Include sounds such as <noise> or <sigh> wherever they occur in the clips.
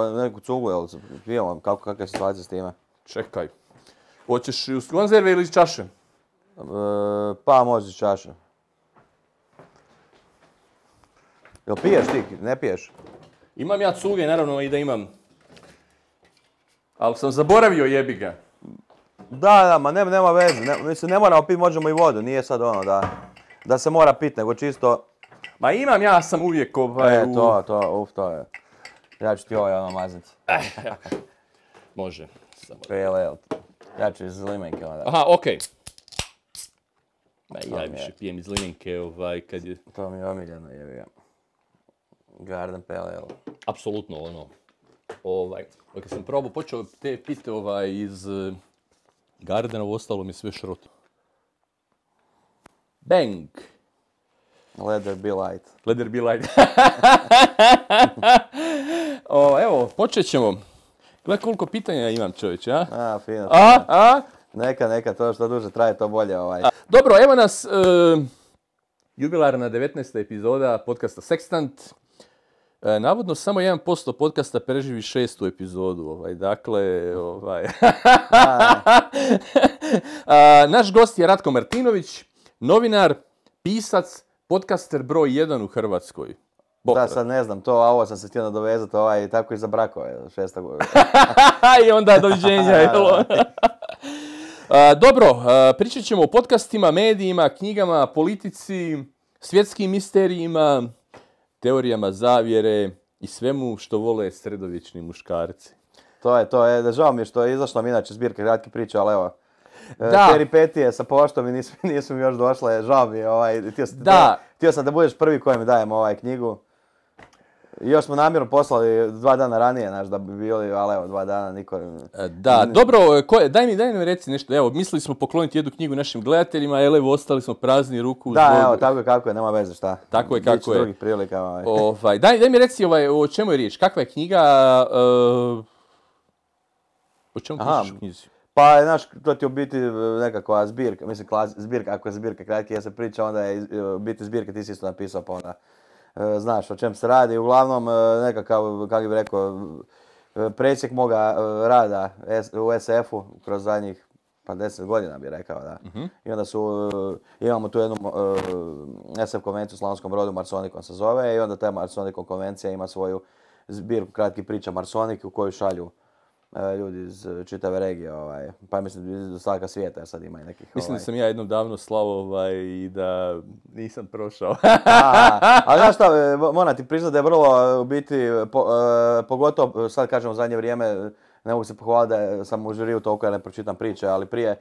neko, neku cugu, jel, pijemo, kako, kakva je situacija s time? Čekaj. Hoćeš u konzerve ili čaše? E, pa pa iz čaše. Jel piješ ti? Ne piješ? Imam ja cuge, naravno i da imam. Ali sam zaboravio jebi ga. Da, da, ma nema veze. mislim, ne moramo pit, možemo i vodu. Nije sad ono da, da se mora pit, nego čisto... Ma imam, ja sam uvijek ovaj... E, to, to, uf, to je. Ja ću ti ovaj ono maznuti. <laughs> Može. Samo. ja ću iz limenke onda. Aha, okej. Ma ja više pijem iz limenke ovaj kad je... To mi je omiljeno je Garden Pale Apsolutno ono. Ovaj, kad sam probao, počeo te pite ovaj iz e, Gardena, ostalo mi sve šrot. Bang! Let be light. Let be light. <laughs> o, evo, počet ćemo. Gle koliko pitanja imam čovječe, a? fino. A, a? Neka, neka, to što duže traje, to bolje ovaj. dobro, evo nas, e, jubilarna 19. epizoda podcasta Sextant. E, navodno, samo 1% podcasta preživi šestu epizodu, ovaj, dakle, ovaj. <laughs> a, naš gost je Ratko Martinović, novinar, pisac, podcaster broj jedan u Hrvatskoj. da, sad ne znam to, a ovo sam se htio nadovezati, ovaj, tako i za brakove, šesta <laughs> I onda doviđenja, <laughs> dobro, pričat ćemo o podcastima, medijima, knjigama, politici, svjetskim misterijima, teorijama zavjere i svemu što vole sredovični muškarci. To je, to je, žao mi je što je izašla mi inače zbirka kratke priče ali evo, E, da. peripetije sa poštom i nisu, <laughs> još došle, žao mi je. Ovaj, htio, sam, da. da budeš prvi koji mi dajem ovaj knjigu. Još smo namjerno poslali dva dana ranije, znaš, da bi bili, ali evo, dva dana niko... E, da, mm. dobro, e, daj mi, daj mi reci nešto, evo, mislili smo pokloniti jednu knjigu našim gledateljima, ali evo, ostali smo prazni ruku. Da, evo, tako je kako je, nema veze šta. Tako je kako je. drugih prilika. Ovaj. ovaj. daj, daj mi reci, ovaj, o čemu je riječ, kakva je knjiga, o čemu pišeš knjizi? Pa, znaš, to ti je u biti e, nekakva zbirka, mislim, zbirka, ako je zbirka kratke, ja se priča, onda je e, u biti zbirka, ti si isto napisao, pa onda e, znaš o čem se radi. Uglavnom, nekakav, kako bih rekao, presjek moga rada u SF-u kroz zadnjih pa deset godina bih rekao, da. Mhm. I onda su, imamo tu jednu SF konvenciju u Slavonskom brodu, Marsonikom se zove, i onda ta Marsonikom konvencija ima svoju zbirku kratkih priča Marsonik u koju šalju E, ljudi iz e, čitave regije, ovaj, pa mislim iz svakog svijeta sad ima i nekih... Mislim da ovaj. sam ja jednom davno slavo ovaj, i da nisam prošao. a, <laughs> ali znaš šta, e, moram ti priznati da je vrlo u biti, pogotovo sad kažem u zadnje vrijeme, ne mogu se pohvaliti da sam u žiriju toliko ja ne pročitam priče, ali prije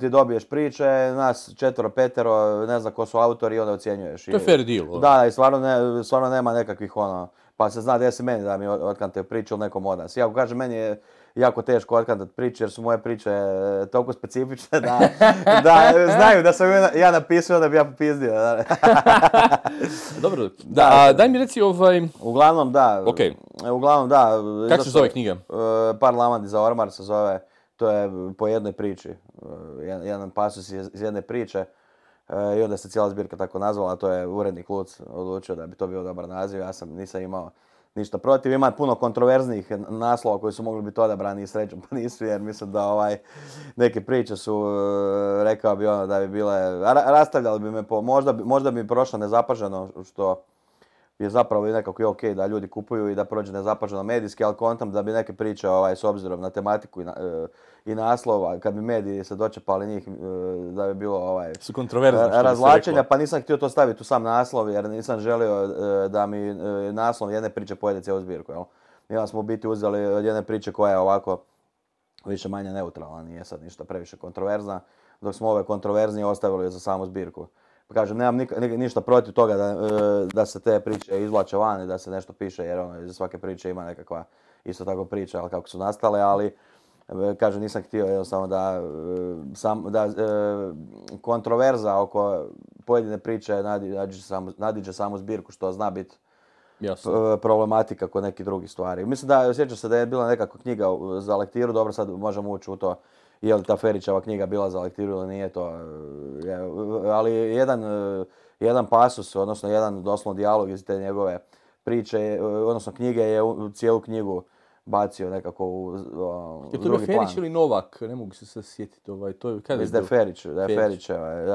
ti dobiješ priče, nas četvero, petero, ne znam ko su autori i onda ocjenjuješ. To je fair deal. Ovaj. Da, i stvarno, stvarno nema nekakvih ono, pa se zna da meni da mi te priču ili nekom od nas. Iako kažem, meni je jako teško otkantat priče jer su moje priče e, toliko specifične da, <laughs> da e, znaju da sam ja napisao da bi ja popizdio. <laughs> Dobro, da, daj mi reci ovaj... Uglavnom da. Okay. E, uglavnom da. Kako se zove knjiga? Parlament za ormar se zove. To je po jednoj priči. Jedan pasus iz jedne priče. I onda se cijela zbirka tako nazvala, a to je Urednik Luc odlučio da bi to bio dobar naziv, ja sam nisam imao ništa protiv. Ima puno kontroverznih naslova koji su mogli biti odabrani i srećom pa nisu jer mislim da ovaj, neke priče su, e, rekao bi ono da bi bile, rastavljali bi me po, možda bi, možda bi mi prošlo nezapaženo što je zapravo i nekako je ok da ljudi kupuju i da prođe nezapaženo medijski, ali kontam da bi neke priče ovaj, s obzirom na tematiku i, e, naslova, kad bi mediji se dočepali njih, e, da bi bilo ovaj, Su razlačenja, pa nisam htio to staviti u sam naslov jer nisam želio e, da mi naslov jedne priče pojede cijelu zbirku. Jel? Ja smo u biti uzeli od jedne priče koja je ovako više manje neutralna, nije sad ništa previše kontroverzna, dok smo ove kontroverznije ostavili za samu zbirku. Pa kažem, nemam ništa protiv toga e, da, se te priče izvlače van i da se nešto piše, jer ono, za svake priče ima nekakva isto tako priča, ali kako su nastale, ali e, kažem, nisam htio jednostavno da, e, kontroverza oko pojedine priče nadiđe samu, zbirku, što zna biti problematika kod nekih drugih stvari. Mislim da, sjećam se da je bila nekakva knjiga za lektiru, dobro sad možemo ući u to je li ta Ferićeva knjiga bila za lektiru ili nije to. Ali jedan, jedan pasus, odnosno jedan doslovno dijalog iz te njegove priče, odnosno knjige je cijelu knjigu bacio nekako u, u Ferić ili Novak? Ne mogu se sad sjetiti. Ovaj, to je, kada je da je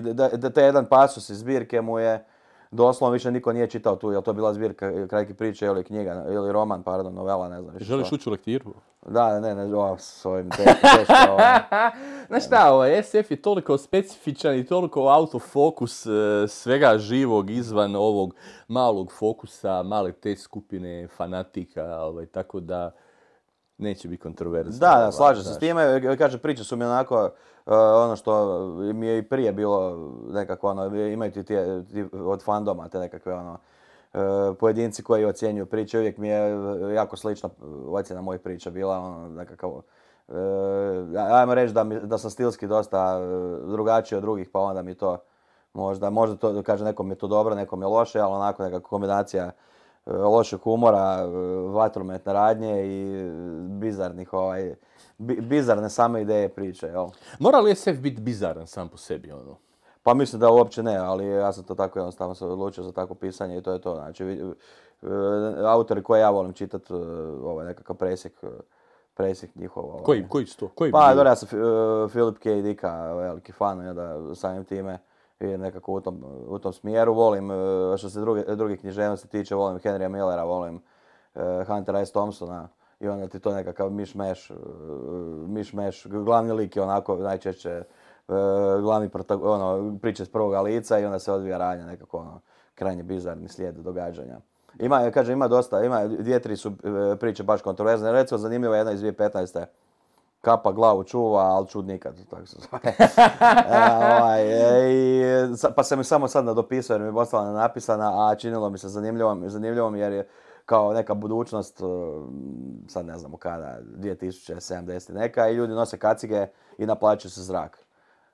da Da, i, jedan pasus iz zbirke mu je doslovno više niko nije čitao tu, jel to bila zbirka krajke priče ili knjiga, ili roman, pardon, novela, ne znam. Želiš ući u lektiru? Da, ne, ne, o, s ovim <laughs> ovaj. Znaš šta, ovaj, SF je toliko specifičan i toliko autofokus e, svega živog izvan ovog malog fokusa, male te skupine fanatika, ovaj, tako da neće biti kontroverzno. Da, da, ovaj, slažem se s time, kažem, priče su mi onako, E, ono što mi je i prije bilo nekako ono, imaju ti, ti od fandoma te nekakve ono, e, pojedinci koji ocjenjuju priče, uvijek mi je jako slična ocjena mojih priča bila, ono, nekakav, e, ajmo reći da, mi, da sam stilski dosta drugačiji od drugih, pa onda mi to možda, možda to kaže nekom je to dobro, nekom je loše, ali onako neka kombinacija lošeg humora, vatrometne radnje i bizarnih ovaj, bizarne same ideje priče, jel? Mora li SF biti bizaran sam po sebi, ono? Pa mislim da uopće ne, ali ja sam to tako jednostavno se odlučio za takvo pisanje i to je to. Znači, e, autori koje ja volim čitati, e, ovaj nekakav presjek, e, presjek njihova. Ovaj. Koji, koji su to? Koji pa, dobro, ja sam Filip K. Dika, veliki fan, da samim time i nekako u tom, smjeru. Volim, što se drugih druge književnosti tiče, volim Henrya Millera, volim Hunter S. Thompsona i onda ti to nekakav miš-meš, e, miš-meš, glavni lik je onako najčešće e, glavni ono, priče s prvoga lica i onda se odvija ranja nekako ono, krajnje bizarni slijed događanja. Ima, kažem, ima dosta, ima dvije, tri su e, priče baš kontroverzne. Recimo, zanimljiva jedna iz 2015. Kapa glavu čuva, ali čud nikad, <laughs> tako se zove. Ovaj, pa sam mi samo sad nadopisao jer mi je ostala nenapisana, a činilo mi se zanimljivom, zanimljivom jer je kao neka budućnost, e, sad ne znamo kada, 2070 neka, i ljudi nose kacige i naplaćuju se zrak.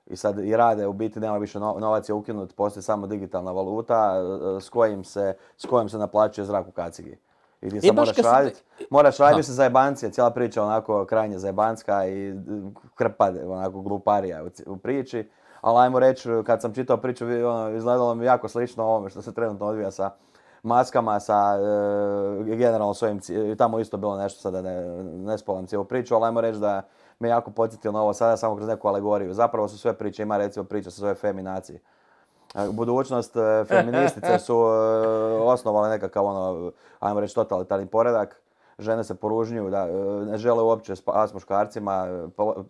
I sad i rade, u biti nema više novac je ukinut, postoji samo digitalna valuta e, s, kojim se, s kojom se naplaćuje zrak u kacigi. I ti sad moraš raditi, moraš raditi se zajebancije, cijela priča onako krajnje zajebanska i e, krpa onako gluparija u, priči. Ali ajmo reći, kad sam čitao priču, ono, izgledalo mi jako slično ovome što se trenutno odvija sa maskama sa e, generalno svojim, e, tamo isto bilo nešto sada ne, ne spolam cijelu priču, ali ajmo reći da me jako podsjetilo na ovo sada samo kroz neku alegoriju. Zapravo su sve priče, ima recimo priča sa svoje feminacije. E, budućnost feministice <laughs> su e, osnovale nekakav ono, ajmo reći totalitarni poredak žene se poružnjuju, da, e, ne žele uopće spa, s muškarcima, e,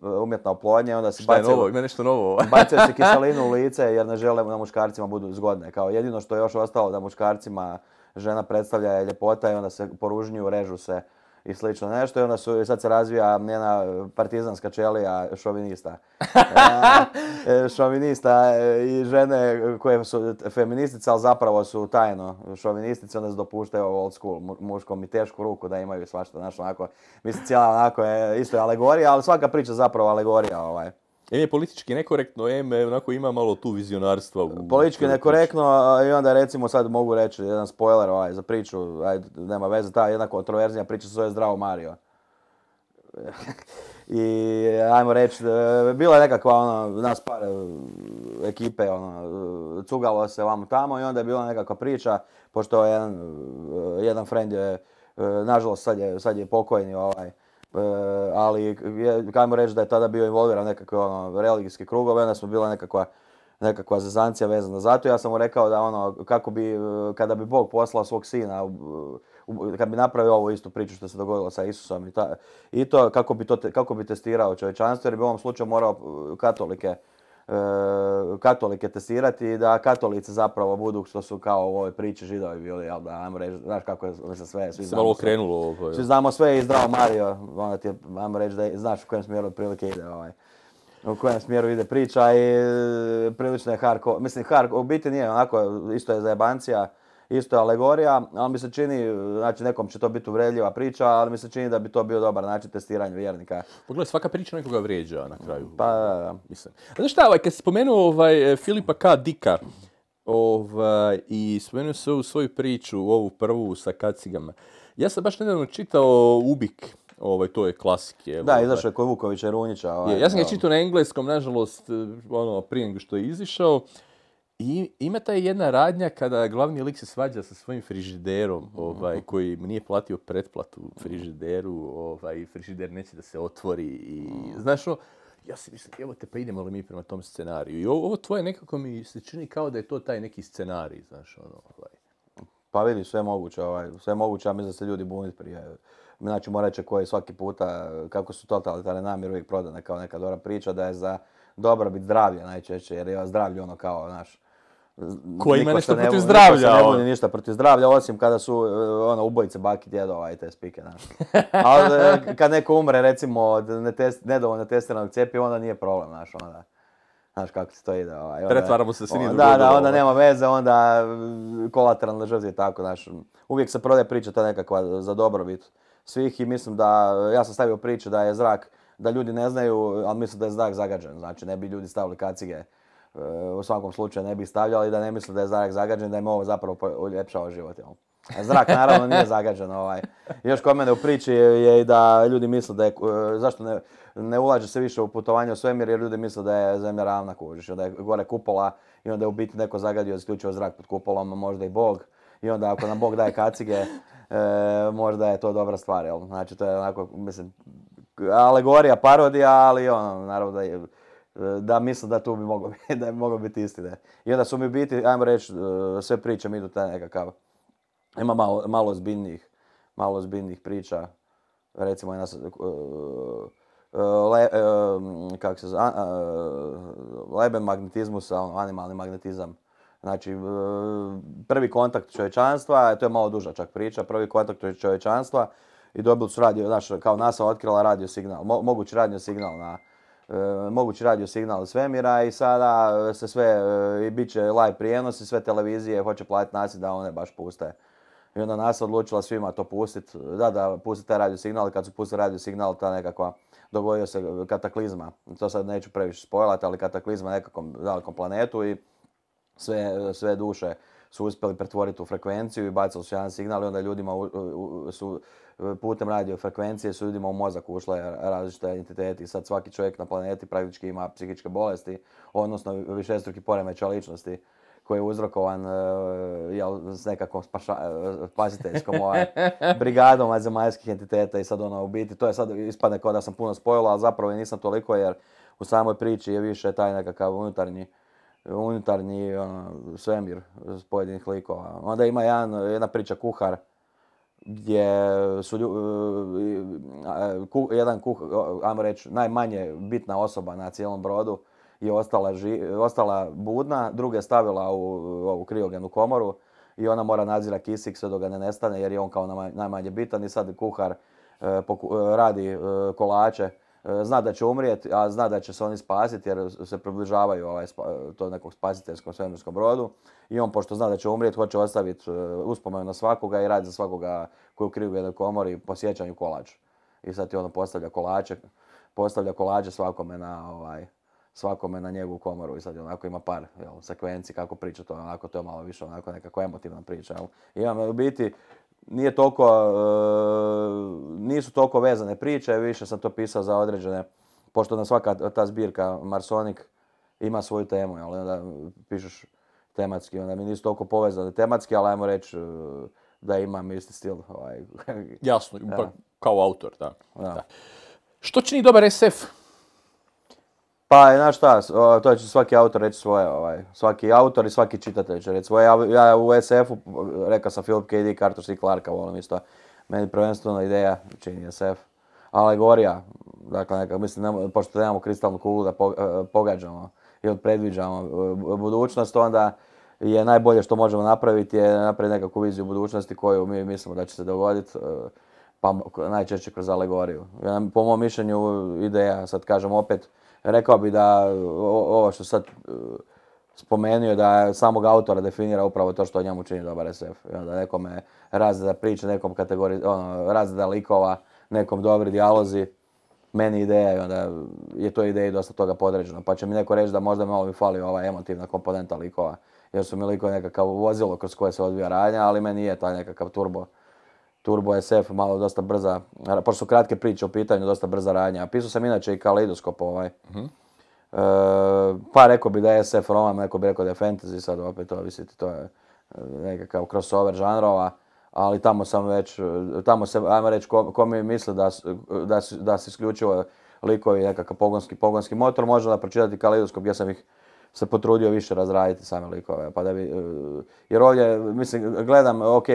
e, umjetna oplodnja, onda se bacaju... novo, nešto novo. Ovaj. <laughs> bacaju se kiselinu u <laughs> lice jer ne žele da muškarcima budu zgodne. Kao jedino što je još ostalo da muškarcima žena predstavlja je ljepota i onda se poružnjuju, režu se i slično nešto i onda su, sad se razvija njena partizanska čelija šovinista. <laughs> E, e, šovinista e, i žene koje su feministice, ali zapravo su tajno šovinistice, onda se dopuštaju old school muškom i tešku ruku da imaju svašta, znaš, onako, mislim, cijela onako je isto je alegorija, ali svaka priča zapravo alegorija, ovaj. Em je politički nekorektno, em onako ima malo tu vizionarstva. U politički nekorektno i onda recimo sad mogu reći jedan spoiler ovaj, za priču, aj, nema veze, ta jedna kontroverzija priča se zove Zdravo Mario. <laughs> I ajmo reći, e, bila je nekakva ono, nas par e, ekipe, ono, e, cugalo se vamo tamo i onda je bila nekakva priča, pošto jedan, jedan friend je, nažalost sad je, sad je pokojni ovaj, Eh, ali kajmo reći da je tada bio involviran nekakve ono, religijske krugove, onda smo bila nekakva, nekakva zazancija vezana za to. Ja sam mu rekao da ono, kako bi, eh, kada bi Bog poslao svog sina, kad bi napravio ovu istu priču što se dogodilo sa Isusom i, ta, i to, kako bi, to, kako bi testirao čovječanstvo, jer bi u ovom slučaju morao eh, katolike E, katolike testirati i da katolici zapravo budu što su kao u ovoj priči židovi bili, jel da, ajmo reći, znaš kako je se sve, svi znamo sve. Ovo, svi znamo sve i zdravo Mario, onda ti ajmo reći da znaš u kojem smjeru prilike ide ovaj. U kojem smjeru ide priča i e, prilično je hardcore, mislim hardcore, u biti nije onako, isto je jebancija, isto je alegorija, ali mi se čini, znači nekom će to biti uvredljiva priča, ali mi se čini da bi to bio dobar način testiranja vjernika. Pogledaj, svaka priča nekoga vrijeđa na kraju. Pa, da, da. Mislim. Znaš šta, ovaj, kad si spomenuo ovaj, e, Filipa K. Dika, ovaj, i spomenuo se ovu svoju priču, ovu prvu sa kacigama, ja sam baš nedavno čitao Ubik, ovaj, to je klasik. Je, da, ovaj. izašao je kod Vukovića Runjića. Ovaj, ja sam ga čitao na engleskom, nažalost, ono, prije nego što je izišao. I ima ta jedna radnja kada glavni lik se svađa sa svojim frižiderom mhm. ovaj, koji nije platio pretplatu frižideru, ovaj, frižider neće da se otvori i mhm. znaš o, ono, ja si mislim, evo te pa idemo li mi prema tom scenariju. I ovo, tvoje nekako mi se čini kao da je to taj neki scenarij, znaš ono. Ovaj. Pa vidi, sve moguće, ovaj, sve moguće, ja mislim da se ljudi buniti prije. Znači, mora reći koji svaki puta, kako su totalitarne namjere uvijek prodane kao neka dobra priča, da je za biti zdravlja najčešće, jer je zdravlje ono kao, znaš, koji ima nešto protiv zdravlja. Ne ono. ništa protiv zdravlja, osim kada su e, ono, ubojice baki djedova ovaj, i te spike. Ali e, <laughs> kad neko umre recimo od nedovoljno testiranog cepi, onda nije problem. Znaš, onda. Znaš kako se to ide. Ovaj, Pretvaramo se Da, da, onda nema veze, onda kolateran žrtve i tako. Znaš, uvijek se prodaje priča ta nekakva za dobrobit svih i mislim da, ja sam stavio priču da je zrak, da ljudi ne znaju, ali mislim da je zrak zagađen. Znači ne bi ljudi stavili kacige Eh, u svakom slučaju ne bi stavljali da ne misle da je zrak zagađen, da im ovo zapravo uljepšava život. Jel? Zrak naravno nije zagađen. Ovaj. Još kod mene u priči je i da ljudi misle da je, eh, zašto ne, ne ulaže se više u putovanje u svemir jer ljudi misle da je zemlja ravna kužiš, da je gore kupola i onda je u biti neko zagadio isključivo zrak pod kupolom, možda i Bog. I onda ako nam Bog daje kacige, eh, možda je to dobra stvar. Jel? Znači to je onako, mislim, alegorija, parodija, ali ono, naravno da je, da mislim da tu bi moglo biti, <laughs> da moglo biti istine. I onda su mi biti, ajmo reći, e, sve priče mi idu taj nekakav. Ima malo, malo ozbiljnijih, malo priča. Recimo, jedna, e, e, le, kak se zna, leben magnetizmus, ono, animalni magnetizam. Znači, prvi kontakt čovječanstva, to je malo duža čak priča, prvi kontakt čovječanstva i dobili su radio, znači, kao NASA otkrila radio signal, mogući radio signal na, E, mogući radio signal svemira i sada e, se sve, e, i bit će live prijenos i sve televizije hoće platiti nasi da one baš puste. I onda nas odlučila svima to pustit, da, da pustiti taj radio signal, kad su pustili radio signal, ta nekakva, dogodio se kataklizma, to sad neću previše spojlati, ali kataklizma nekakvom dalekom planetu i sve duše su uspjeli pretvoriti u frekvenciju i bacili su jedan signal i onda ljudima su e, putem radio frekvencije su ljudima u mozak ušle različite entiteti. Sad svaki čovjek na planeti praktički ima psihičke bolesti, odnosno višestruki poremećaj ličnosti koji je uzrokovan e, jel, s nekakvom spaša, e, spasiteljskom ovaj, <laughs> brigadom zemaljskih entiteta i sad ono u biti, to je sad ispadne kao da sam puno spojila, ali zapravo nisam toliko jer u samoj priči je više taj nekakav unutarnji unutarnji ono, svemir s pojedinih likova. Onda ima jedan, jedna priča kuhar gdje su e, jedan kuhar, ajmo reći, najmanje bitna osoba na cijelom brodu je ostala, budna, ostala budna, druge stavila u ovu kriogenu komoru i ona mora nadzirati kisik sve dok ga ne nestane jer je on kao najmanje bitan i sad kuhar e, e, radi kolače E, zna da će umrijeti, a zna da će se oni spasiti jer se približavaju ovaj, e, to nekog spasiteljskom svemirskom brodu. I on, pošto zna da će umrijeti, hoće ostaviti e, uspomenu na svakoga i radi za svakoga je krivu jednoj komori po sjećanju kolač. I sad ti ono postavlja kolače, postavlja kolače svakome na ovaj, svakome na njegovu komoru i sad onako ima par jel, sekvenci kako priča to, onako to je malo više onako nekako emotivna priča. Jel. Imam u biti nije toliko, e, nisu toliko vezane priče, više sam to pisao za određene, pošto na svaka ta zbirka Marsonik ima svoju temu, ali onda pišeš tematski, onda mi nisu toliko povezane tematski, ali ajmo reći e, da imam isti stil. Ovaj. Jasno, <laughs> kao autor, da. Što čini dobar SF? Pa, znaš šta, to će svaki autor reći svoje, ovaj, svaki autor i svaki čitatelj će reći svoje. Ja, u SF-u rekao sam Philip K. Dick, Arthur C. Clarke, volim isto. Meni prvenstveno ideja čini SF. Alegorija, dakle, neka, mislim, pošto nemamo kristalnu kuglu da po, e, pogađamo ili predviđamo e, budućnost, onda je najbolje što možemo napraviti je napraviti nekakvu viziju budućnosti koju mi mislimo da će se dogoditi e, pa najčešće kroz alegoriju. po mom mišljenju ideja, sad kažem opet, Rekao bi da ovo što sad e, spomenuo da samog autora definira upravo to što njemu čini dobar SF. Da nekome razreda priče, nekom kategori, ono, razreda likova, nekom dobri dijalozi, meni ideja i onda je to ideji dosta toga podređeno. Pa će mi neko reći da možda malo mi fali ova emotivna komponenta likova, jer su mi likovi nekakav vozilo kroz koje se odvija radnja, ali meni je taj nekakav turbo Turbo SF, malo dosta brza, pošto su kratke priče o pitanju, dosta brza radnja. Pisao sam inače i kaleidoskop ovaj. Mhm. E, pa rekao bi da je SF roman, neko bi rekao da je fantasy, sad opet to visiti, to je e, nekakav crossover žanrova. Ali tamo sam već, tamo se, ajmo reći, ko, mi misli da, da, da se isključivo likovi nekakav pogonski, pogonski motor, možda da pročitati kaleidoskop ja sam ih se potrudio više razraditi same likove. Pa da bi, e, jer ovdje, mislim, gledam, ok,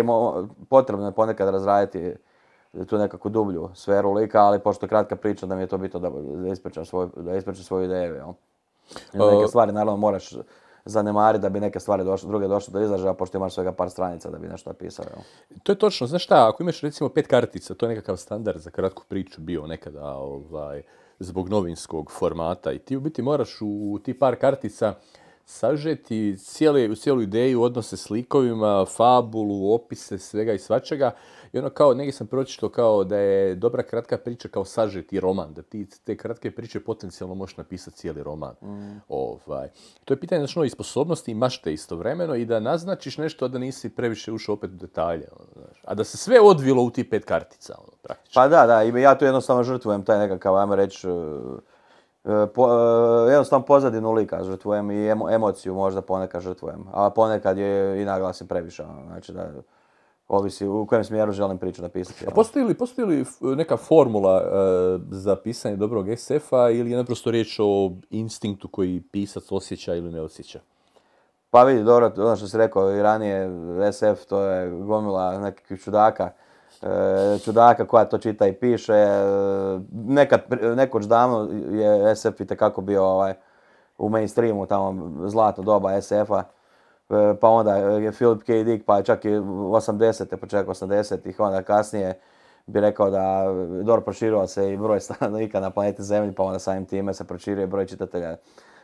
potrebno je ponekad razraditi tu nekakvu dublju sferu lika, ali pošto je kratka priča da mi je to bitno da, da ispričam svoju, da svoju ideju. Jel? neke stvari naravno moraš zanemariti da bi neke stvari druge došle do izražaja, pošto imaš svega par stranica da bi nešto napisao. Jel? To je točno. Znaš šta, ako imaš recimo pet kartica, to je nekakav standard za kratku priču bio nekada. Ovaj, zbog novinskog formata i ti u biti moraš u ti par kartica sažeti cijelu, cijelu ideju, odnose s likovima, fabulu, opise, svega i svačega, i ono kao, negdje sam pročitao kao da je dobra kratka priča kao sažeti roman, da ti te kratke priče potencijalno možeš napisati cijeli roman. Mm. Ovaj. To je pitanje znači, i sposobnosti i mašte istovremeno i da naznačiš nešto, a da nisi previše ušao opet u detalje. Ono, a da se sve odvilo u ti pet kartica, ono, praktično. Pa da, da, i ja tu jednostavno žrtvujem taj nekakav, ajmo reći, e, e, po, e, jednostavno pozadinu lika žrtvujem i emo, emociju možda ponekad žrtvujem, a ponekad je i naglasim previše, ono, znači da Ovisi u kojem smjeru želim priču napisati. A postoji li, postoji li neka formula e, za pisanje dobrog SF-a ili je naprosto riječ o instinktu koji pisac osjeća ili ne osjeća? Pa vidi, dobro, ono što si rekao i ranije, SF to je gomila nekih čudaka. E, čudaka koja to čita i piše. E, nekad, nekoć davno je SF i bio ovaj, u mainstreamu, tamo zlato doba SF-a. E, pa onda je Philip K. Dick, pa čak i 80. početak 80-ih, onda kasnije bi rekao da dobro proširio se i broj <laughs> stanovnika na planeti Zemlji, pa onda samim time se proširio broj čitatelja,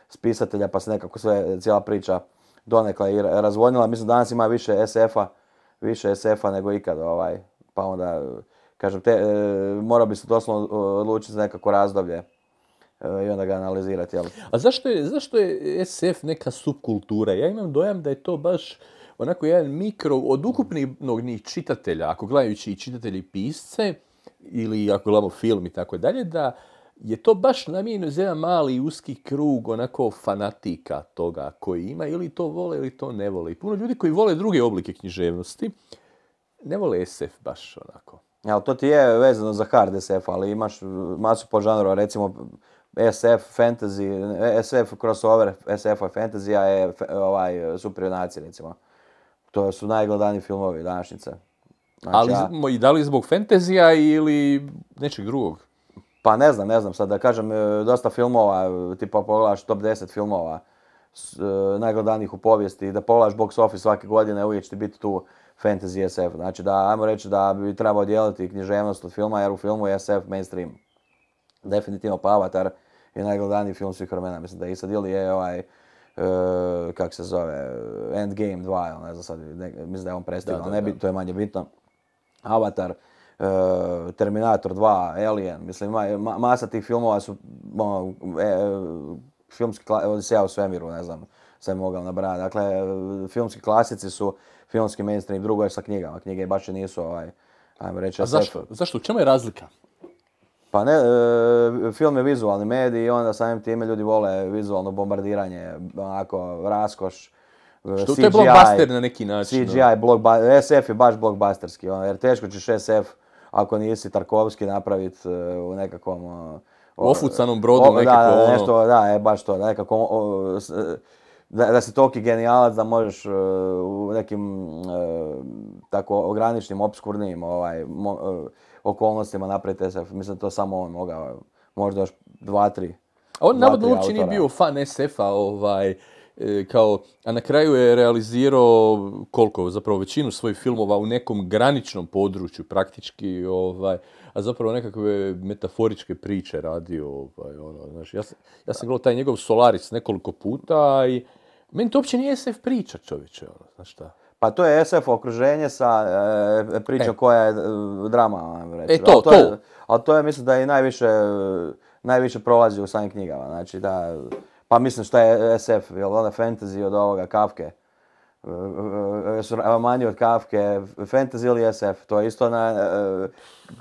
spisatelja, pa se nekako sve, cijela priča donekla i razvojnila. Mislim, danas ima više SF-a, više SF-a nego ikad, ovaj, pa onda, kažem, te, e, morao bi se doslovno odlučiti za nekako razdoblje E, i onda ga analizirati. ali A zašto je, zašto je SF neka subkultura? Ja imam dojam da je to baš onako jedan mikro, od ukupnih čitatelja, ako gledajući i čitatelji pisce, ili ako gledamo film i tako dalje, da je to baš namijenjeno za jedan mali uski krug onako fanatika toga koji ima, ili to vole ili to ne vole. I puno ljudi koji vole druge oblike književnosti, ne vole SF baš onako. Ja to ti je vezano za hard SF, ali imaš masu po žanru, recimo E SF fantasy, e SF crossover, e sf fantasy je ovaj, junaci recimo. To su najgledaniji filmovi današnjice. Znači, Ali i da li zbog fantasy-a ili nečeg drugog? Pa ne znam, ne znam sad da kažem, dosta filmova, tipa pogledaš top 10 filmova najgledanijih u povijesti i da pogledaš box office svake godine, uvijek će biti tu fantasy SF. Znači da, ajmo reći da bi trebao dijeliti književnost od filma jer u filmu je SF mainstream. Definitivno pa Avatar i najgledaniji film svih vremena, mislim da je sad ili je ovaj, e, kak se zove, Endgame 2, ne znam sad, mislim da je on prestigao, ne bi, to je manje bitno. Avatar, e, Terminator 2, Alien, mislim masa tih filmova su, Filmski ono, e, e, filmski, u svemiru, ne znam, sve mogao nabrati. Dakle, filmski klasici su filmski mainstream, drugo je sa knjigama, knjige baš i nisu ovaj, ajmo reći. A zašto, zašto, u čemu je razlika? Pa ne, e, film je vizualni medij i onda samim time ljudi vole vizualno bombardiranje, onako, raskoš. Što CGI, e, to je blockbuster na neki način? CGI, ono? SF je baš blockbusterski, on, jer teško ćeš SF, ako nisi Tarkovski, napraviti e, u nekakvom... U ofucanom brodu nekako da, ono. Nešto, da, je baš to, da nekako... da, si toliki genijalac da možeš u nekim tako ograničnim, obskurnim ovaj, okolnostima napraviti SF. Mislim to samo on mogao, možda još dva, tri. A on navodno uopće nije bio fan SF-a, ovaj, e, kao, a na kraju je realizirao koliko, zapravo većinu svojih filmova u nekom graničnom području praktički, ovaj, a zapravo nekakve metaforičke priče radio, ovaj, ono, znaš, ja, sam, ja sam gledao taj njegov Solaris nekoliko puta i meni to uopće nije SF priča čovječe, ono, znaš šta. Pa to je SF okruženje sa e, e. koja je e, drama, ono, e, to, to. Je, ali to je, mislim da je najviše, najviše prolazi u samim knjigama, znači da... Pa mislim što je SF, je li onda fantasy od ovoga, Kafke? su manji od Kafke, fantasy ili SF, to je isto na,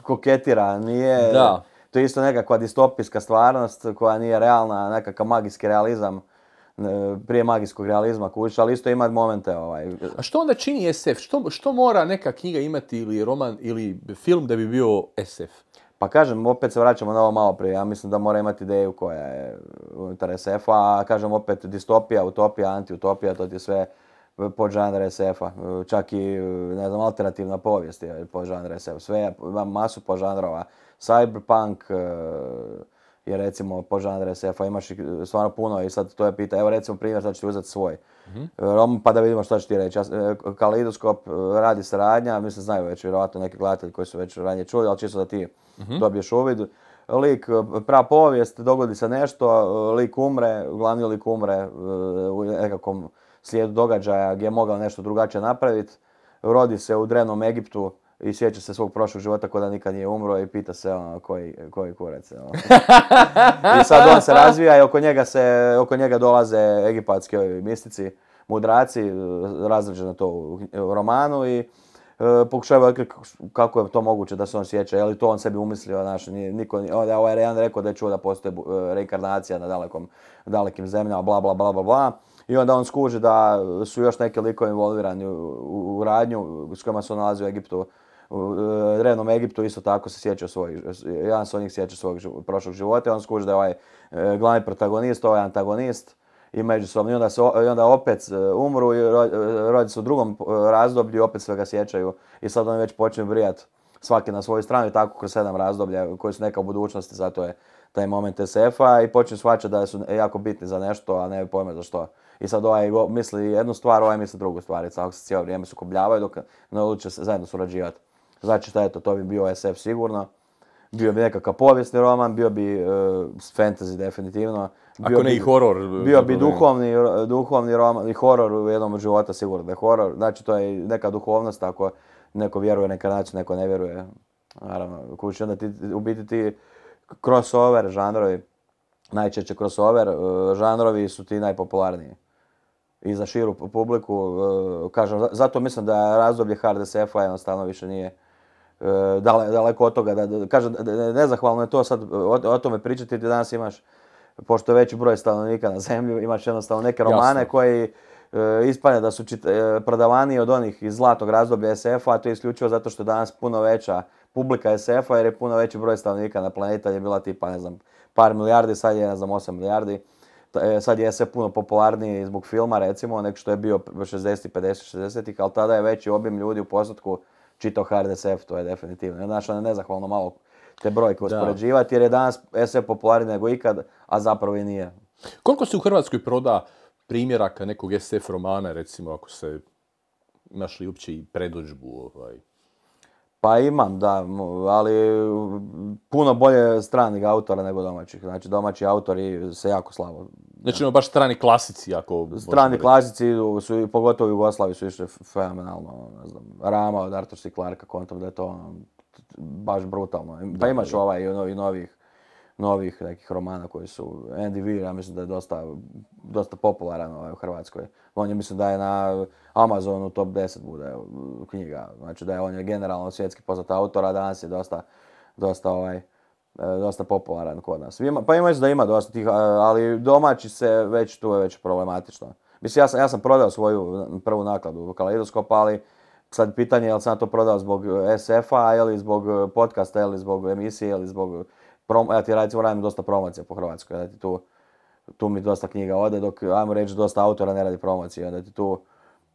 koketira, nije, to je isto nekakva distopijska stvarnost koja nije realna, nekakav magijski realizam E, prije magijskog realizma kuća ali isto ima momente ovaj. A što onda čini SF? Što, što mora neka knjiga imati ili roman ili film da bi bio SF? Pa kažem, opet se vraćamo na ovo malo prije, ja mislim da mora imati ideju koja je unutar SF-a, a kažem opet distopija, utopija, antiutopija, to ti je sve pod žanr SF-a. Čak i, ne znam, alternativna povijest je pod žanr SF. Sve, ima masu pod Cyberpunk, e, jer recimo po žanre sf a imaš e, stvarno puno i sad to je pita. Evo recimo primjer, sad ću ti uzeti svoj. Mm-hmm. Pa da vidimo šta će ti reći. E, Kalidoskop radi saradnja, mislim znaju već vjerojatno neki gledatelji koji su već ranije čuli, ali čisto da ti mm-hmm. dobiješ uvid. Lik pra povijest, dogodi se nešto, lik umre, glavni lik umre u nekakvom slijedu događaja gdje je mogao nešto drugačije napraviti. Rodi se u drevnom Egiptu, i sjeća se svog prošlog života ko da nikad nije umro i pita se ono, koji, koji kurac. Ono. <laughs> I sad on se razvija i oko njega, se, oko njega dolaze egipatski mistici, mudraci, e, razređeno to u romanu i e, pokušava kako je to moguće da se on sjeća, je li to on sebi umislio, znaš, nije, niko, ovaj ovaj Rejan rekao da je čuo da postoji e, reinkarnacija na dalekom, dalekim zemljama, bla bla bla bla bla. I onda on skuži da su još neki likove involvirani u, u, u radnju s kojima se on nalazi u Egiptu u e, Renom Egiptu isto tako se sjeća svojih, jedan se od njih sjeća svog prošlog života i on skuži da je ovaj e, glavni protagonist, ovaj antagonist i međusobno i onda, onda opet e, umru i rodi se u drugom razdoblju i opet sve ga sjećaju i sad oni već počinju brijat svaki na svoju stranu i tako kroz sedam razdoblja koji su neka u budućnosti, zato je taj moment SF-a i počne shvaćati da su jako bitni za nešto, a ne pojma za što. I sad ovaj misli jednu stvar, ovaj misli drugu stvar i tako se cijelo vrijeme sukobljavaju dok ne odluče se zajedno surađivati. Znači, šta je to, bi bio SF sigurno. Bio bi nekakav povijesni roman, bio bi uh, fantasy definitivno. Bio Ako ne bi, i horor. Bio bi duhovni, duhovni roman i horor u jednom života sigurno da je horor. Znači to je neka duhovnost ako neko vjeruje neka način, neko ne vjeruje. Naravno, kući onda ti, u biti ti crossover žanrovi, najčešće crossover e, žanrovi su ti najpopularniji. I za širu publiku, e, kažem, zato mislim da razdoblje hard SF-a jednostavno više nije E, daleko od toga. Da, kažem, nezahvalno je to sad e, o, tome pričati, ti danas imaš, pošto je veći broj stanovnika na zemlju, imaš jednostavno neke romane koji e, ispane da su prodavaniji prodavani od onih iz zlatog razdoblja SF-a, a to je isključivo zato što je danas puno veća publika SF-a jer je puno veći broj stanovnika na planeta, je bila tipa, ne znam, par milijardi, sad je, ne znam, 8 milijardi. Sad je SF puno popularniji zbog filma, recimo, nek što je bio 60, 50, 60, ali tada je veći obim ljudi u postotku čito hard SF, to je definitivno. Znači, ono je nezahvalno malo te brojke uspoređivati jer je danas SF popularniji nego ikad, a zapravo i nije. Koliko se u Hrvatskoj proda primjeraka nekog SF romana, recimo, ako se imaš li uopće i predođbu ovaj, pa imam, da, ali puno bolje stranih autora nego domaćih. Znači domaći autori se jako slabo. Znači baš strani klasici ako... Strani klasici, su, pogotovo u Jugoslavi su išli fenomenalno, ono, ne znam, Rama od Artur C. Clarka, kontra da je to ono, baš brutalno. Pa da, imaš ovaj i novi, novih, novih nekih romana koji su, Andy Weir, ja mislim da je dosta, dosta popularan ovaj u Hrvatskoj. On je mislim da je na Amazon u top 10 bude knjiga. Znači da je on je generalno svjetski poznat autor, a danas je dosta, dosta ovaj, e, dosta popularan kod nas. Ima, pa imaju da ima dosta tih, ali domaći se već tu je već problematično. Mislim, ja sam, ja sam prodao svoju prvu nakladu Kaleidoskop, ali sad pitanje je li sam to prodao zbog SF-a, ili zbog podcasta, ili zbog emisije, ili zbog... Prom... Ja ti radim dosta promocija po Hrvatskoj, da ti tu, tu mi dosta knjiga ode, dok ajmo reći dosta autora ne radi promocije, onda ti tu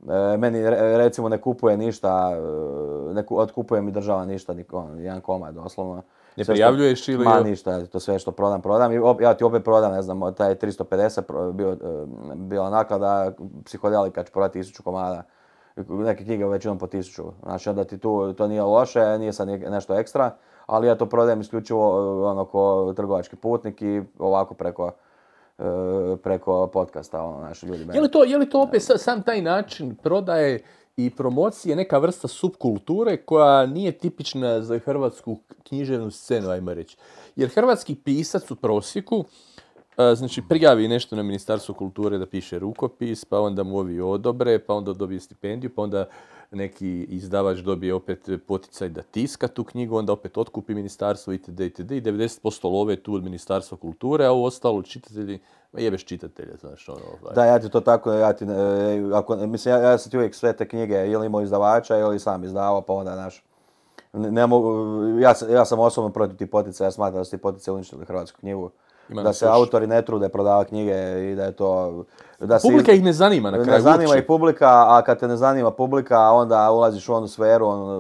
E, meni recimo ne kupuje ništa, e, ne otkupuje mi država ništa, jedan komad doslovno. Ne prijavljuješ ili... Ma ništa, to sve što prodam, prodam. ja ti opet prodam, ne znam, taj 350 bio, e, bila naklada, psihodelika će prodati 1000 komada. Neke knjige većinom po 1000. Znači onda ti tu, to nije loše, nije sad nešto ekstra, ali ja to prodajem isključivo ono ko trgovački putnik i ovako preko E, preko podcasta, ono, naši ljudi. Je li to, je to opet sam taj način prodaje i promocije neka vrsta subkulture koja nije tipična za hrvatsku književnu scenu, ajmo reći. Jer hrvatski pisac u prosjeku e, Znači, prijavi nešto na Ministarstvo kulture da piše rukopis, pa onda mu ovi odobre, pa onda dobije stipendiju, pa onda neki izdavač dobije opet poticaj da tiska tu knjigu, onda opet otkupi ministarstvo itd. itd. I 90% love tu od ministarstva kulture, a u ostalo čitatelji Ma jebeš čitatelja, znaš, ono, ovaj. Da, ja ti to tako, ja ti, e, ako, mislim, ja, sam ti uvijek sve te knjige ili imao izdavača ili sam izdavao, pa onda, znaš, ne, mogu, ja, ja sam osobno protiv ti potica, ja smatram da su ti potice uništili hrvatsku knjigu da se autori ne trude prodavati knjige i da je to... Da publika ih ne zanima na kraju. Ne zanima i publika, a kad te ne zanima publika, onda ulaziš u onu sferu, on,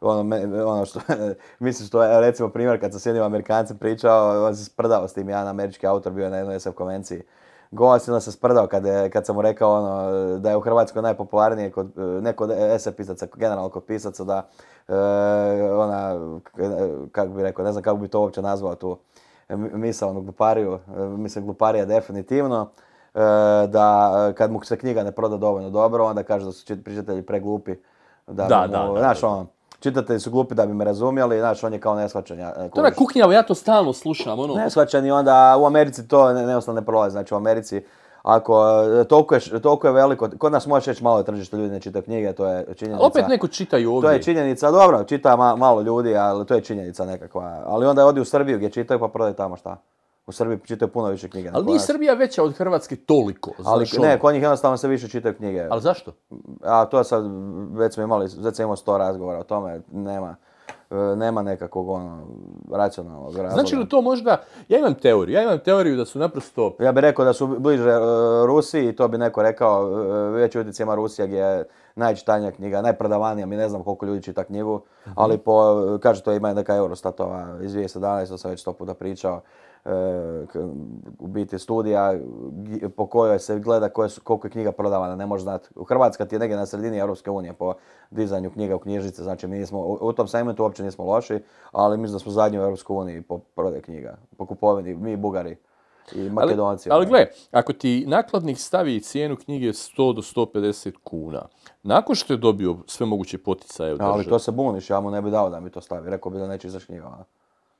ono, ono, što, <laughs> mislim što je, recimo primjer kad sam s jednim Amerikancem pričao, on se sprdao s tim, jedan američki autor bio na jednoj SF konvenciji. Govac onda se sprdao kad, kad sam mu rekao ono, da je u Hrvatskoj najpopularnije kod, ne kod SF pisaca, generalno kod pisaca da e, ona, e, kako bi rekao, ne znam kako bi to uopće nazvao tu, ono glupariju, e, mislim gluparija definitivno, e, da e, kad mu se knjiga ne proda dovoljno dobro, onda kaže da su čitatelji preglupi. Da, da, da, znaš, ono, čitatelji su glupi da bi me razumjeli, znaš, on je kao neshvaćan. To je kuknjavo, ja to stalno slušam, ono. Neshvaćan i onda u Americi to ne, ne, ne prolazi, znači u Americi ako, e, toliko je, toliko je veliko, kod nas možeš reći malo tržište ljudi ne čitaju knjige, to je činjenica. Opet neko čitaju ovdje. To je činjenica, dobro, čita malo ljudi, ali to je činjenica nekakva. Ali onda odi u Srbiju gdje čitaju pa prodaju tamo šta. U Srbiji čitaju puno više knjiga. Ali nije Srbija veća od Hrvatske toliko. Ali ne, ono? kod njih jednostavno se više čitaju knjige. Ali zašto? A to sad, već smo imali, već sam sto razgovora o tome, nema. E, nema nekakvog ono, racionalnog razloga. Znači li to možda, ja imam teoriju, ja imam teoriju da su naprosto... Ja bih rekao da su bliže e, Rusiji, i to bi neko rekao, e, već u Rusija gdje je najčitanija knjiga, najprodavanija, mi ne znam koliko ljudi čita knjigu, mhm. ali po, kaže to ima neka Eurostatova iz 2017, to sam već sto puta pričao, E, u biti studija po kojoj se gleda koliko je knjiga prodavana, ne može znati. Hrvatska ti je negdje na sredini Europske unije po dizanju knjiga u knjižnice, znači mi nismo, u tom segmentu uopće nismo loši, ali mislim da smo zadnji u Europskoj uniji po prodaju knjiga, po kupovini, mi Bugari i Makedonci. Ali, ono. gle, ako ti nakladnik stavi cijenu knjige 100 do 150 kuna, nakon što je dobio sve moguće poticaje od Ali to se buniš, ja mu ne bi dao da mi to stavi, rekao bi da neće izaći knjiga.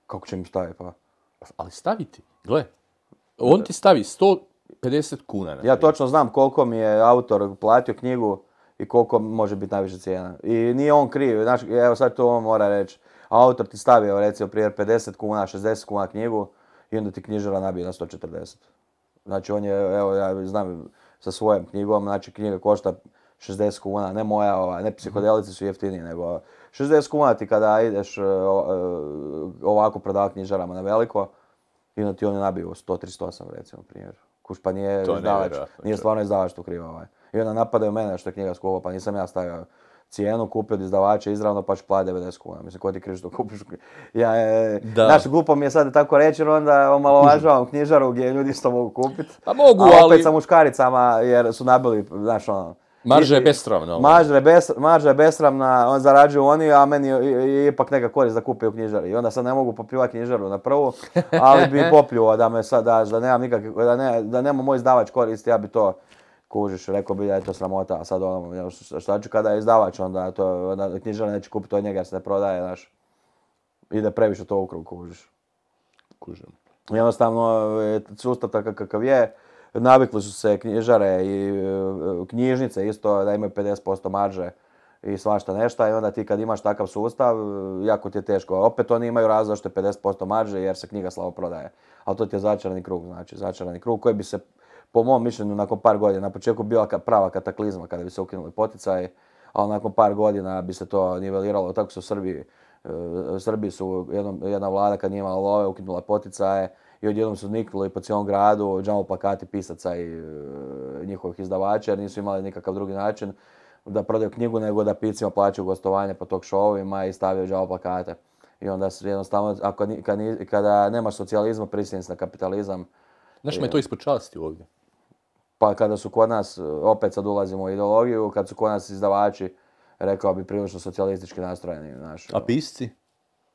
Kako će mi staviti pa? Ali staviti, gle, on ti stavi 150 kuna. ja točno znam koliko mi je autor platio knjigu i koliko može biti najviše cijena. I nije on kriv, znaš, evo sad to on mora reći. Autor ti stavio recimo prije 50 kuna, 60 kuna knjigu i onda ti knjižara nabije na 140. Znači on je, evo ja znam sa svojom knjigom, znači knjiga košta 60 kuna, ne moja, ne psihodelici su jeftiniji, nego 60 kuna ti kada ideš e, e, ovako prodavati knjižarama na veliko, i onda ti oni nabiju 138 recimo primjer. Kuš pa nije to izdavač, nije stvarno izdavač tu kriva ovaj. I onda napadaju mene što je knjiga skupa, pa nisam ja stavio cijenu, kupio od izdavača izravno pa ću platiti 90 kuna. Mislim, ko ti kriš što kupiš? Ja, e, da. Znaš, glupo mi je sad tako reći jer onda omalovažavam knjižaru gdje ljudi isto mogu kupiti. Pa mogu, A opet ali... sa muškaricama jer su nabili, znaš ono, Marža je besramna. Ono. Marža, je, besramna, on zarađuju oni, a meni je ipak neka korist da kupi u knjižari. I onda sad ne mogu popljuvati knjižaru na prvu, ali bi <laughs> popljuo da me sad, da, nemam nikakve, da, ne, da nema moj izdavač koristi, ja bi to kužiš, rekao bi da je to sramota, a sad ono, šta ću kada je izdavač, onda to, onda knjižara neće kupiti od njega, se ne prodaje, znaš. Ide previše to u krug, kužiš. Kužim. Jednostavno, e, sustav takav kakav je, navikli su se knjižare i e, knjižnice isto da imaju 50% marže i svašta nešta i onda ti kad imaš takav sustav e, jako ti je teško. Opet oni imaju razlog je 50% marže jer se knjiga slavo prodaje. Ali to ti je začarani krug, znači začarani krug koji bi se po mom mišljenju nakon par godina, na početku bila prava kataklizma kada bi se ukinuli poticaj, ali nakon par godina bi se to niveliralo, tako su Srbiji, e, Srbiji su jedna vlada kad nije imala love ukinula poticaje, i odjednom su i po cijelom gradu džamo plakati pisaca i e, njihovih izdavača jer nisu imali nikakav drugi način da prodaju knjigu nego da piscima plaćaju gostovanje po tog šovima i stavljaju džamo plakate. I onda su jednostavno, ako, kada, kada nemaš socijalizma, se na kapitalizam. Znaš me e. to ispod časti ovdje? Pa kada su kod nas, e, opet sad ulazimo u ideologiju, kad su kod nas izdavači, rekao bi, prilično socijalistički nastrojeni. Naš, A ono. pisci?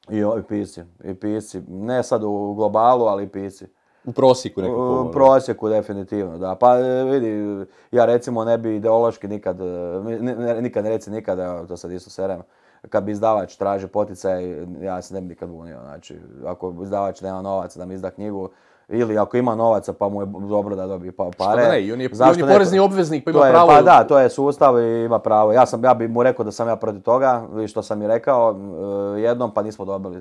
I, pisci, i pisci. Ne sad u globalu, ali i pisci. U prosjeku nekako? U prosjeku, definitivno, da. Pa e, vidi, ja recimo ne bi ideološki nikad, e, nikad ne reci nikada, to sad isto serem, kad bi izdavač tražio poticaj, ja se ne bi nikad bunio. Znači, ako izdavač nema novaca da mi izda knjigu, ili ako ima novaca pa mu je dobro da dobije pa pare. Što ne, on je, porezni obveznik pa ima pravo. Pa da, to je sustav i ima pravo. Ja, sam, ja bi mu rekao da sam ja protiv toga, i što sam i rekao e, jednom pa nismo dobili.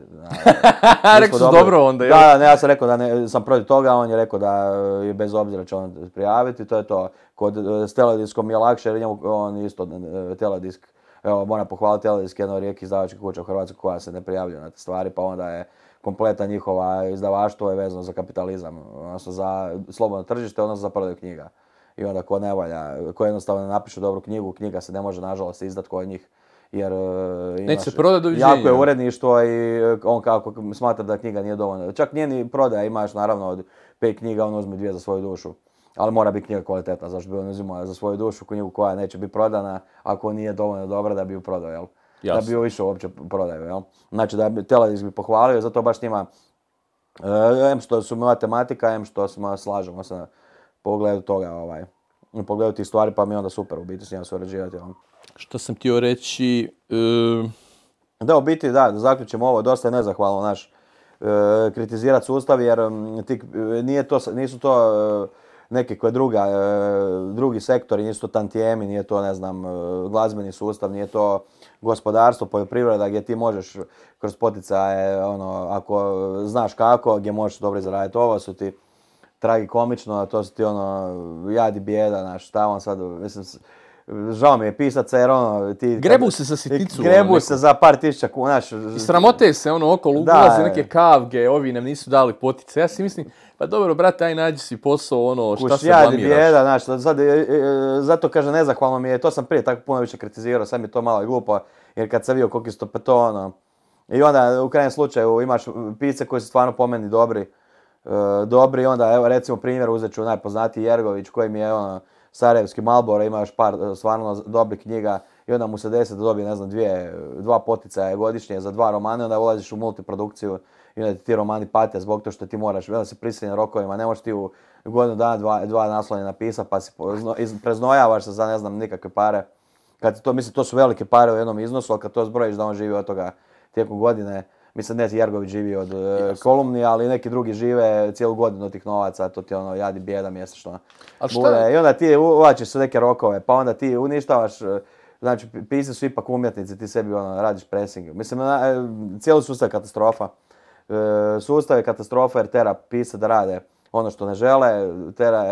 <laughs> dobro onda. Da, ne, ja sam rekao da ne, sam protiv toga, on je rekao da je bez obzira će on prijaviti, to je to. Kod e, s telediskom je lakše jer njemu on isto e, teledisk. Evo, moram pohvaliti teledisk od rijeki izdavačka kuće u Hrvatskoj koja se ne prijavljuje na te stvari, pa onda je kompletna njihova izdavaštvo je vezano za kapitalizam, odnosno za slobodno tržište, odnosno za prodaju knjiga. I onda ko ne valja, ko jednostavno napiše dobru knjigu, knjiga se ne može nažalost izdat kod njih. Jer e, imaš, jako je uredništvo i e, on kako smatra da knjiga nije dovoljna. Čak nije ni prodaja, imaš naravno od pet knjiga, on uzme dvije za svoju dušu. Ali mora biti knjiga kvalitetna, zašto bi on uzimao za svoju dušu knjigu koja neće biti prodana ako nije dovoljno dobra da bi ju prodao, jel? Jasne. da bi ovo išao uopće prodaju. Jel? Znači da bi bi pohvalio, zato baš njima eh, em što su moja tematika, em što smo slažemo sa pogledu toga ovaj, pogledu tih stvari pa mi je onda super u biti s njima surađivati. Što sam htio reći... Eh, da, u biti da, da zaključimo ovo, dosta je nezahvalno naš eh, kritizirati sustav jer mm, ti, nije to, nisu to e, neke koje druga, drugi sektori, nisu to tantijemi, nije to ne znam glazbeni sustav, nije to gospodarstvo, poljoprivreda gdje ti možeš kroz poticaje, ono, ako znaš kako, gdje možeš dobro izraditi Ovo su ti tragikomično, to su ti ono, jadi bijeda, znaš, šta on sad, mislim, žao mi je pisaca jer ono, ti... Grebu se za siticu. Grebu ono, se za par tisuća kuna. I sramote se, ono, okolo ulaze neke kavge, ovi nam nisu dali potice. Ja si mislim, pa dobro, brate, aj nađi si posao, ono, šta Kuš, se ja blamiraš. znaš, e, e, e, zato kaže, nezahvalno mi je, to sam prije tako puno više kritizirao, sad mi je to malo glupo, jer kad sam vidio koliko to, pa ono... I onda, u krajem slučaju, imaš pice koji su stvarno po meni dobri. dobri, onda, evo, recimo, primjer, uzet ću najpoznatiji Jergović, koji mi je, ono, Sarajevski Malbora, ima još par e, stvarno dobrih knjiga i onda mu se desi da dobije, ne znam, dvije, dva poticaja godišnje za dva romana, onda ulaziš u multiprodukciju i onda ti romani pate zbog toga što ti moraš, onda si prisiljen rokovima, ne možeš ti u godinu dana dva, dva naslova napisati pa si preznojavaš se za ne znam nikakve pare. Kad to, mislim, to su velike pare u jednom iznosu, ali kad to zbrojiš da on živi od toga tijekom godine, Mislim, ne Jergović živi od kolumnije, kolumni, ali neki drugi žive cijelu godinu tih novaca, to ti ono jadi bijeda mjesečno. A I onda ti uvačiš se neke rokove, pa onda ti uništavaš, e, znači pisa su ipak umjetnici, ti sebi ono, radiš pressing. Mislim, na, e, cijeli sustav je katastrofa. E, sustav je katastrofa jer tera pisa da rade ono što ne žele, tera,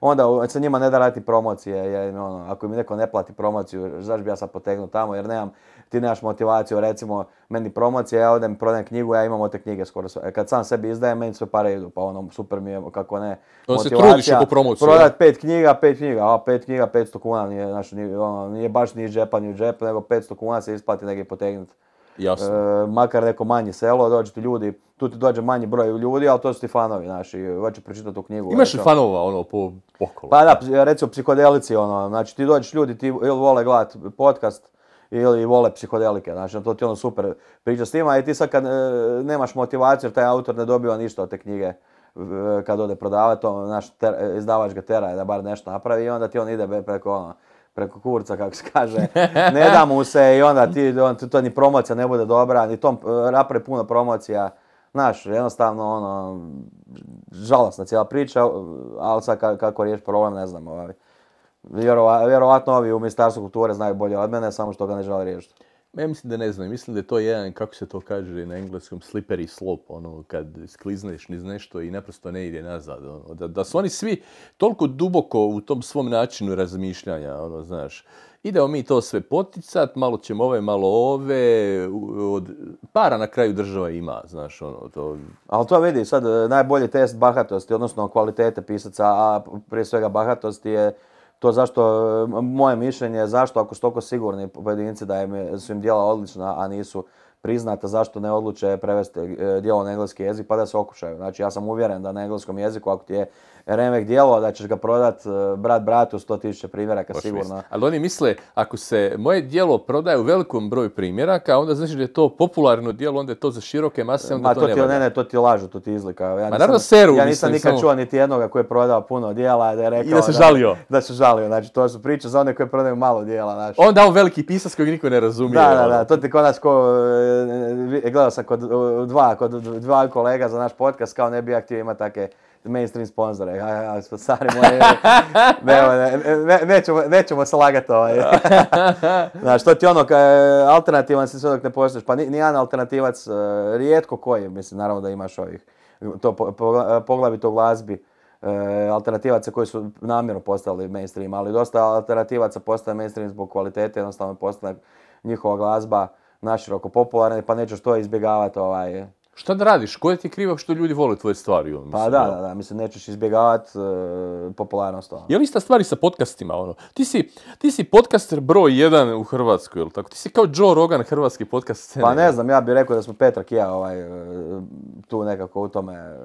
onda se njima ne da raditi promocije, jer ono, ako mi neko ne plati promociju, zašto bi ja sad potegnuo tamo jer nemam, ti nemaš motivaciju, recimo, meni promocija, ja odem, prodajem knjigu, ja imam te knjige skoro sve. E, kad sam sebi izdajem, meni sve pare idu, pa ono, super mi je, kako ne, to motivacija. se trudiš pet knjiga, pet knjiga, a pet knjiga, 500 kuna, nije, znači, nije, ono, nije baš ni džepa, ni u džep, nego 500 kuna se isplati negdje potegnuti. Jasno. E, makar neko manje selo, dođe ti ljudi, tu ti dođe manji broj ljudi, ali to su ti fanovi, znači, hoće pročitati tu knjigu. Imaš li fanova, ono, po okolo? Pa da, recimo psihodelici, ono, znači, ti dođeš ljudi, ti ili vole gledati podcast, ili vole psihodelike, znači to ti ono super priča s njima i ti sad kad e, nemaš motivaciju jer taj autor ne dobiva ništa od te knjige e, kad ode prodavati, to, naš ter, izdavač ga tera da bar nešto napravi i onda ti on ide preko ono, preko kurca, kako se kaže, ne da mu se i onda ti, on, to ni promocija ne bude dobra, ni tom napravi e, puno promocija, znaš, jednostavno, ono, žalostna cijela priča, ali sad kako riješ problem, ne znam, ovaj. Vjerova, vjerovatno ovi u Ministarstvu kulture znaju bolje od mene, samo što ga ne žele riješiti. Ja mislim da ne znam, mislim da je to jedan, kako se to kaže na engleskom, slippery slope, ono, kad sklizneš niz nešto i naprosto ne ide nazad, ono. da, su oni svi toliko duboko u tom svom načinu razmišljanja, ono, znaš, idemo mi to sve poticat, malo ćemo ove, malo ove, od para na kraju država ima, znaš, ono, to... Ali to vidi, sad, e, najbolji test bahatosti, odnosno kvalitete pisaca, a prije svega bahatosti je to zašto, e, moje mišljenje je zašto ako su toliko sigurni pojedinci da im, su im djela odlična, a nisu priznata, zašto ne odluče prevesti e, djelo na engleski jezik pa da se okušaju. Znači ja sam uvjeren da na engleskom jeziku ako ti je remek dijelo, da ćeš ga prodat e, brat bratu 100.000 primjeraka sigurno. Ali oni misle, ako se moje dijelo prodaje u velikom broju primjeraka, onda znači da je to popularno dijelo, onda je to za široke mase, onda Ma, to, ti, ne, ne, to ti lažu, to ti izlika. Ja nisam, naravno seru, Ja nisam nikad čuo niti jednoga koji je prodao puno dijela, da je rekao... I da se žalio. Da, se žalio, znači to su priče za one koji prodaju malo dijela. Znači. Onda on veliki pisac kojeg niko ne razumije. Da, da, ono. da, to ti kod nas ko, e, e, gledao sam kod dva, kod dva kolega za naš podcast, kao ne bi ja htio mainstream sponzore. nećemo, nećemo se lagati ovaj. <laughs> Znaš, to ti ono, e, alternativan si sve dok ne postojiš, Pa nijedan alternativac, e, rijetko koji, mislim, naravno da imaš ovih, to e, poglavito glazbi. Alternativaca koji su namjerno postali mainstream, ali dosta alternativaca postaje mainstream zbog kvalitete, jednostavno postaje njihova glazba naširoko popularna, pa nećeš to izbjegavati ovaj, Šta da radiš? Ko je ti kriva što ljudi vole tvoje stvari? Ono, pa da, da, da, mislim, nećeš izbjegavati e, popularnost. Ono. Je li ista stvari sa podcastima? Ono? Ti, si, ti si podcaster broj jedan u Hrvatskoj, ili tako? Ti si kao Joe Rogan hrvatski podcast Pa ne znam, ja bih rekao da smo Petrak i ja ovaj, e, tu nekako u tome...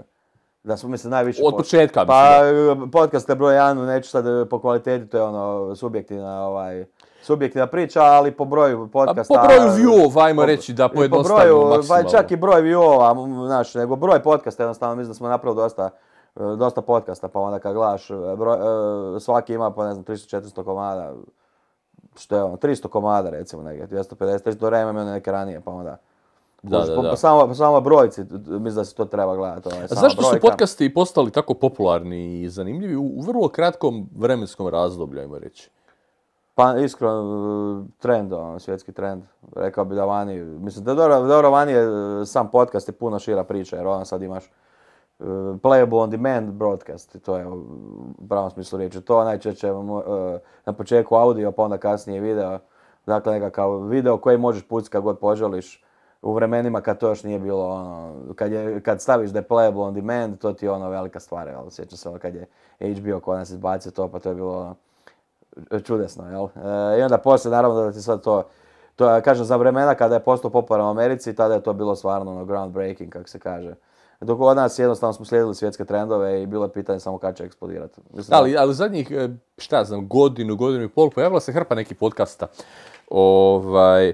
Da smo, mislim, najviše... Od početka, mislim. Pa, e, podcast je broj jedan, neću sad po kvaliteti, to je ono, subjektivna, ovaj subjektivna priča, ali po broju podcasta... po broju view ajmo reći da pojednostavimo ovaj, maksimalno. Čak i broj view znaš, nego broj podcasta, jednostavno mislim da smo napravili dosta e, dosta podcasta, pa onda kad gledaš, e, e, svaki ima po pa ne znam 300-400 komada, što je ono, 300 komada recimo negdje, 250-300 vremena imaju neke ranije, pa onda... Da, da, da. Po, samo, brojci, mislim da se to treba gledati. Ovaj, A zašto su podcasti postali tako popularni i zanimljivi u vrlo kratkom vremenskom razdoblju, ajmo reći? Pa iskreno, e, trend, ono, svjetski trend. Rekao bi da vani, mislim da dobro, dobro vani je e, sam podcast je puno šira priča jer ono sad imaš e, playable on demand broadcast, to je u pravom smislu riječi. To najčešće na početku audio pa onda kasnije video. Dakle, nekakav video koji možeš pustiti kad god poželiš u vremenima kad to još nije bilo ono, kad, je, kad staviš da je playable on demand, to ti je ono velika stvar, sjećam se ono kad je HBO kod nas izbacio to, pa to je bilo ono, čudesno, jel? E, I onda poslije, naravno da ti sad to, to kažem, za vremena kada je postao popularan u Americi, tada je to bilo stvarno ono groundbreaking, kako se kaže. Dok od nas jednostavno smo slijedili svjetske trendove i bilo je pitanje samo kad će eksplodirati. ali, ali zadnjih, e, šta znam, godinu, godinu i pol pojavila se hrpa nekih podcasta. Ovaj,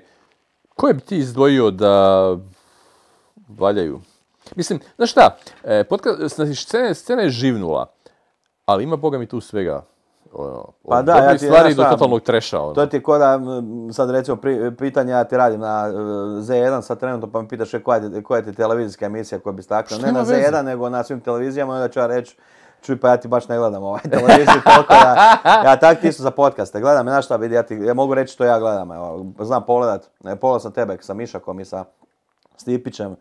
koje bi ti izdvojio da valjaju? Mislim, znaš šta, e, podcast, znači, scena je živnula, ali ima boga mi tu svega ono, pa da, ja ti, stvari do treša. Ono. To ti je ko da, sad recimo, pri, pitanje ja ti radim na e, Z1 sad trenutno, pa mi pitaš koja, e, koja ti televizijska emisija koja bi stakla. Ne na Z1, nego na svim televizijama, onda ću ja reći, čuj pa ja ti baš ne gledam ovaj <laughs> televiziju toliko da, ja tak ti su za podcaste, gledam, ja šta vidi, ja, ti, ja mogu reći što ja gledam, znam pogledat, e, pogledam sam tebe sa Mišakom i sa Stipićem, e,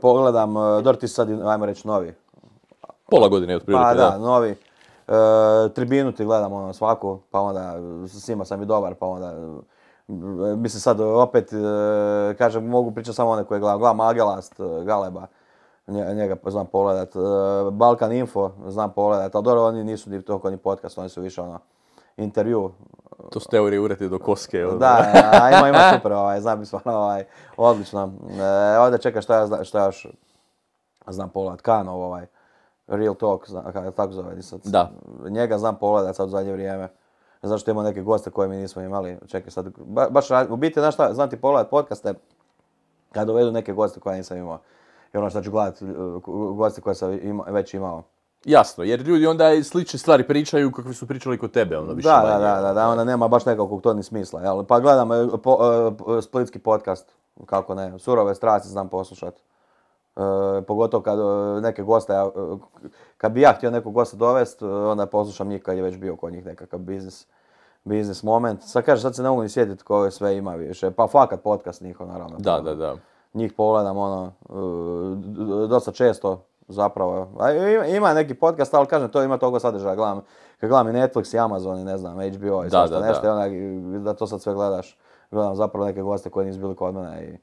pogledam, dobro ti sad, ajmo reći, novi. Pola godine je otprilike, pa, da. da. novi. E, tribinu ti gledam ono, svaku, pa onda svima sam i dobar, pa onda e, mislim sad opet e, kažem mogu pričati samo one koje gledam, gledam Agelast, Galeba, njega znam pogledat, Balkan Info znam pogledat, ali dobro oni nisu ni toliko ni podcast, oni su više ono intervju. To su teorije ureti do koske. Ono. Da, ima, ima super, ovaj, znam stvarno, ovaj, odlično. ovdje čeka što ja znam pogledat, Kanov ovaj, Real Talk, zna, tako zove, da. njega znam pogledat sad u zadnje vrijeme. Znaš što imamo neke goste koje mi nismo imali, čekaj sad, ba, baš u biti, znaš znam ti pogledat podcaste kad dovedu neke goste koje nisam imao. I ono što ću gledat e, goste koje sam ima, već imao. Jasno, jer ljudi onda slične stvari pričaju kakve su pričali kod tebe, ono više da, Da, da, da, onda nema baš nekakvog to ni smisla, jel? Pa gledam e, e, splitski podcast, kako ne, surove strasti znam poslušati. E, pogotovo kad e, neke goste, e, kad bi ja htio nekog gosta dovesti, onda poslušam njih kad je već bio kod njih nekakav biznis biznis moment. Sad kažeš, sad se ne mogu ni sjetiti koje sve ima više. Pa fakat podcast njihov, ono, naravno. Da, da, da. Njih pogledam, ono, dosta često zapravo. A, ima, neki podcast, ali kažem, to ima toliko sadržaja. Gledam, kad gledam i Netflix i Amazon i ne znam, HBO i da, svašta da, nešto, da. da to sad sve gledaš. Gledam zapravo neke goste koji nisu bili kod mene i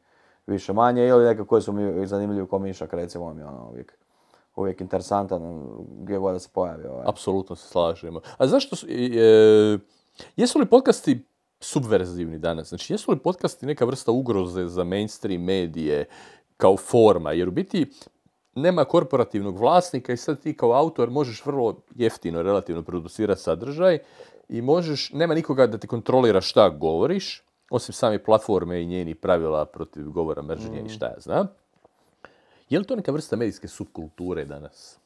više manje ili neke koje su mi zanimljivi u Mišak recimo on je ono uvijek uvijek interesantan gdje god da se pojavi. Ovaj. Apsolutno se slažemo. A zašto su, e, jesu li podcasti subverzivni danas? Znači jesu li podcasti neka vrsta ugroze za mainstream medije kao forma? Jer u biti nema korporativnog vlasnika i sad ti kao autor možeš vrlo jeftino relativno producirati sadržaj i možeš, nema nikoga da ti kontrolira šta govoriš, osim same platforme i njenih pravila protiv govora mržnje i mm. šta ja znam. Je li to neka vrsta medijske subkulture danas?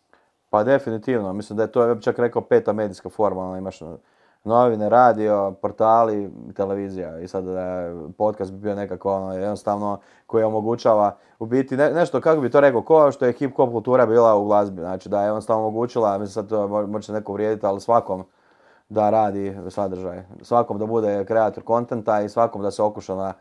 Pa definitivno, mislim da je to, ja bih čak rekao, peta medijska forma, ono, imaš novine, radio, portali, televizija i sad e, podcast bi bio nekako ono, jednostavno koji omogućava u biti nešto, kako bi to rekao, ko što je hip hop kultura bila u glazbi, znači da je jednostavno omogućila, mislim sad to može neko vrijediti, ali svakom da radi sadržaj. Svakom da bude kreator kontenta i svakom da se okuša na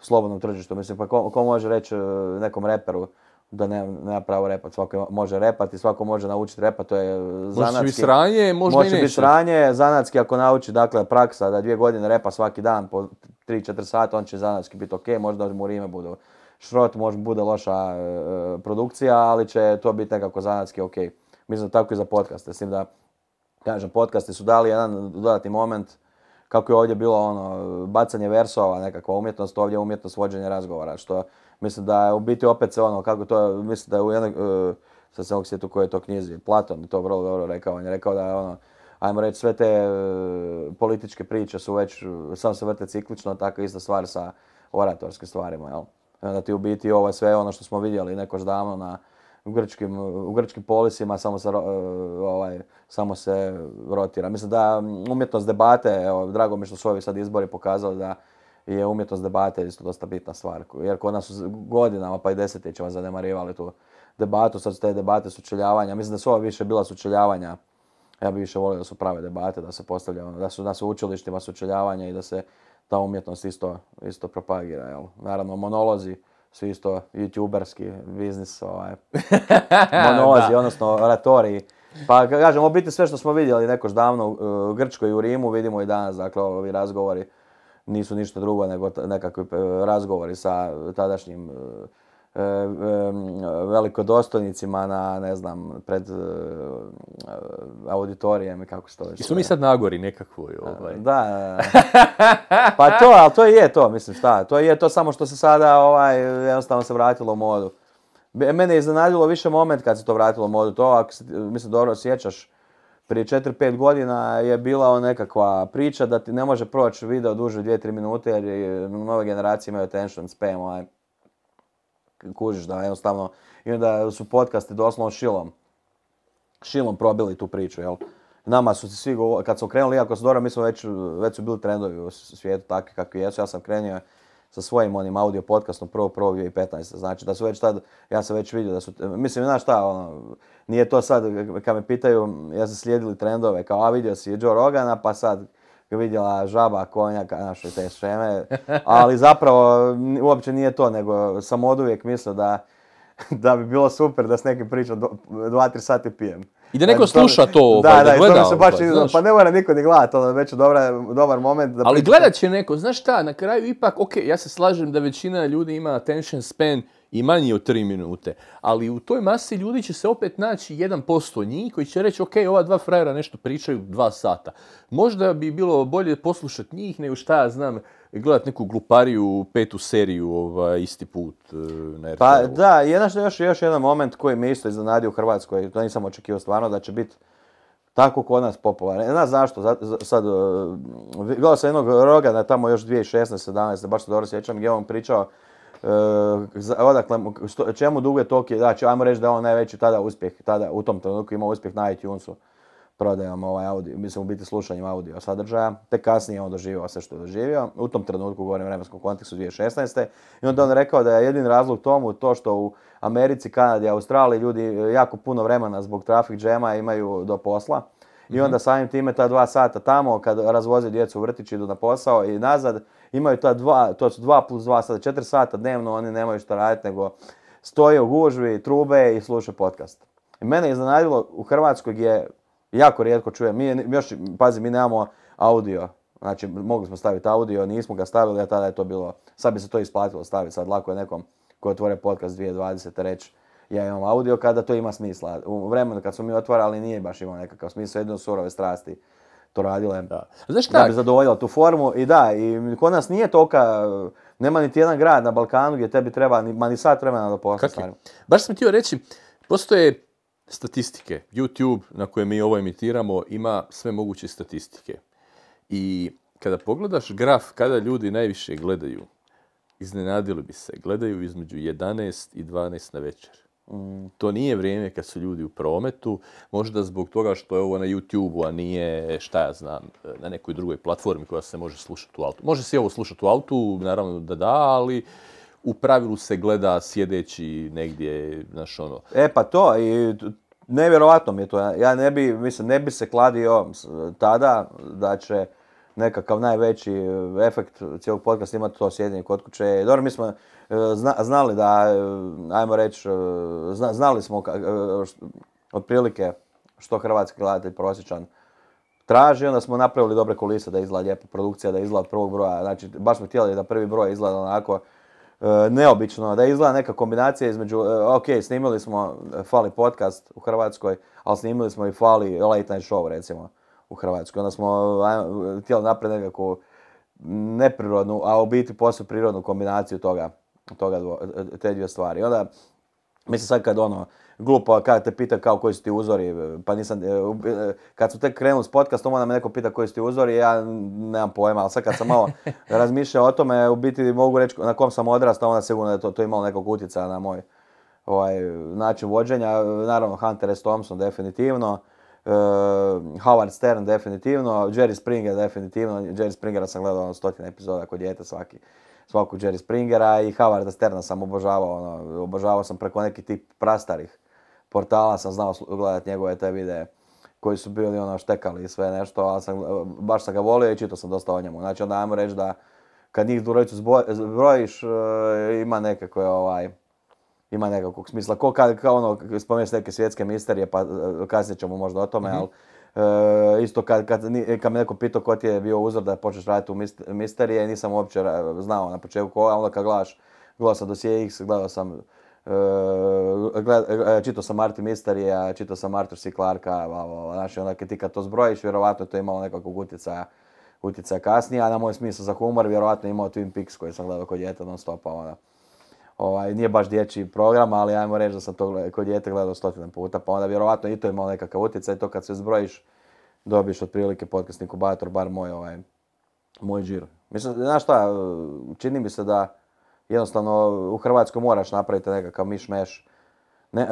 slobodnom tržištu. Mislim, pa ko, može reći e, nekom reperu da ne, nema pravo repat, svako može repati, svako može naučiti repat, to je zanatski. Može sranje, možda može i biti sranje, zanatski ako nauči, dakle, praksa da dvije godine repa svaki dan po 3-4 sata, on će zanatski biti ok, možda mu rime budu šrot, možda bude loša e, produkcija, ali će to biti nekako zanatski ok. Mislim, tako i za podcaste, s tim da Kažem, podcasti su dali jedan dodatni moment kako je ovdje bilo ono, bacanje versova, nekakva umjetnost, ovdje umjetnost vođenja razgovora, što mislim da je u biti opet se ono, kako to, mislim da je u jednoj, uh, se koji je to knjizi, Platon to vrlo dobro rekao, on je rekao da je ono, ajmo reći, sve te e, političke priče su već, sam se vrte ciklično, tako ista stvar sa oratorskim stvarima, jel? Da ti u biti ovo sve ono što smo vidjeli nekož davno na u grčkim, u grčkim polisima samo se, e, ovaj, samo se rotira. Mislim da umjetnost debate, evo, drago mi što su ovi sad izbori pokazali da je umjetnost debate isto dosta bitna stvar. Jer kod nas su godinama pa i desetljećima zanemarivali tu debatu, sad su te debate sučeljavanja. Mislim da su ovo više bila sučeljavanja. Ja bih više volio da su prave debate, da se postavlja, ono, da su na sveučilištima sučeljavanja i da se ta umjetnost isto, isto propagira. Jel? Naravno, monolozi svi isto youtuberski biznis ovaj, <laughs> Monozi, odnosno oratori. Pa kažem, u biti sve što smo vidjeli nekož davno u e, Grčkoj i u Rimu vidimo i danas, dakle ovi razgovori nisu ništa drugo nego nekakvi e, razgovori sa tadašnjim e, E, velikodostojnicima na, ne znam, pred e, auditorijem i kako se to već... su mi sad nagori nekakvu e, ovaj... Da, pa to, ali to je to, mislim šta, to je to samo što se sada ovaj, jednostavno se vratilo u modu. Mene je iznenadilo više moment kad se to vratilo u modu, to ako se, mislim, dobro sjećaš, prije 4-5 godina je bila on nekakva priča da ti ne može proći video duže 2-3 minute jer nove generacije imaju attention spam, ovaj, kužiš da jednostavno, i onda su podcasti doslovno šilom, šilom probili tu priču, jel? Nama su se svi govorili, kad smo krenuli, iako se dobro, mi smo već, već su bili trendovi u svijetu takvi kakvi jesu, ja sam krenio sa svojim onim audio podcastom prvo prvo 15. Znači da su već tad, ja sam već vidio da su, mislim znaš šta, ono, nije to sad, kad me pitaju, ja sam slijedili trendove, kao a vidio si Joe Rogana, pa sad vidjela žaba konjaka, naše te šeme, ali zapravo uopće nije to, nego sam od uvijek mislio da, da bi bilo super da s nekim pričam 2-3 sati pijem. I da neko sluša to, ovaj, da, da, da baš, pa, pa ne mora niko ni gledat, ono već je dobra, dobar moment. Da ali gledat će neko, znaš šta, na kraju ipak, ok, ja se slažem da većina ljudi ima attention span, i manji od tri minute. Ali u toj masi ljudi će se opet naći posto njih koji će reći ok, ova dva frajera nešto pričaju dva sata. Možda bi bilo bolje poslušati njih nego šta ja znam gledat neku glupariju, petu seriju ovaj, isti put eh, na Pa da, jedna, još, još jedan moment koji me isto iznenadio u Hrvatskoj, to nisam očekivao stvarno da će biti tako kod nas popularno Ne znam zašto, za, sad, eh, gledao sam jednog roga na tamo još 2016-17, baš se dobro sjećam, gdje on pričao E, odakle, čemu duguje toki, znači ajmo reći da je on najveći tada uspjeh, tada u tom trenutku ima uspjeh na iTunesu prodajom ovaj audio, mislim u biti slušanjem audio sadržaja, te kasnije on doživio sve što je doživio, u tom trenutku govorim vremenskom kontekstu 2016. I onda on rekao da je jedin razlog tomu to što u Americi, Kanadi, Australiji ljudi e, jako puno vremena zbog traffic džema imaju do posla. I mhm. onda samim time ta dva sata tamo kad razvoze djecu u vrtić idu na posao i nazad imaju ta dva, to su dva plus dva sada, četiri sata dnevno, oni nemaju što raditi, nego stoje u gužvi, trube i slušaju podcast. I mene je iznenadilo u Hrvatskoj gdje jako rijetko čuje, mi još, pazi, mi nemamo audio, znači mogli smo staviti audio, nismo ga stavili, a tada je to bilo, sad bi se to isplatilo staviti, sad lako je nekom koji otvore podcast 2020. reći ja imam audio kada to ima smisla. U vremenu kad smo mi otvarali nije baš imao nekakav smisla, jedino surove strasti to radila. Da. da bi zadovoljila tu formu i da, i kod nas nije toka, nema niti jedan grad na Balkanu gdje tebi treba, ni, ma ni sat vremena da posta Baš sam htio reći, postoje statistike. YouTube na kojem mi ovo emitiramo ima sve moguće statistike. I kada pogledaš graf kada ljudi najviše gledaju, iznenadili bi se, gledaju između 11 i 12 na večer. Mm, to nije vrijeme kad su ljudi u prometu, možda zbog toga što je ovo na YouTube-u, a nije, šta ja znam, na nekoj drugoj platformi koja se može slušati u autu. Može se i ovo slušati u autu, naravno da da, ali u pravilu se gleda sjedeći negdje, znaš ono. E pa to, i nevjerovatno mi je to. Ja ne bi, mislim, ne bi se kladio tada da će nekakav najveći e, efekt cijelog podcasta imati to sjedinje kod kuće. E, dobro, mi smo e, znali da, ajmo reći, znali smo otprilike što hrvatski gledatelj prosječan traži, onda smo napravili dobre kulise da izgleda lijepa produkcija, da izgleda od prvog broja. Znači, baš smo htjeli da prvi broj izgleda onako neobično, da izgleda neka kombinacija između, ok, snimili smo Fali podcast u Hrvatskoj, ali snimili smo i Fali Late Night Show recimo u Hrvatskoj. Onda smo htjeli napraviti nekakvu neprirodnu, a u biti posve prirodnu kombinaciju toga, toga te dvije stvari. Onda, mislim sad kad ono, glupo, kad te pita kao koji su ti uzori, pa nisam, e, e, kad su tek krenuli s podcastom, onda me neko pita koji su ti uzori, ja nemam pojma, ali sad kad sam malo <laughs> razmišljao o tome, u biti mogu reći na kom sam odrastao, onda sigurno je to, to imalo nekog utjecaja na moj ovaj, način vođenja. Naravno, Hunter S. Thompson definitivno. Eh, Howard Stern definitivno, Jerry Springer definitivno, Jerry Springera sam gledao ono epizoda kod dijete svaki svaku Jerry Springera i Howarda Sterna sam obožavao, ono, obožavao sam preko nekih tip prastarih portala sam znao gledati njegove te videe koji su bili ono štekali i sve nešto, ali sam, baš sam ga volio i čitao sam dosta o njemu. Znači onda ajmo reći da kad njih dvojicu zbrojiš eh, ima nekakve ovaj, ima nekakvog smisla. Ko kad, kao ono, spomeneš neke svjetske misterije, pa e, kasnije ćemo možda o tome, ali mhm. e, isto kad, kad, me neko pitao ko ti je bio uzor da počneš raditi u misterije, nisam uopće znao na početku ko, a onda kad gledaš, gledao sam dosije X, gledao sam, e, e čitao sam Marti Misterija, čitao sam Arthur C. Clarka, i onda kad ti kad to zbrojiš, vjerovatno to imalo nekakvog utjecaja utjecaja kasnije, a na moj smisao za humor vjerovatno je imao Twin Peaks koji sam gledao kod djeta non stopa, onda ovaj, nije baš dječji program, ali ajmo reći da sam to kod dijete gledao stotine puta, pa onda vjerovatno i to je nekakav utjecaj, to kad se zbrojiš dobiš otprilike podcast inkubator, bar moj ovaj, moj džir. Mislim, znaš šta, čini mi se da jednostavno u Hrvatskoj moraš napraviti nekakav miš-meš. Ne, e,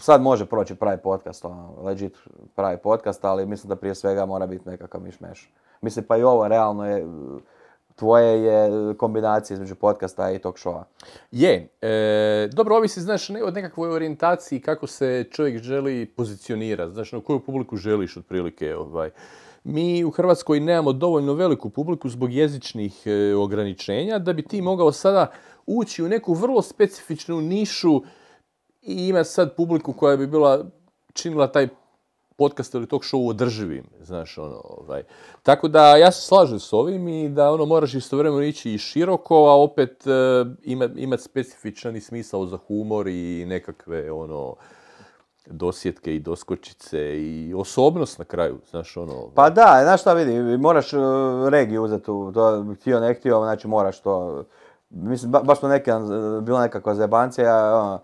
sad može proći pravi podcast, ono, legit pravi podcast, ali mislim da prije svega mora biti nekakav miš-meš. Mislim, pa i ovo realno je, tvoje je e, kombinacija između podcasta i talk showa. Je. E, dobro, ovisi, znaš, ne, od nekakvoj orijentaciji kako se čovjek želi pozicionirati. Znaš, na ono, koju publiku želiš otprilike. Ovaj. Mi u Hrvatskoj nemamo dovoljno veliku publiku zbog jezičnih e, ograničenja da bi ti mogao sada ući u neku vrlo specifičnu nišu i imati sad publiku koja bi bila činila taj podcast ili tok show održivim, znaš, ono, ovaj. Tako da ja se slažem s ovim i da ono moraš istovremeno ići i široko, a opet imati e, imat specifičan i smisao za humor i nekakve, ono, dosjetke i doskočice i osobnost na kraju, znaš ono... Ovaj. Pa da, znaš šta vidi, moraš e, regiju uzeti u to, htio ne htio, znači moraš to... Mislim, ba, baš e, bila nekakva zebancija, ono,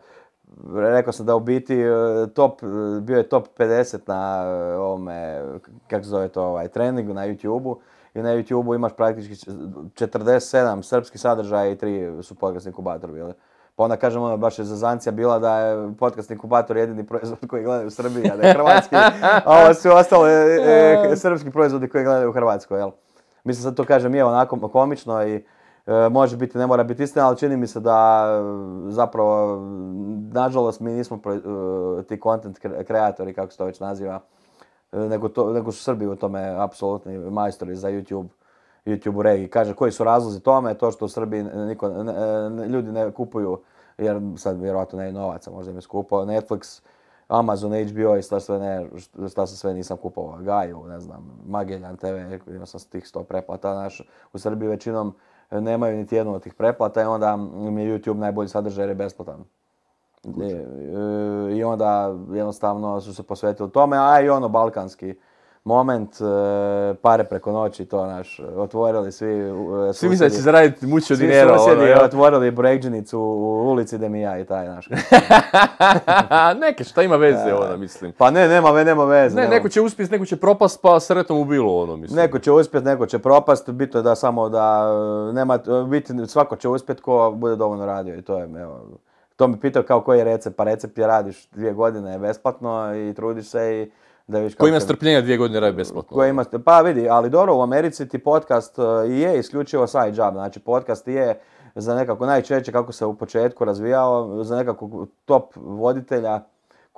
rekao sam da u biti e, top, e, bio je top 50 na e, ovome, kako se zove to, ovaj, treningu na YouTube-u. I na YouTube-u imaš praktički 47 srpski sadržaja i tri su podcast inkubator bili. Pa onda kažem, ono, baš je zazancija bila da je podcast inkubator jedini proizvod koji gledaju u Srbiji, a ne hrvatski. <laughs> A ovo su ostale srpski proizvodi koji gledaju u Hrvatskoj, jel? Mislim, sad to kažem je onako komično i E, može biti, ne mora biti istina, ali čini mi se da e, zapravo, nažalost, mi nismo e, ti content kreatori, kako se to već naziva, nego, su Srbi u tome apsolutni majstori za YouTube. YouTube u regiji. Kaže, koji su razlozi tome? To što u Srbiji niko, ljudi ne kupuju, jer sad vjerojatno ne novaca, možda im je skupo, Netflix, Amazon, HBO i sve ne, se sve nisam kupovao, Gaju, ne znam, Magellan TV, imao sam tih sto preplata, naš, u Srbiji većinom nemaju niti jednu od tih preplata i onda mi je YouTube najbolji sadržaj jer je besplatan. I, e, I onda jednostavno su se posvetili tome, a i ono balkanski moment, e, pare preko noći, to naš, otvorili svi... E, svi će zaraditi muću dinero. Svi ono, otvorili bregđenicu u ulici da mi ja i taj naš. <laughs> Neke šta ima veze onda ono, mislim. Pa ne, nema, veze. Ne, neko će uspjeti, neko će propast, pa sretno u bilo ono, mislim. Neko će uspjeti, neko će propast, bitno je da samo da e, nema, svako će uspjeti ko bude dovoljno radio i to je, evo, to mi pitao kao koji je recept, pa recept je radiš dvije godine, je besplatno i trudiš se i da viš Koji ima strpljenja dvije godine radi besplatno. pa vidi, ali dobro, u Americi ti podcast e, je isključivo side job. Znači, podcast je za nekako najčešće kako se u početku razvijao, za nekakvog top voditelja,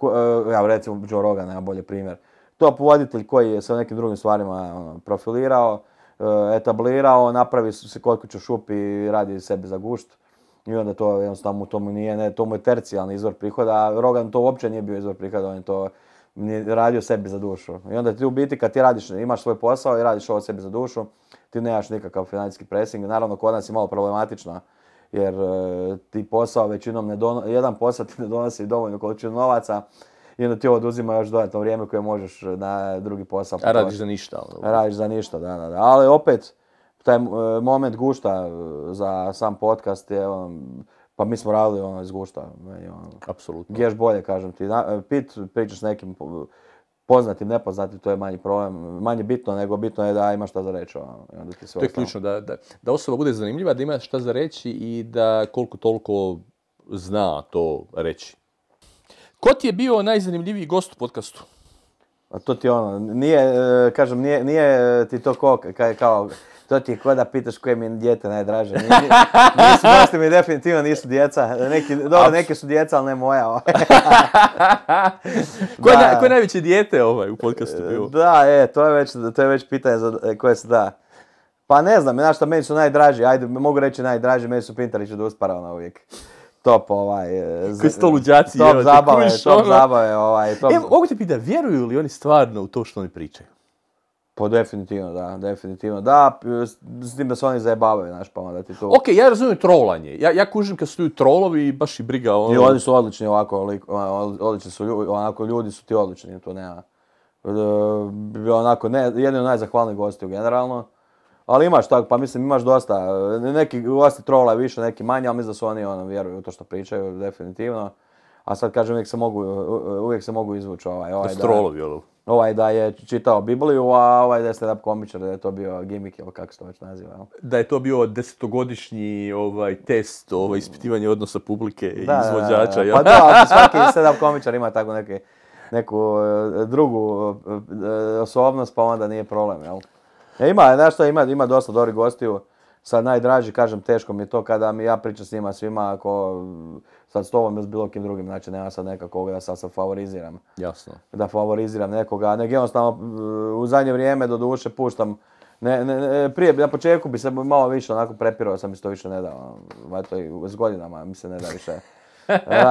e, ja recimo Joe Rogan, bolje primjer, top voditelj koji je sa nekim drugim stvarima ono, profilirao, e, etablirao, napravi se koliko će šupi i radi sebe za gušt. I onda to jednostavno nije, to mu je tercijalni izvor prihoda, a Rogan to uopće nije bio izvor prihoda, on je to ni radio sebi za dušu. I onda ti u biti kad ti radiš, imaš svoj posao i radiš ovo sebi za dušu, ti nemaš nikakav financijski pressing. Naravno, kod nas je malo problematično, jer e, ti posao većinom ne donosi, jedan posao ti ne donosi dovoljnu količinu novaca i onda ti oduzima još dodatno vrijeme koje možeš na drugi posao. A radiš za ništa. Radiš za ništa, da, da, da. Ali opet, taj e, moment gušta e, za sam podcast je ono, pa mi smo radili ono iz gušta. Meni, ono. Apsolutno. bolje, kažem ti. pit, pričaš s nekim poznatim, nepoznatim, to je manji problem, manje bitno, nego bitno je da ima šta za reći. Ono, to je ključno, da, osoba bude zanimljiva, da ima šta za reći i da koliko toliko zna to reći. Ko ti je bio najzanimljiviji gost u podcastu? to ti ono, nije, e, kažem, nije, ti to ko, kao, to ti je ko da pitaš koje mi dijete djete najdraže. Nisu, mi definitivno nisu djeca. dobro, neke su djeca, ali ne moja. <laughs> Koje ko je najveće dijete ovaj u podcastu bilo? E, da, e, to je već, to je već pitanje za, koje se da. Pa ne znam, znaš što, meni su najdraži, ajde, mogu reći najdraži, meni su Pintarić uspara ona uvijek top ovaj... E, Koji su to luđaci, top zabave, top ono? zabave, ovaj, e, mogu te pitati, vjeruju li oni stvarno u to što oni pričaju? Pa definitivno da, definitivno da, s tim da se oni zajebavaju, znaš, pa onda ti to... Ok, ja razumijem trolanje, ja, ja kužim kad su ljudi trolovi i baš i briga ono... I oni su odlični ovako, odlični su ljudi, onako ljudi su ti odlični, to nema... E, onako, ne, jedni od najzahvalnijih gostiju generalno, ali imaš tako, pa mislim imaš dosta, e, neki gosti trola više, neki manje, ali mislim da su oni ono, vjeruju u to što pričaju, definitivno. A sad kažem, uvijek se mogu, se mogu izvući ovaj, ovaj... Da su Ovaj da je čitao Bibliju, a ovaj da je stand-up komičar, da je to bio gimmick ili kako se to već naziva. Jel? Da je to bio desetogodišnji ovaj, test, ovaj, ispitivanje odnosa publike i izvođača. Pa da, <laughs> svaki stand-up komičar ima tako neke, neku e, drugu e, e, osobnost, pa onda nije problem. Jel? Ima, znaš što, ima, ima dosta dobrih gostiju Sad najdraži, kažem, teško mi je to kada mi ja pričam s njima svima ako sad s tobom ili s bilo kim drugim, znači nema sad nekakvog da sad favoriziram. Jasno. Da favoriziram nekoga, nego jednostavno u zadnje vrijeme do duše puštam ne, ne, prije, na početku bi se malo više onako prepirao, sam mi se to više ne dao. Ono, i s godinama mi se ne da više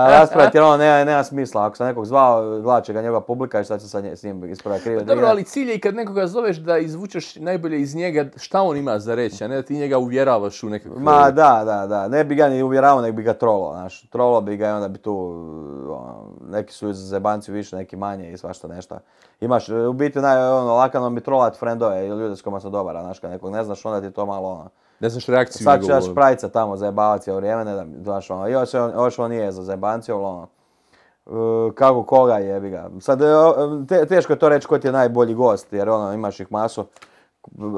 raspraviti, ono nema, nema smisla. Ako sam nekog zvao, će ga njega publika i šta će sa s njim ispraviti krive. Dobro, ali cilj je i kad nekoga zoveš da izvučeš najbolje iz njega šta on ima za reći, a ne da ti njega uvjeravaš u nekakvu... Ma da, da, da. Ne bi ga ni uvjeravao, nek bi ga trolo. Znaš. Trolo bi ga i onda bi tu neki su iz zebanci više, neki manje i svašta nešto. Imaš, u biti naj, ono, lakano bi trolat frendove ili ljude s kojima sam dobar, znaš, kad nekog ne znaš, onda ti to malo ono, ne znaš reakciju Sad će još ono. prajca tamo zajebavac je vrijeme, ne znam, znaš ono, još, još on nije za zajebanci, ono, e, kako koga jebi ga. Sad, e, teško je to reći ko ti je najbolji gost, jer ono, imaš ih masu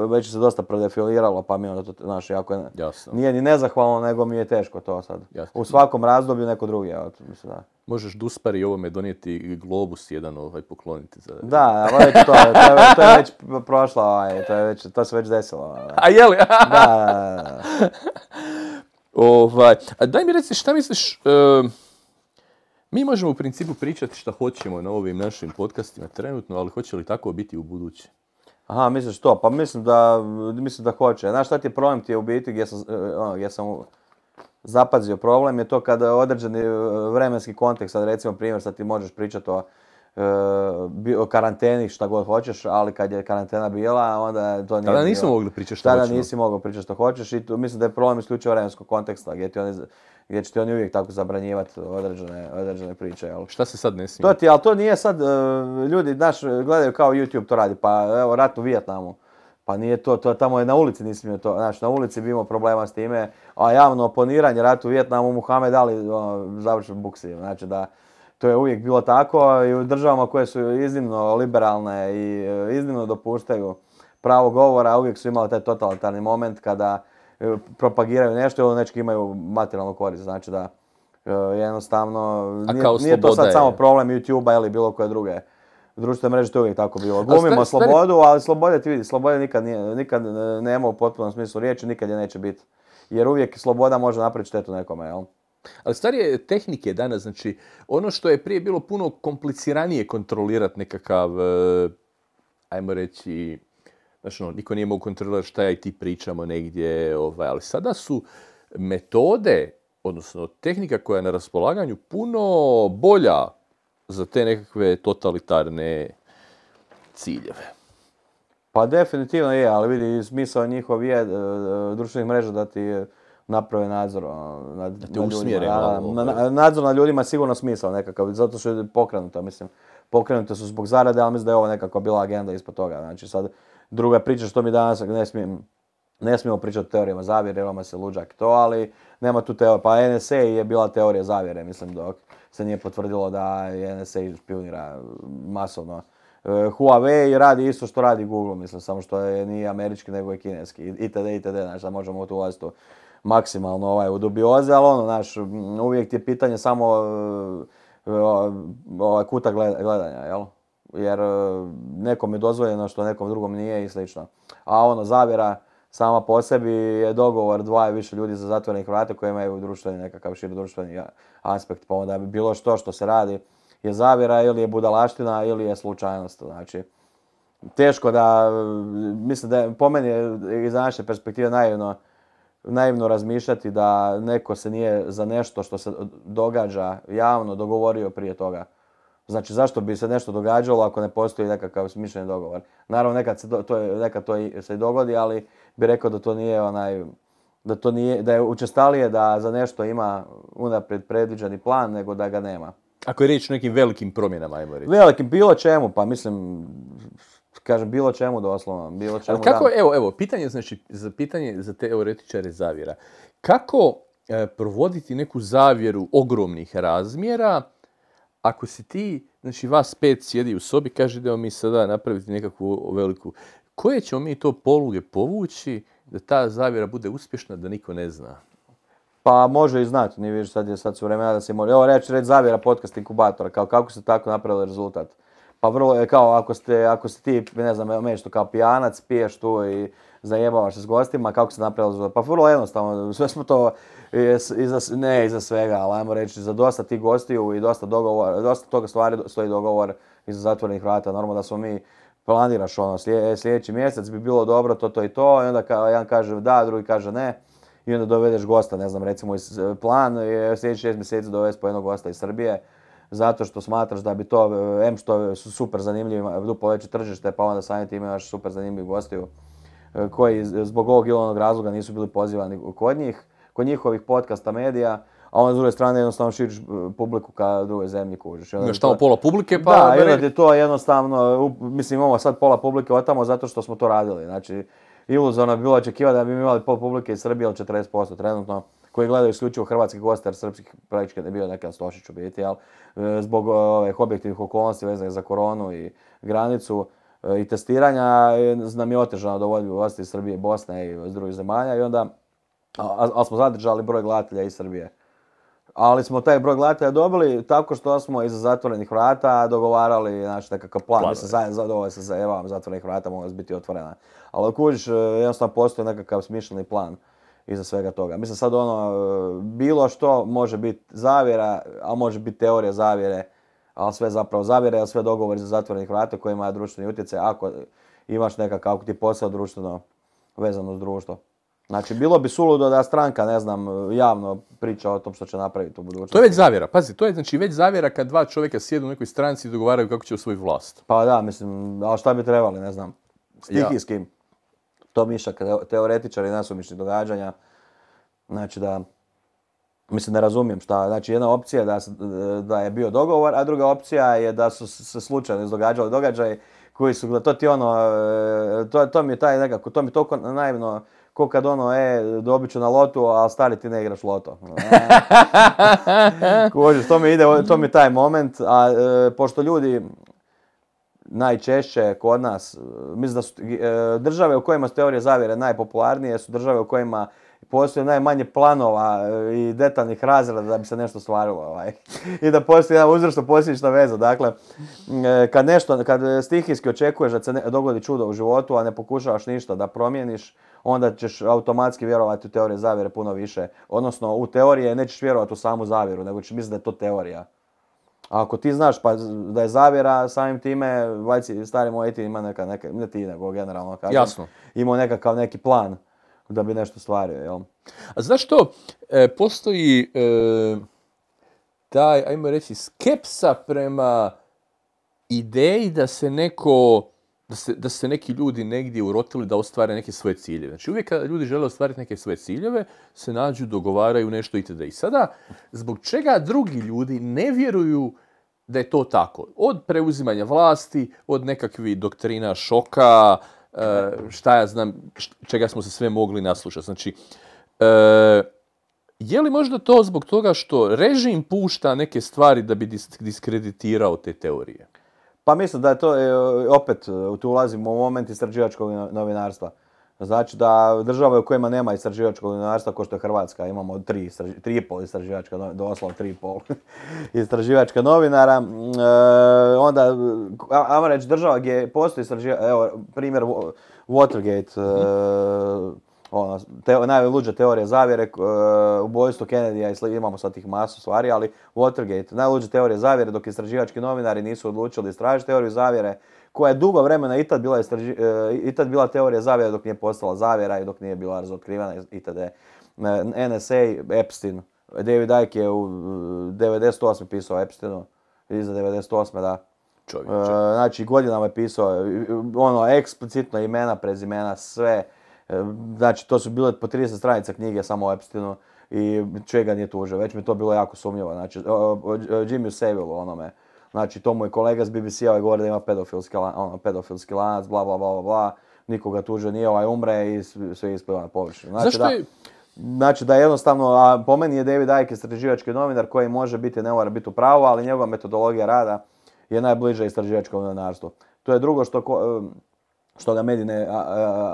već se dosta prodefiliralo pa mi onda to, znaš, jako Jasno. nije ni nezahvalno, nego mi je teško to sad. U svakom razdoblju neko drugi, mislim da možeš Duspari ovome donijeti Globus jedan ovaj, pokloniti. Za... Da, to, to, je, to je već prošlo, ovaj, to, je već, to se već desilo. Ovaj. A je da, <laughs> ovaj, a daj mi reci, šta misliš, mi možemo u principu pričati šta hoćemo na ovim našim podcastima trenutno, ali hoće li tako biti u budući? Aha, misliš to? Pa mislim da, mislim da hoće. Znaš šta ti je problem ti je u biti sam, gdje sam e, ono, zapazio problem je to kada je određeni e, vremenski kontekst, sad recimo primjer, sad ti možeš pričati o, e, o karanteni šta god hoćeš, ali kad je karantena bila, onda to nije Tada nisi mogli pričati što Tada nisi mogao pričati što hoćeš i tu, mislim da je problem isključivo vremenskog konteksta gdje, će ti oni uvijek tako zabranjivati određene, priče. Jel? Šta se sad ne To ti, ali to nije sad, e, ljudi, znaš, gledaju kao YouTube to radi, pa evo, rat u Vijetnamu. Pa nije to, to tamo je na ulici nismio to, znači na ulici bi imao problema s time, a javno oponiranje ratu u Vjetnamu Muhammed Ali završen buksi, znači da to je uvijek bilo tako i u državama koje su iznimno liberalne i e, iznimno dopuštaju pravo govora, uvijek su imali taj totalitarni moment kada e, propagiraju nešto ili nečki imaju materijalnu korist, znači da e, jednostavno nije, to sad samo problem YouTube-a ili bilo koje druge društvene mreže to je uvijek tako bilo. Glumimo slobodu, ali slobode ti vidi, slobode nikad, nije, nikad nema u potpunom smislu riječi, nikad je neće biti. Jer uvijek sloboda može napraviti štetu nekome, jel? Ali starije tehnike danas, znači, ono što je prije bilo puno kompliciranije kontrolirati nekakav, e, ajmo reći, znači, ono, niko nije mogu kontrolirati šta ja i ti pričamo negdje, ovaj, ali sada su metode, odnosno tehnika koja je na raspolaganju puno bolja za te nekakve totalitarne ciljeve. Pa definitivno je, ali vidi, smisao njihov je e, e, društvenih mreža da ti e, naprave nadzor ono, nad, da ljudima. nadzor nad ljudima je sigurno smisao nekakav, zato što je pokrenuto, mislim. Pokrenute su zbog zarade, ali mislim da je ovo nekako bila agenda ispod toga. Znači sad, druga priča što mi danas, ne smijem, ne smijemo pričati o teorijama zavjere, jer se luđak to, ali nema tu teorija. Pa NSA je bila teorija zavjere, mislim, dok se nije potvrdilo da NSA špionira masovno. E, Huawei radi isto što radi Google, mislim, samo što je nije američki nego je kineski, itd, itd, znači da možemo tu ulaziti maksimalno ovaj, u dubioze, ali ono, znaš, uvijek ti je pitanje samo e, e, ovaj, kuta gledanja, jel? Jer nekom je dozvoljeno što nekom drugom nije i slično. A ono, zavjera, sama po sebi je dogovor dva i više ljudi za zatvorenih vrata koji imaju društveni nekakav širi društveni aspekt, pa onda bi bilo što što se radi je zavjera ili je budalaština ili je slučajnost, znači teško da, mislim da je, po meni je iz naše perspektive naivno, naivno razmišljati da neko se nije za nešto što se događa javno dogovorio prije toga. Znači zašto bi se nešto događalo ako ne postoji nekakav smišljeni dogovor. Naravno nekad se to, to se i dogodi, ali bi rekao da to nije onaj, da to nije, da je učestalije da za nešto ima unaprijed predviđeni plan nego da ga nema. Ako je riječ o nekim velikim promjenama, ajmo reći. Velikim, bilo čemu, pa mislim, kažem bilo čemu doslovno, bilo čemu ali kako, evo, evo, pitanje, znači, za pitanje za teoretičare zavjera. Kako e, provoditi neku zavjeru ogromnih razmjera ako si ti, znači vas pet sjedi u sobi, kaže idemo mi sada napraviti nekakvu veliku... Koje ćemo mi to poluge povući da ta zavjera bude uspješna, da niko ne zna? Pa može i znati, nije vidiš sad sad su vremena da se mora... Evo reći, red zavjera podcast inkubatora, kao kako se tako napravili rezultat. Pa vrlo je kao ako ste, ako si ti, ne znam, nešto kao pijanac, piješ tu i zajebavaš se s gostima, kako se napravili rezultat. Pa vrlo jednostavno, sve smo to ne iza svega, ali ajmo reći, za dosta tih gostiju i dosta, dogovora dosta toga stvari stoji dogovor iza zatvorenih vrata. Normalno da smo mi planiraš ono, e, sljedeći mjesec bi bilo dobro to, to i to, i onda jedan kaže da, drugi kaže ne, i onda dovedeš gosta, ne znam, recimo e, plan je sljedeći šest mjeseci dovesti po jednog gosta iz Srbije, zato što smatraš da bi to, e, em što su super zanimljivi, budu tržište, pa onda samim tim imaš super zanimljivih gostiju koji zbog ovog ili onog razloga nisu bili pozivani kod njih njihovih podcasta, medija, a onda s druge strane jednostavno širiš e, publiku ka drugoj zemlji kužiš. Imaš tamo pola publike pa... Da, je to jednostavno, mislim imamo sad pola publike tamo zato što smo to radili. Znači, iluzorno bi bilo očekivati da bi imali pola publike iz Srbije ili 40% trenutno koji gledaju isključivo hrvatski gost, jer srpskih praktički ne bio neka Stošić u biti, ali e, zbog e, ovih objektivnih okolnosti vezanih za koronu i granicu i testiranja nam je otežano dovoljno gosti iz Srbije Bosne i drugih zemalja i onda ali smo zadržali broj glatelja iz Srbije. Ali smo taj broj gledatelja dobili tako što smo iza zatvorenih vrata dogovarali znači, nekakav plan. Mislim, zajedno zadovoljno se za zatvorenih vrata može biti otvorena. Ali kužiš, e, jednostavno postoji nekakav smišljeni plan iza svega toga. Mislim sad ono, e, bilo što može biti zavjera, a može biti teorija zavjere, ali sve zapravo zavjere, ali sve dogovori za zatvorenih vrata koji imaju društveni utjecaj ako imaš nekakav, ti posao društveno vezano uz društvo. Znači, bilo bi suludo da stranka, ne znam, javno priča o tom što će napraviti u budućnosti. To je već zavjera. Pazi, to je znači već zavjera kad dva čovjeka sjedu u nekoj stranci i dogovaraju kako će osvojiti vlast. Pa da, mislim, ali šta bi trebali, ne znam. stiki Ja. To mišak, teoretičari nasumičnih događanja. Znači da, mislim ne razumijem šta, znači jedna opcija je da, da je bio dogovor, a druga opcija je da su se slučajno izdogađali događaj koji su, to ti ono, e, to, to mi je taj nekako, to mi je toliko naivno ko kad ono, e, dobit ću na lotu, a stari ti ne igraš loto. <laughs> Kožiš, to mi ide, to mi taj moment, a e, pošto ljudi najčešće kod nas, mislim da su e, države u kojima su teorije zavjere najpopularnije su države u kojima postoji najmanje planova e, i detaljnih razreda da bi se nešto stvarilo. Ovaj. I da postoji jedan uzročno posljedična veza. Dakle, e, kad, nešto, kad stihijski očekuješ da se ne, dogodi čudo u životu, a ne pokušavaš ništa da promijeniš, onda ćeš automatski vjerovati u teorije zavjere puno više. Odnosno, u teorije nećeš vjerovati u samu zavjeru, nego ćeš misliti da je to teorija. A ako ti znaš pa da je zavjera samim time, vajci, stari moj, ti ima neka, neka, ne ti nego generalno kažem, Jasno. imao nekakav neki plan da bi nešto stvario. Jel? A znaš što, e, postoji e, taj, ajmo reći, skepsa prema ideji da se neko da se, da se neki ljudi negdje urotili da ostvare neke svoje ciljeve. Znači uvijek kada ljudi žele ostvariti neke svoje ciljeve, se nađu, dogovaraju nešto itd. I sada, zbog čega drugi ljudi ne vjeruju da je to tako? Od preuzimanja vlasti, od nekakvih doktrina šoka, Eh, šta ja znam, čega smo se sve mogli naslušati. Znači, eh, je li možda to zbog toga što režim pušta neke stvari da bi diskreditirao te teorije? Pa mislim da je to, eh, opet, tu ulazimo u moment istraživačkog novinarstva. Znači da države u kojima nema istraživačkog novinarstva kao što je Hrvatska, imamo tri, tri i pol istraživačka, doslovno tri i pol <laughs> istraživačka novinara, e, onda, ajmo reći, država gdje postoji istraživačka, evo primjer Watergate, e, mhm. ono, te, najluđa teorija zavjere, e, ubojstvo Kennedyja, imamo sad tih masu stvari, ali Watergate, najluđa teorije zavjere dok istraživački novinari nisu odlučili istražiti teoriju zavjere, koja je dugo vremena i tad bila, e, i tad bila teorija zavjera dok nije postala zavjera i dok nije bila razotkrivena itd. E, NSA, Epstein, David Icke je u 98. pisao Epsteinu, iza 98. da. E, znači godinama je pisao ono eksplicitno imena, prezimena, sve. Znači to su bile po 30 stranica knjige samo o Epsteinu i čega nije tužio. Već mi to bilo jako sumnjivo. Znači o, Jimmy Savile onome Znači, to mu kolega s BBC-a govori da ima pedofilski, ono, pedofilski lanac, bla, bla, bla, bla, nikoga tuže nije, ovaj umre i sve ispliva na površinu. Znači, Zašto je... Znači da jednostavno, a po meni je David Icke istraživački novinar koji može biti, ne mora biti u pravu, ali njegova metodologija rada je najbliža istraživačkom novinarstvu. To je drugo što, što ga mediji ne,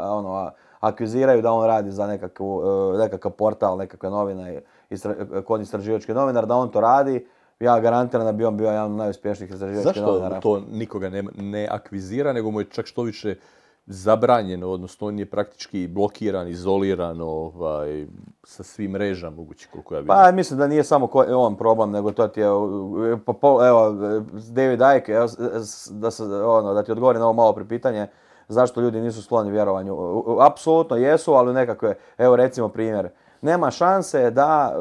ono, akviziraju da on radi za nekakav, e, nekakav portal, nekakve novine istra, kod istraživački novinar, da on to radi ja garantiram da bi on bio jedan od najuspješnijih izraživačkih novinara. Zašto to nikoga ne, ne akvizira, nego mu je čak što više zabranjeno, odnosno on je praktički blokiran, izoliran ovaj, sa svim mrežama moguće koliko ja vidim. Pa mislim da nije samo on problem, nego to ti je, evo, David Icke, da, ono, da ti odgovorim na ovo malo pripitanje, zašto ljudi nisu skloni vjerovanju. Apsolutno jesu, ali nekakve, evo recimo primjer, nema šanse da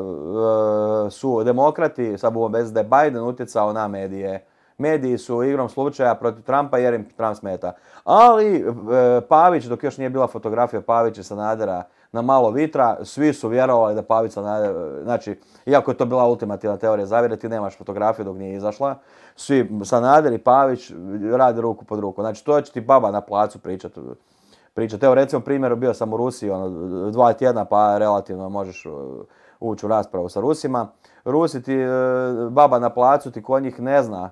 eh, su demokrati, sad budemo bez da je Biden utjecao na medije. Mediji su igrom slučaja protiv Trumpa jer im Trump smeta. Ali eh, Pavić, dok još nije bila fotografija Pavića i Sanadera na malo vitra, svi su vjerovali da Pavić Sanader, eh, znači, iako je to bila ultimativna teorija zavire, ti nemaš fotografiju dok nije izašla. Svi Sanader i Pavić rade ruku pod ruku. Znači, to će ti baba na placu pričati pričati. Evo recimo primjer, bio sam u Rusiji ono, dva tjedna pa relativno možeš uh, ući u raspravu sa Rusima. Rusi ti, uh, baba na placu ti kod njih ne zna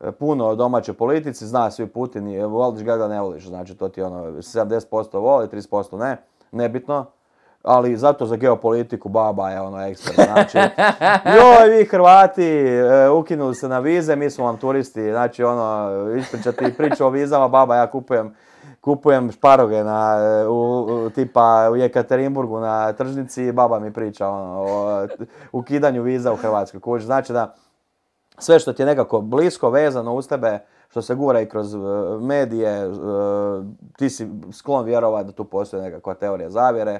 uh, puno o domaćoj politici, zna svi Putin i voliš ga da ne voliš, znači to ti ono 70% voli, 30% ne, nebitno. Ali zato za geopolitiku baba je ono ekspert, znači <laughs> joj vi Hrvati ukinuli se na vize, mi smo vam turisti, znači ono ispričati priču o vizama, baba ja kupujem kupujem šparoge na, u, tipa u Jekaterinburgu na tržnici i baba mi priča ono, o ukidanju viza u Hrvatskoj. Kuć, znači da sve što ti je nekako blisko vezano uz tebe, što se gura i kroz e, medije, e, ti si sklon vjerovati da tu postoji nekakva teorija zavjere,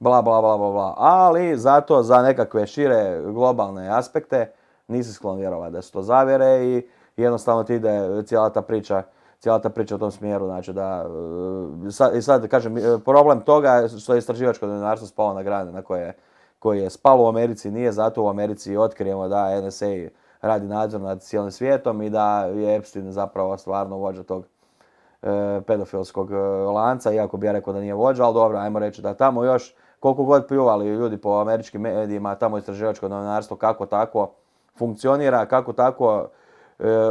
bla bla bla bla bla. Ali zato za nekakve šire globalne aspekte nisi sklon vjerovati da su to zavjere i jednostavno ti ide cijela ta priča cijela ta priča u tom smjeru, znači da, e, sad, sad kažem, e, problem toga je što je istraživačko novinarstvo spalo na grane na koje, koje je spalo u Americi, nije zato u Americi otkrijemo da NSA radi nadzor nad cijelim svijetom i da je Epstein zapravo stvarno vođa tog e, pedofilskog lanca, iako bi ja rekao da nije vođa, ali dobro, ajmo reći da tamo još koliko god pljuvali ljudi po američkim medijima, tamo istraživačko novinarstvo kako tako funkcionira, kako tako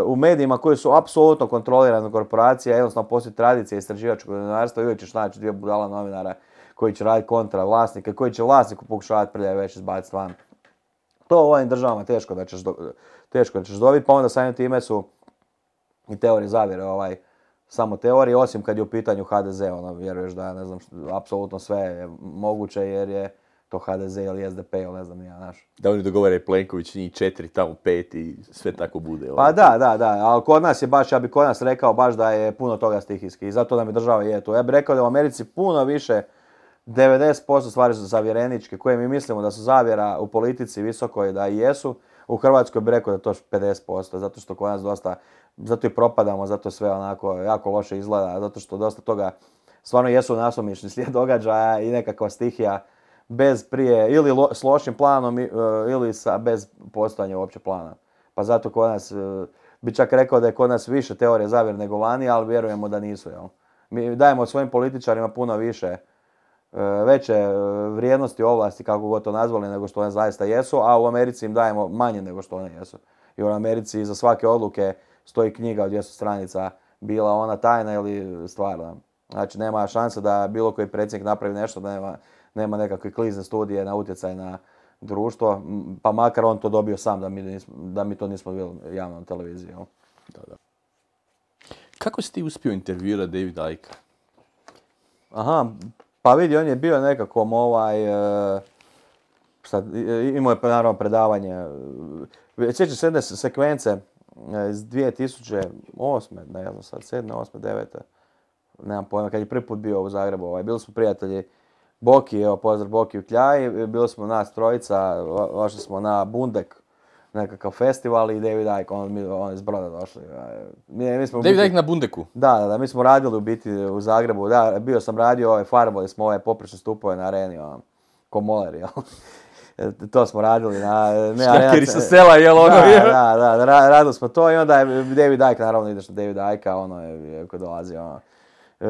u medijima koji su apsolutno kontrolirane korporacije, jednostavno poslije tradicije istraživačkog novinarstva uvijek ćeš naći dvije budala novinara koji će raditi kontra vlasnika, koji će vlasniku pokušavati prljave već izbaciti van. To u ovim državama teško da ćeš, teško da ćeš dobiti, pa onda samim time su i teorije zavire, ovaj, samo teorije, osim kad je u pitanju HDZ, ono, vjeruješ da, ne znam, apsolutno sve je moguće jer je to HDZ ili SDP ili ne znam ja, znaš. Da oni dogovore Plenković, njih četiri, tamo pet i sve tako bude. Pa ono. da, da, da, ali kod nas je baš, ja bi kod nas rekao baš da je puno toga stihijski i zato nam je država je tu. Ja bih rekao da u Americi puno više 90% stvari su zavjereničke, koje mi mislimo da su zavjera u politici visoko je da i jesu. U Hrvatskoj bih rekao da to 50%, zato što kod nas dosta, zato i propadamo, zato sve onako jako loše izgleda, zato što dosta toga stvarno jesu nasumični slijed događaja i nekakva stihija bez prije, ili s lošim planom e, ili sa, bez postojanja uopće plana. Pa zato kod nas, e, bi čak rekao da je kod nas više teorije zavjer nego vani, ali vjerujemo da nisu. Jel? Mi dajemo svojim političarima puno više e, veće vrijednosti ovlasti, kako god to nazvali, nego što one zaista jesu, a u Americi im dajemo manje nego što one jesu. I u Americi za svake odluke stoji knjiga od jesu stranica, bila ona tajna ili stvarna. Znači nema šanse da bilo koji predsjednik napravi nešto da nema nema nekakve klizne studije na utjecaj na društvo, pa makar on to dobio sam da mi, da mi to nismo bili javno na televiziji. Da, da. Kako si ti uspio intervjuirati David Ajka? Aha, pa vidi, on je bio nekakvom ovaj... E, šta, imao je naravno predavanje. E, e, Sjećam se jedne sekvence iz 2008. Ne znam sad, 7. 8. 9. Nemam pojma, kad je prvi put bio u Zagrebu. Ovaj, bili smo prijatelji Boki, evo pozdrav Boki u bili smo nas trojica, došli smo na Bundek, nekakav festival i David Icke, on, on iz broda došli. smo David biti, na Bundeku? Da, da, mi smo radili u biti u Zagrebu, da, bio sam radio ove, ovaj farbali smo ove poprične stupove na areni, on ko <laughs> to smo radili na... sela, jel ono? Da, da, radili smo to i onda je David Icke, naravno ideš na David Icke, ono je, je ko dolazi, ono, E,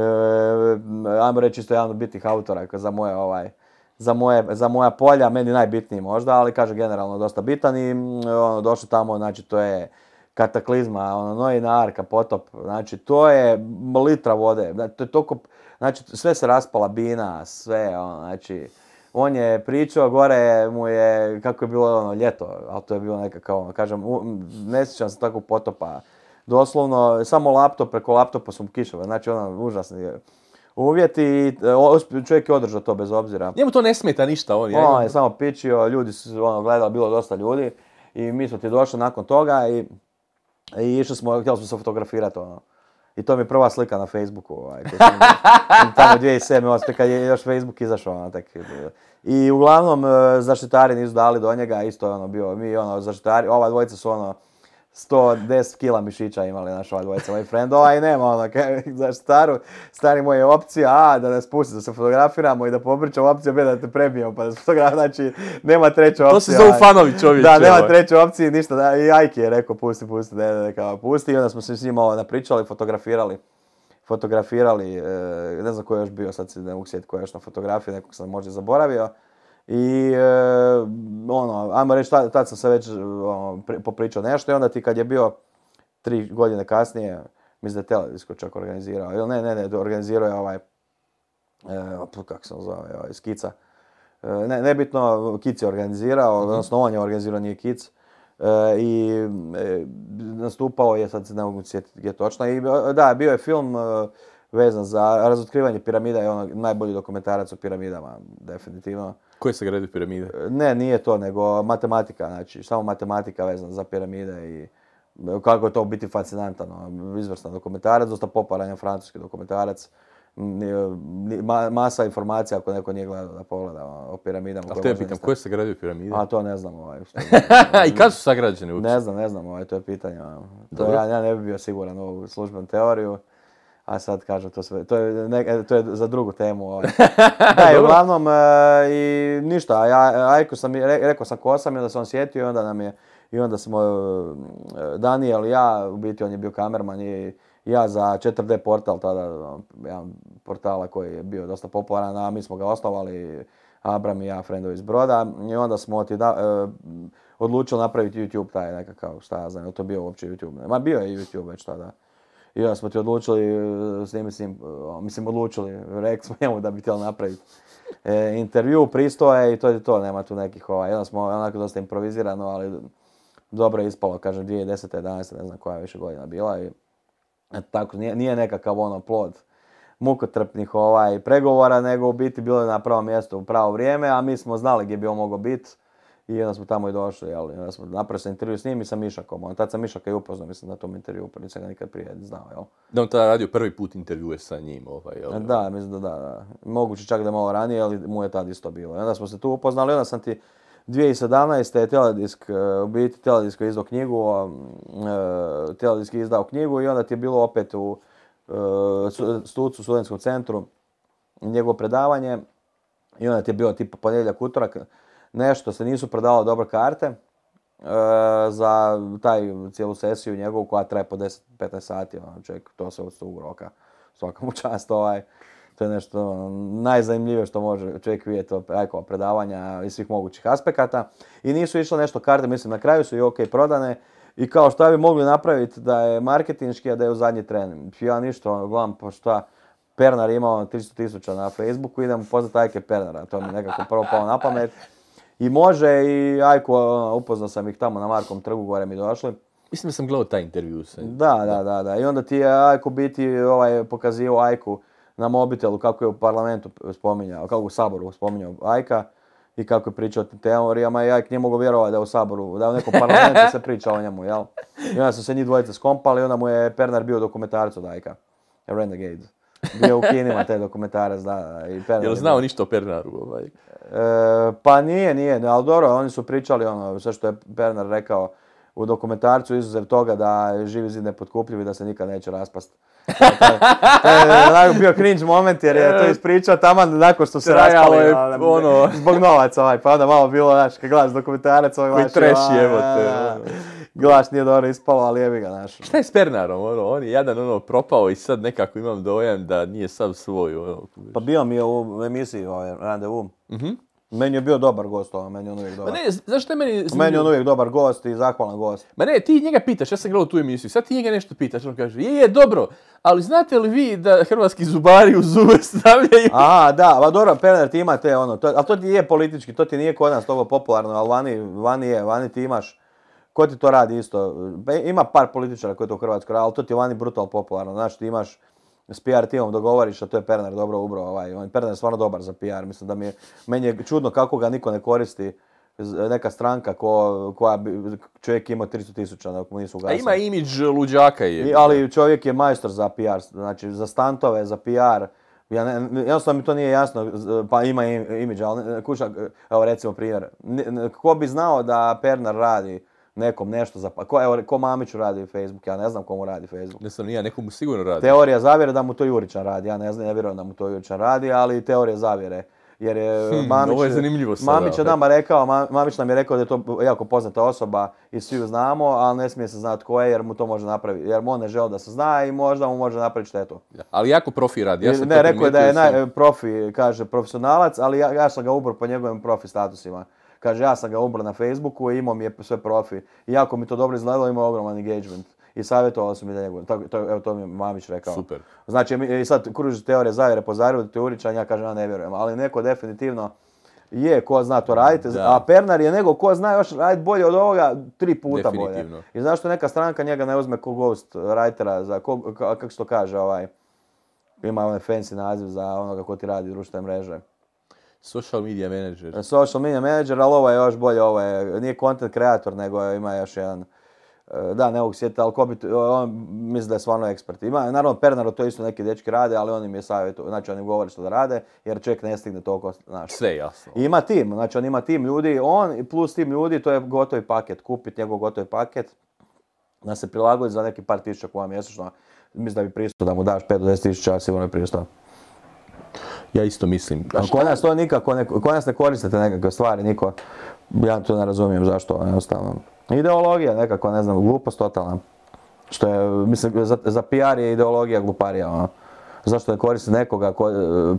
ajmo reći isto jedan od bitnih autora za moje ovaj, za, moje, za moja polja, meni najbitniji možda, ali kaže generalno dosta bitan i mm, ono, došli tamo, znači to je kataklizma, ono, nojina arka, potop, znači to je litra vode, to je toliko, znači sve se raspala bina, sve, ono, znači on je pričao, gore mu je, kako je bilo ono, ljeto, ali to je bilo nekakav, ono, kažem, ne sjećam se tako potopa, doslovno samo laptop preko laptopa su kišove, znači ono užasni uvjeti i e, čovjek je održao to bez obzira. Njemu to ne smeta ništa on je. On je samo pičio, ljudi su ono, gledali, bilo dosta ljudi i mi smo ti došli nakon toga i, i išli smo, htjeli smo se fotografirati ono. I to mi je prva slika na Facebooku, ovaj, koji sam, tamo 2007. <laughs> kad je još Facebook izašao, ono, I uglavnom e, zaštitari nisu dali do njega, isto je ono bio, mi ono zaštitari, ova dvojica su ono, 110 kila mišića imali naš ova dvojica frendova i nema ono, <laughs> znaš, staru, stari moj je opcija A, da nas pusti da se fotografiramo i da pobrćam opcija B, da te prebijemo, pa da se fotografiramo, znači nema treće opcije. To se za ovaj. fanovi čovječe. Da, nema ovaj. treće opcije, ništa, da, i Ajke je rekao pusti, pusti, ne, ne, kao pusti i onda smo se s njima napričali, ono, fotografirali fotografirali, e, ne znam ko je još bio, sad se ne mogu ko je još na fotografiji, nekog sam možda zaboravio. I, e, ono, ajmo reći, tad, sam se već ono, popričao nešto i onda ti kad je bio tri godine kasnije, mislim da je čak organizirao, ili ne, ne, ne, organizirao je ovaj, e, kako se zove, ovaj, Skica. E, ne, nebitno, Kic je organizirao, mm-hmm. odnosno on je organizirao, nije Kic. E, i e, nastupao je, sad se ne mogu sjetiti gdje točno, i da, bio je film vezan za razotkrivanje piramida je ono najbolji dokumentarac o piramidama, definitivno. Koje se gradi piramide? E, ne, nije to, nego matematika, znači, samo matematika vezana za piramide i e, kako je to biti fascinantan, ono, izvrstan dokumentarac, dosta je francuski dokumentarac. masa informacija ako neko nije gledao da pogleda ono, o piramidama. A te pitam, ko je sagradio piramide? A to ne znam. Ovaj, <laughs> I kad su sagrađeni. Ne znam, ne znam, ovaj, to je pitanje. Ono. ja, ja ne bi bio siguran u službenu teoriju a sad kažem to sve, to je, to je za drugu temu. Ovaj. <laughs> Da, i uglavnom, e, i ništa, ja, sam, re, rekao sam ko sam i onda sam sjetio i onda nam je, i onda smo, e, Daniel i ja, u biti on je bio kamerman i ja za 4D portal tada, ono, jedan portala koji je bio dosta popularan, a mi smo ga osnovali, Abram i ja, friendovi iz Broda, i onda smo ti da, e, odlučili napraviti YouTube taj nekakav, šta ja znam, to bio uopće YouTube, ma bio je YouTube već tada. I onda smo ti odlučili e, s njim, e, mislim odlučili, rekli smo njemu da bi htjeli napraviti e, intervju, pristoje i to je to, nema tu nekih ovaj, onda smo onako dosta improvizirano, ali dobro je ispalo, kažem 2010. 11. ne znam koja je više godina bila i e, tako, nije, nije nekakav ono plod mukotrpnih ovaj, pregovora, nego u biti bilo je na pravo mjestu u pravo vrijeme, a mi smo znali gdje bi on mogao biti i onda smo tamo i došli, ali onda smo napravili sam intervju s njim i sa Mišakom. on tad sam Mišaka i upoznao, mislim, na tom intervju, pa nisam ga nikad prije znao, jel? Da on tada radio prvi put intervjue sa njim, ovaj, jel? Da, mislim da da, da. Moguće čak da malo ranije, ali mu je tad isto bilo. I onda smo se tu upoznali, onda sam ti 2017. je Teledisk, e, u biti Teledisk je izdao knjigu, a, e, Teledisk je izdao knjigu i onda ti je bilo opet u e, studentskom centru, njegovo predavanje. I onda ti je bilo tipa ponedjeljak, utorak, nešto se nisu prodavale dobre karte e, za taj cijelu sesiju njegovu koja traje po 10-15 sati, ono, čovjek, to se od tog roka, svakom <laughs> čast ovaj, to je nešto ono, najzanimljivije što može čovjek vidjeti od predavanja i svih mogućih aspekata. I nisu išle nešto karte, mislim na kraju su i ok prodane, i kao što bi mogli napraviti da je marketinški, a da je u zadnji tren. Ja ništa, ono, gledam pa šta, Pernar imao ono, 300.000 na Facebooku, idem poznat ajke Pernara, to mi nekako prvo pao na pamet. I može i Ajko, upoznao sam ih tamo na Markom trgu, gore mi došli. Mislim da sam gledao taj intervju. sa Da, da, da, da. I onda ti je Ajko biti ovaj, pokazivao Ajku na mobitelu kako je u parlamentu spominjao, kako u Saboru spominjao Ajka i kako je pričao o teorijama i Ajk nije mogu vjerovati da je u Saboru, da je u nekom parlamentu se priča o njemu, jel? I onda su se njih dvojica skompali i onda mu je Pernar bio dokumentarac od Ajka, Renegade bio u kinima te dokumentarac, da. I Pernar Jel znao ništa o Pernaru? Ovaj? E, pa nije, nije, ali dobro, oni su pričali ono, sve što je Pernar rekao u dokumentarcu, izuzev toga da živi zid nepotkupljiv i da se nikad neće raspast. to je, bio cringe moment jer je to e. ispričao tamo nakon što se raspali ono, ono. zbog novaca ovaj, pa onda malo bilo, znaš, glas, gledaš dokumentarac ovaj treši, Glaš nije dobro ispalo, ali jebi ga našao. Šta je s Pernarom, ono, on je jadan, ono, propao i sad nekako imam dojam da nije sav svoj, ono. Pa bio mi je u emisiji, ovaj, randevu. Mhm. Meni je bio dobar gost, ono, meni je on uvijek dobar. Ma ne, meni... Meni je on uvijek dobar gost i zahvalan gost. Ma ne, ti njega pitaš, ja sam gledao tu emisiju, sad ti njega nešto pitaš, on kaže, je, je, dobro, ali znate li vi da hrvatski zubari u zube <laughs> stavljaju... A, da, pa dobro, Pernar ti ima ono, to, ali to ti je politički, to ti nije kod nas toliko popularno, ali vani, vani je, vani ti imaš Ko ti to radi isto? Pa ima par političara koji to u Hrvatskoj radi, ali to ti je vani brutal popularno. znaš, ti imaš s PR timom dogovoriš, a to je Pernar dobro ubro. Ovaj. On, Pernar je stvarno dobar za PR. Mislim da mi je, meni je čudno kako ga niko ne koristi neka stranka ko, koja bi, čovjek ima 300 tisuća dok mu A ima imidž luđaka je. ali čovjek je majstor za PR, znači za stantove, za PR. Ja ne, jednostavno mi to nije jasno, pa ima imidž, ali kuća, evo recimo primjer. Ko bi znao da Pernar radi nekom nešto za... Pa ko, evo, ko Mamiću radi Facebook, ja ne znam komu radi Facebook. Ne znam, ja nekomu sigurno radi. Teorija zavjere da mu to Jurićan radi, ja ne znam, ne vjerujem da mu to Jurićan radi, ali teorija zavjere. Jer je hmm, Mamić, ovo je zanimljivo nama rekao, Mamić nam je rekao da je to jako poznata osoba i svi ju znamo, ali ne smije se znati ko je jer mu to može napraviti, jer on ne želi da se zna i možda mu može napraviti štetu. Ja, ali jako profi radi. Ja ne, rekao je da je naj, profi, kaže profesionalac, ali ja, sam ga ubro po njegovim profi statusima. Kaže, ja sam ga umro na Facebooku i imao mi je sve profi. I jako mi to dobro izgledalo, imao ogroman engagement. I savjetovali su mi da ne to, evo to mi je Mamić rekao. Super. Znači, i sad kruži teorije zavjere po Zagrebu, uričan, ja kažem, ja ne vjerujem. Ali neko definitivno je ko zna to raditi, a Pernar je nego ko zna još raditi bolje od ovoga tri puta bolje. I što neka stranka njega ne uzme ko ghost writera, za kako se to kaže, ovaj, ima onaj fancy naziv za onoga ko ti radi društvene mreže. Social media manager. E, social media manager, ali ovo ovaj je još bolje, ovo ovaj nije content kreator, nego ima još jedan, e, da, ne mogu sjetiti, ali on misli da je stvarno ekspert. Ima, naravno, Pernaru to isto neki dečki rade, ali on im je savjetu, znači oni govore govori što da rade, jer čovjek ne stigne toliko, znaš. Sve jasno. I ima tim, znači on ima tim ljudi, on plus tim ljudi, to je gotovi paket, kupiti njegov gotovi paket, da se prilagodi za neki par tisuća kuna mjesečno, mislim da bi pristo da mu daš 5 do 10 tisuća, sigurno je ja isto mislim. A kod nas nikako, ne, koristite nekakve stvari, niko, ja to ne razumijem zašto, jednostavno. Ideologija nekako, ne znam, glupost totalna. Što je, mislim, za, za PR je ideologija gluparija, ono. Zašto ne koristi nekoga, ko,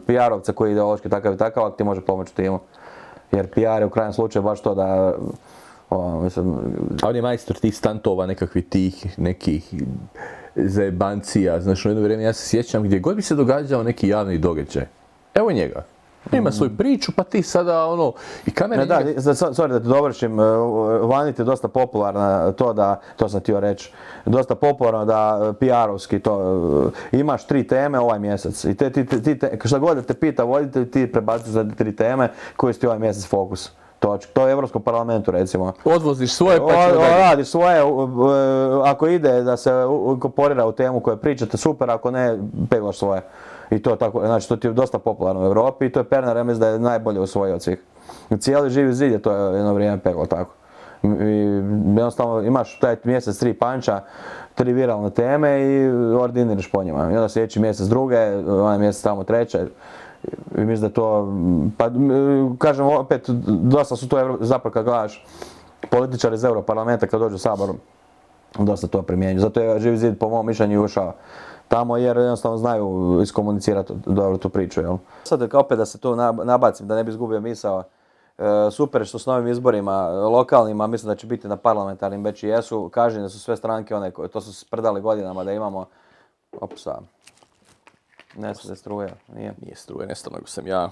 PR-ovca koji je ideološki takav i takav, ako ti može pomoći timu. Jer PR je u krajnjem slučaju baš to da mislim... A on je majstor tih stantova, nekakvih tih, nekih zajebancija. Znaš, u jedno vrijeme ja se sjećam gdje god bi se događao neki javni događaj. Evo njega. Ima svoju priču, pa ti sada ono... I kamera... Da, da, sorry da te dovršim, e, vani je dosta popularna to da, to sam htio reći, dosta popularno da e, PR-ovski to, e, imaš tri teme ovaj mjesec i te, ti, te, šta god da te pita voditelj, ti prebaciš za tri teme koje su ti ovaj mjesec fokus. to je Evropskom parlamentu recimo. Odvoziš svoje pa svoje, ako ide da se inkorporira u temu koju pričate, super, ako ne, peglaš svoje. I to tako, znači to ti je dosta popularno u Europi i to je Pernar, ja mislim da je najbolje osvojio od svih. Cijeli živi zid je to jedno vrijeme peglo tako. I jednostavno imaš taj mjesec tri panča, tri viralne teme i ordiniraš po njima. I onda sljedeći mjesec druge, onaj mjesec tamo treće. I mislim da to, pa kažem opet, dosta su to, zapravo kad gledaš, političari iz Europarlamenta kad dođu u Sabor, dosta to primjenju. Zato je Živi zid po mom mišljenju ušao tamo jer jednostavno znaju iskomunicirati dobro tu priču. Jel? Sad opet da se tu nabacim, da ne bi izgubio misao, e, super što s novim izborima lokalnima, mislim da će biti na parlamentarnim već i jesu, kažem da su sve stranke one koje, to su se godinama da imamo, opsa, ne se struje, nije. Nije struje, nestalo, nego sam ja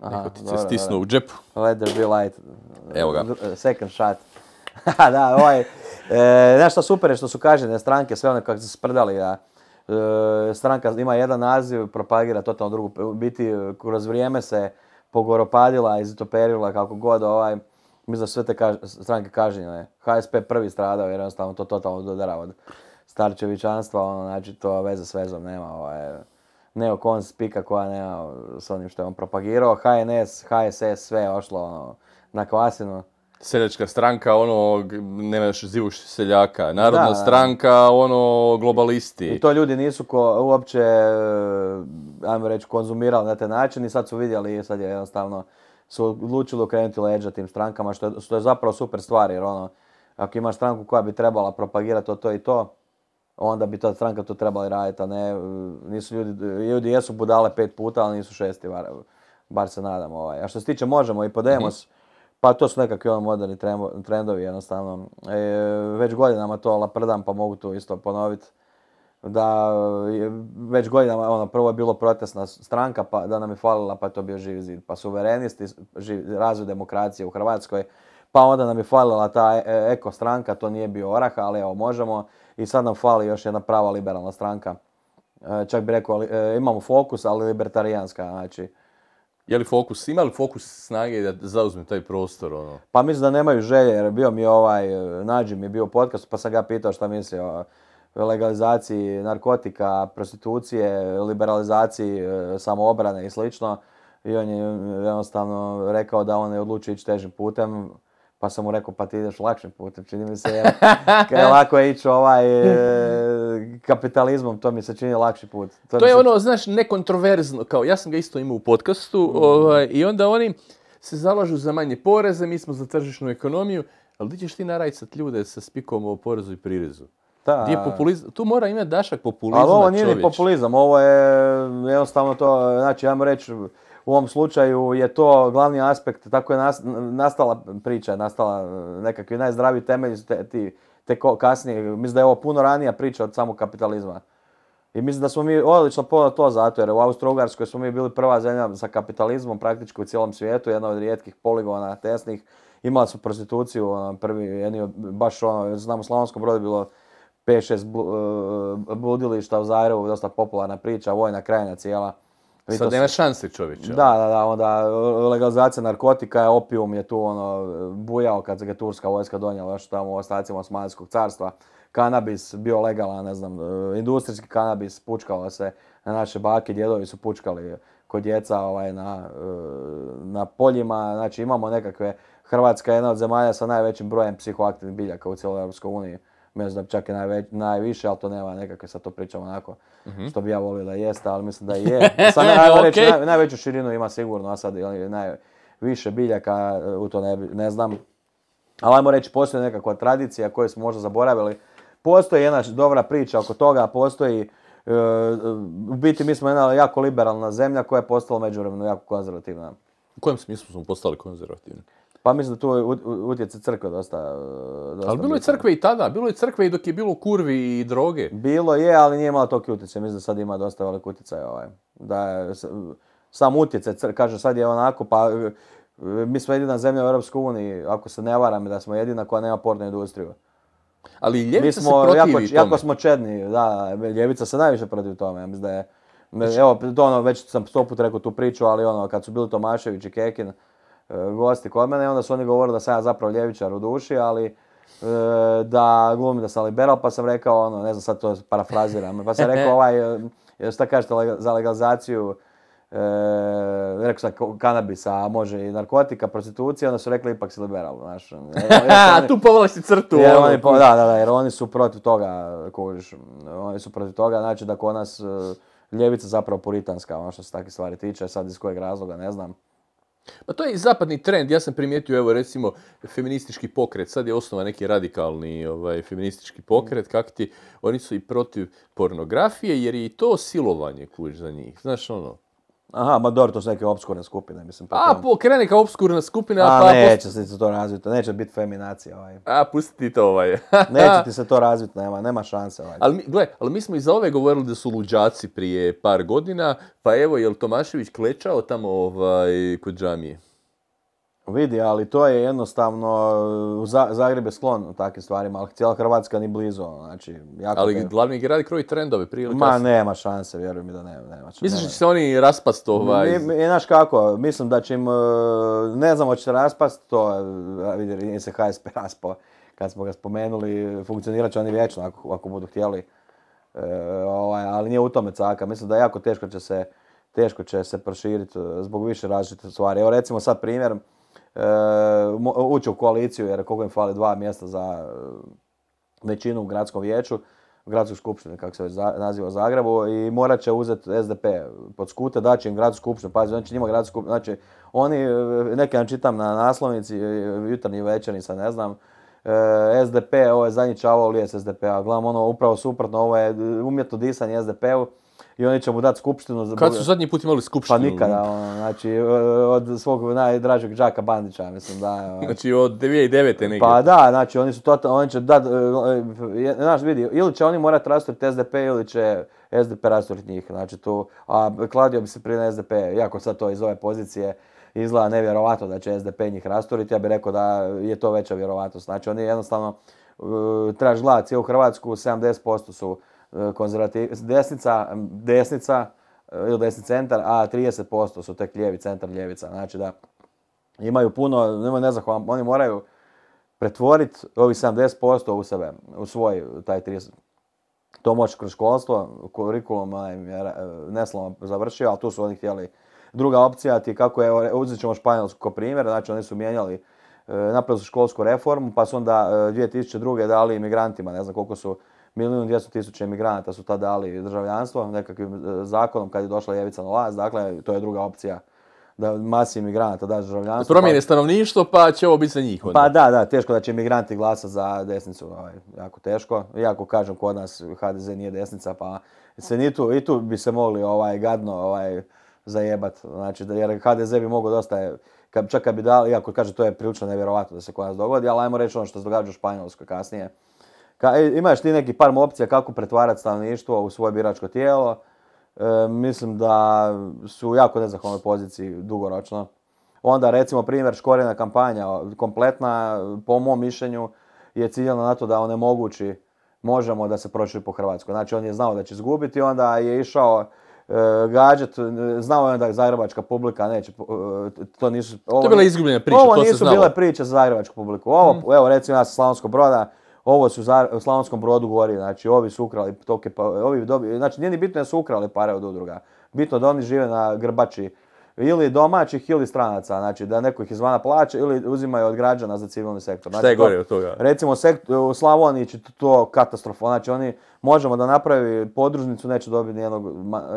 Aha, stisnuo u džepu. Let there be light. Evo ga. Second shot. <laughs> da, ovaj, e, nešto super je što su kažene stranke, sve one kako se sprdali, e, stranka ima jedan naziv, propagira totalno drugu, biti kroz vrijeme se pogoropadila, izitoperila kako god, ovaj, mislim da sve te stranke kažnjene. HSP prvi stradao jer jednostavno to totalno dodara od starčevićanstva, ono, znači to veze s vezom nema, ovaj, neokon spika koja nema s onim što je on propagirao, HNS, HSS, sve je ošlo ono, na kvasinu. Seljačka stranka, ono, još zivuš seljaka. Narodna stranka, ono, globalisti. I to ljudi nisu ko, uopće, e, ajmo reći, konzumirali na taj način i sad su vidjeli i sad je jednostavno su odlučili okrenuti leđa tim strankama, što je, što je zapravo super stvar, jer ono, ako imaš stranku koja bi trebala propagirati to, to i to, onda bi ta stranka to trebala raditi, a ne, e, nisu ljudi, ljudi jesu budale pet puta, ali nisu šesti, bar, bar se nadam. Ovaj. A što se tiče Možemo i Podemos, mhm. Pa to su nekakvi ono moderni trendovi jednostavno. E, već godinama to laprdam pa mogu to isto ponoviti. Da, već godinama, ono, prvo je bilo protestna stranka, pa da nam je falila, pa je to bio živi zid. Pa suverenisti, razvoj demokracije u Hrvatskoj, pa onda nam je falila ta e, eko stranka, to nije bio orah, ali evo možemo. I sad nam fali još jedna prava liberalna stranka. E, čak bih rekao, imamo fokus, ali libertarijanska, znači je li fokus, ima li fokus snage da zauzme taj prostor? Ono? Pa mislim da nemaju želje, jer bio mi ovaj, nađi mi je bio podcast pa sam ga pitao šta misli o legalizaciji narkotika, prostitucije, liberalizaciji e, samoobrane i slično. I on je jednostavno rekao da on je odlučio ići težim putem pa sam mu rekao, pa ti ideš lakšim putem, čini mi se, <laughs> jer lako je ići ovaj, e, kapitalizmom, to mi se čini lakši put. To, je ono, znaš, nekontroverzno, kao ja sam ga isto imao u podcastu mm. ovaj, i onda oni se zalažu za manje poreze, mi smo za tržišnu ekonomiju, ali gdje ćeš ti narajcat ljude sa spikom o porezu i prirezu? Je tu mora imati dašak populizma Ali ovo nije ni populizam, ovo je jednostavno to, znači, vam reći, u ovom slučaju je to glavni aspekt, tako je nastala priča, nastala e, nekakvi najzdraviji temelji te, ti, te kasnije, mislim da je ovo puno ranija priča od samog kapitalizma. I mislim da smo mi odlično puno to zato jer u Austro-Ugarskoj smo mi bili prva zemlja sa kapitalizmom praktički u cijelom svijetu, jedna od rijetkih poligona tesnih. Imali su prostituciju, ono, prvi, jedni, baš ono, znamo, u Slavonskom brodu bilo 5-6 budilišta e, u Zagrebu, dosta popularna priča, vojna krajina cijela. Sad nema čovječe. Da, ono. da, da, onda legalizacija narkotika, opium je tu ono bujao kad se ga turska vojska donijela tamo u ostacima Osmanskog carstva. Kanabis bio legalan, ne znam, industrijski kanabis, pučkalo se na naše bake, djedovi su pučkali kod djeca ovaj, na, eh, na poljima, znači imamo nekakve, Hrvatska je jedna od zemalja sa najvećim brojem psihoaktivnih biljaka u cijeloj Europskoj uniji ne znam čak i najviše, ali to nema nekakve, sad to pričamo onako, mhm. što bi ja volio da jeste, ali mislim da <laughs> je. Sad e, okay. reći, naj, najveću širinu ima sigurno, a sad najviše biljaka, e, u to ne, znam. Ali ajmo reći, postoji nekakva tradicija koju smo možda zaboravili. Postoji jedna dobra priča oko toga, postoji e, u biti mi smo jedna jako liberalna zemlja koja je postala međuvremeno jako konzervativna. U kojem smislu smo postali konzervativni? Pa mislim da tu je utjecaj crkve dosta... E, dosta ali bilo je crkve i tada, bilo je crkve i dok je bilo kurvi i droge. Bilo je, ali nije imala toliko utjecaj, mislim da sad ima dosta velik utjecaj ovaj. Da sam utjecaj, kaže sad je onako, pa e, mi smo jedina zemlja u Europskoj uniji, ako se ne varam, da smo jedina koja nema pornu industriju. Ali ljevica smo, se protivi jako, tome. jako smo čedni, da, ljevica se najviše protiv tome, mislim da je... Evo, ono, već sam sto rekao tu priču, ali ono, kad su bili Tomašević i Kekin, E, gosti kod mene i onda su oni govorili da sam ja zapravo ljevičar u duši, ali e, da glumim da sam liberal, pa sam rekao ono, ne znam sad to parafraziram, pa sam rekao <laughs> ovaj, e, šta kažete za legalizaciju E, rekao sam kanabisa, a može i narkotika, prostitucija, onda su rekli ipak si liberal, znaš. Jer, tu povoliš si crtu. Jer oni, <laughs> da, da, da, jer oni su protiv toga, kužiš, oni su protiv toga, znači da kod nas ljevica zapravo puritanska, ono što se takve stvari tiče, sad iz kojeg razloga ne znam. Pa to je i zapadni trend, ja sam primijetio, evo recimo, feministički pokret, sad je osnova neki radikalni ovaj, feministički pokret, mm. kako ti, oni su i protiv pornografije jer je i to silovanje, kuć za njih, znaš ono. Aha, ma dobro, to su neke obskurne skupine, mislim. Pa a, po, kreni kao obskurna skupina, a, pa... neće se to razviti, neće biti feminacija ovaj. A, pusti ti to ovaj. <laughs> neće ti se to <laughs> razviti, nema, nema šanse ovaj. Ali, gle, ali mi smo i za ove govorili da su luđaci prije par godina, pa evo, jel Tomašević klečao tamo ovaj, kod džamije? Vidi, ali to je jednostavno, e, Zagreb je sklon takvim stvarima, ali cijela Hrvatska ni blizu, ono, znači, jako Ali glavni grad kroji trendovi prije Ma, kasnije. nema šanse, vjerujem mi da ne, nema šanse. Misliš da će se oni raspast ovaj... Znaš kako, mislim da će im, e, ne znam, hoće raspast, to, e, vidi, se HSP <laughs> raspao, kad smo ga spomenuli, funkcionirat će oni vječno ako, ako budu htjeli, ovaj, ali nije u tome caka, mislim da jako teško će se, teško će se proširiti zbog više različitih stvari. Evo recimo sad primjer, E, ući u koaliciju jer koliko im fali dva mjesta za e, većinu u gradskom vijeću, gradskoj skupštinu, kako se već naziva u Zagrebu, i morat će uzeti SDP pod skute, će im gradsku skupštinu, pazi, znači njima gradsku skupštinu, znači oni, e, neki čitam na naslovnici, jutarnji večerni, sad ne znam, SDP, ovo je zadnji čavao lijes SDP-a, gledam ono upravo suprotno, ovo je umjetno disanje SDP-u, i oni će mu dati skupštinu. Za... Kad su zadnji put imali pa skupštinu? Pa nikada, ono, znači e, od svog najdražeg đaka Bandića, mislim da. Ono. Znači od 2009. nekada. Pa da, znači oni su totalno, oni će dat, e, e, znaš vidi, ili će oni morati rastoriti SDP ili će SDP rastoriti njih, znači tu, a kladio bi se prije na SDP, iako sad to iz ove pozicije, izgleda nevjerovatno da će SDP njih rasturiti, ja bih rekao da je to veća vjerovatnost. Znači oni jednostavno, trebaš gledati cijelu Hrvatsku, 70% su konzervativ, desnica, desnica eh, ili desni centar, a 30% su tek lijevi centar, ljevica. Znači da imaju puno, nema znam, oni moraju pretvoriti ovi 70% u sebe, u svoj taj 30%. To moći kroz školstvo, kurikulum eh, neslovno završio, ali tu su oni htjeli. Druga opcija ti kako je, uzet ćemo Španjolsku kao primjer, znači oni su mijenjali eh, napravili su školsku reformu, pa su onda 2002. dali imigrantima, ne znam koliko su milijun dvjesto tisuća emigranata su tada dali državljanstvo nekakvim e, zakonom kad je došla Jevica na vlast, dakle to je druga opcija da masi imigranata da državljanstvo. Pa- Promijene stanovništvo pa će ovo biti za njih. Pa da, da, teško da će imigranti glasati za desnicu, ovaj, jako teško. Iako kažem kod nas HDZ nije desnica pa se ni tu, i tu bi se mogli ovaj, gadno ovaj, zajebat. Znači, jer HDZ bi mogao dosta, čak kad bi dali, iako kaže to je prilično nevjerovatno da se kod nas dogodi, ali ajmo reći ono što se događa u Španjolskoj kasnije Ka, e, imaš ti neki par opcija kako pretvarati stanovništvo u svoje biračko tijelo. E, mislim da su u jako nezahvalnoj poziciji dugoročno. Onda recimo primjer škorena kampanja, kompletna po mom mišljenju je ciljena na to da onemogući možemo da se proširi po Hrvatskoj. Znači on je znao da će izgubiti, onda je išao e, znao je da zagrebačka publika neće, e, to nisu... Ovo, to je bila izgubljena priča, to se Ovo nisu bile priče za zagrebačku publiku. Ovo, mhm. evo recimo ja sam Slavonskog broda, ovo su u Slavonskom brodu gori, znači ovi su ukrali toke, pa, ovi dobi, znači nije ni bitno da su ukrali pare od udruga, bitno da oni žive na grbači ili domaćih ili stranaca, znači da neko ih izvana plaća ili uzimaju od građana za civilni sektor. Znači, je od toga? Recimo u Slavoniji će to katastrofa, znači oni možemo da napravi podružnicu, neće dobiti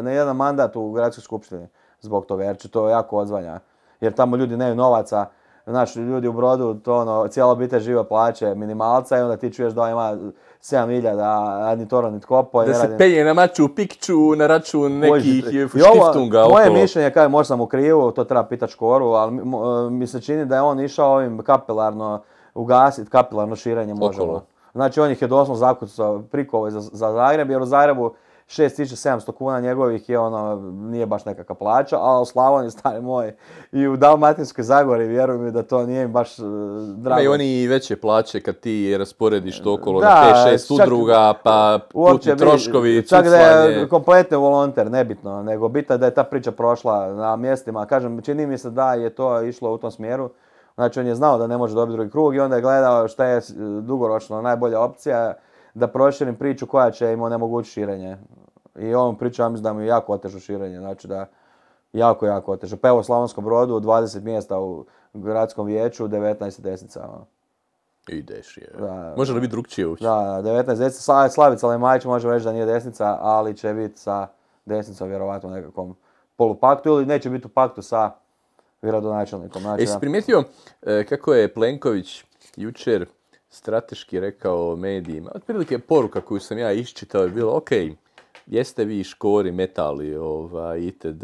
ni jedan mandat u gradskoj skupštini zbog toga jer će to jako odzvanja. Jer tamo ljudi nemaju novaca, Znači, ljudi u brodu, to ono, cijela obitelj žive plaće minimalca i onda ti čuješ da ima 7000, a ni toro ni tko Da se pelje na maču pikču na račun nekih štiftunga. Moje mišljenje, kaj možda sam u krivu, to treba pitati škoru, ali mi se čini da je on išao ovim kapilarno ugasit, kapilarno širenje možemo. Znači on ih je doslovno zakucao prikovo za, za Zagreb, jer u Zagrebu 6700 kuna njegovih je ono, nije baš nekakva plaća, a u Slavoniji, stari moj, i u Dalmatinskoj Zagori, vjerujem mi da to nije baš uh, drago. oni i veće plaće kad ti rasporediš to okolo, na te šest udruga, pa putni troškovi, Čak cuclanje. da je volonter, nebitno, nego bitno je da je ta priča prošla na mjestima. Kažem, čini mi se da je to išlo u tom smjeru. Znači on je znao da ne može dobiti drugi krug i onda je gledao šta je e, dugoročno najbolja opcija da proširim priču koja će im onemogućiti širenje. I ovom priču ja mislim da mi jako otežu širenje, znači da jako, jako otežu. Pa evo u Slavonskom brodu 20 mjesta u gradskom vijeću, 19 desnica. Ono. Ideš je. može li biti drugčije ući? Da, 19 desnica. Slavica Lemajić može reći da nije desnica, ali će biti sa desnicom vjerovatno nekakvom polupaktu ili neće biti u paktu sa vjerodonačelnikom. Znači, Jesi primijetio e, kako je Plenković jučer strateški rekao medijima. Otprilike poruka koju sam ja iščitao je bila, ok, jeste vi škori, metali, ovaj, itd.,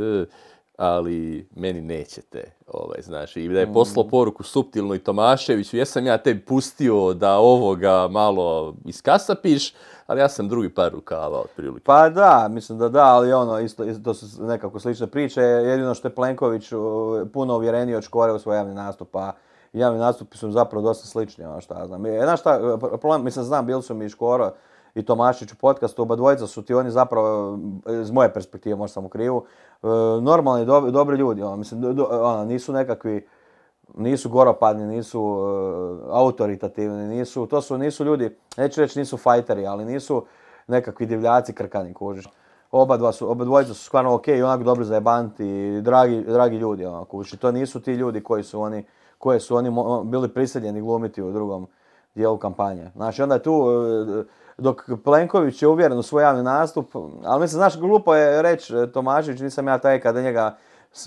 ali meni nećete, ovaj, znaš, i da je poslao mm. poruku suptilno i Tomaševiću, jesam ja tebi pustio da ovoga malo iskasapiš, ali ja sam drugi par rukava, otprilike. Pa da, mislim da da, ali ono, isto, to su nekako slične priče, jedino što je Plenković puno uvjereniji od Škore u svoj javni nastup, pa javni nastupi su zapravo dosta slični, ono šta ja znam. E, šta, e, problem, mislim, znam, bili su mi i Škoro i Tomašić u podcastu, oba dvojica su ti oni zapravo, e, iz moje perspektive, možda sam u krivu, normalni, dobri ljudi, ono, mislim, ono, nisu nekakvi, nisu goropadni, nisu autoritativni, nisu, to su, nisu ljudi, neću reći nisu fajteri, ali nisu nekakvi divljaci krkani, kužiš. Oba, su, oba dvojica su stvarno ok i onako dobri zajebanti, dragi, dragi ljudi, ono, to nisu ti ljudi koji su oni koje su oni bili prisiljeni glumiti u drugom dijelu kampanje. Znači onda je tu, e, dok Plenković je uvjeren u svoj javni nastup, ali mislim, znaš, glupo je reći e, Tomašić, nisam ja taj kada njega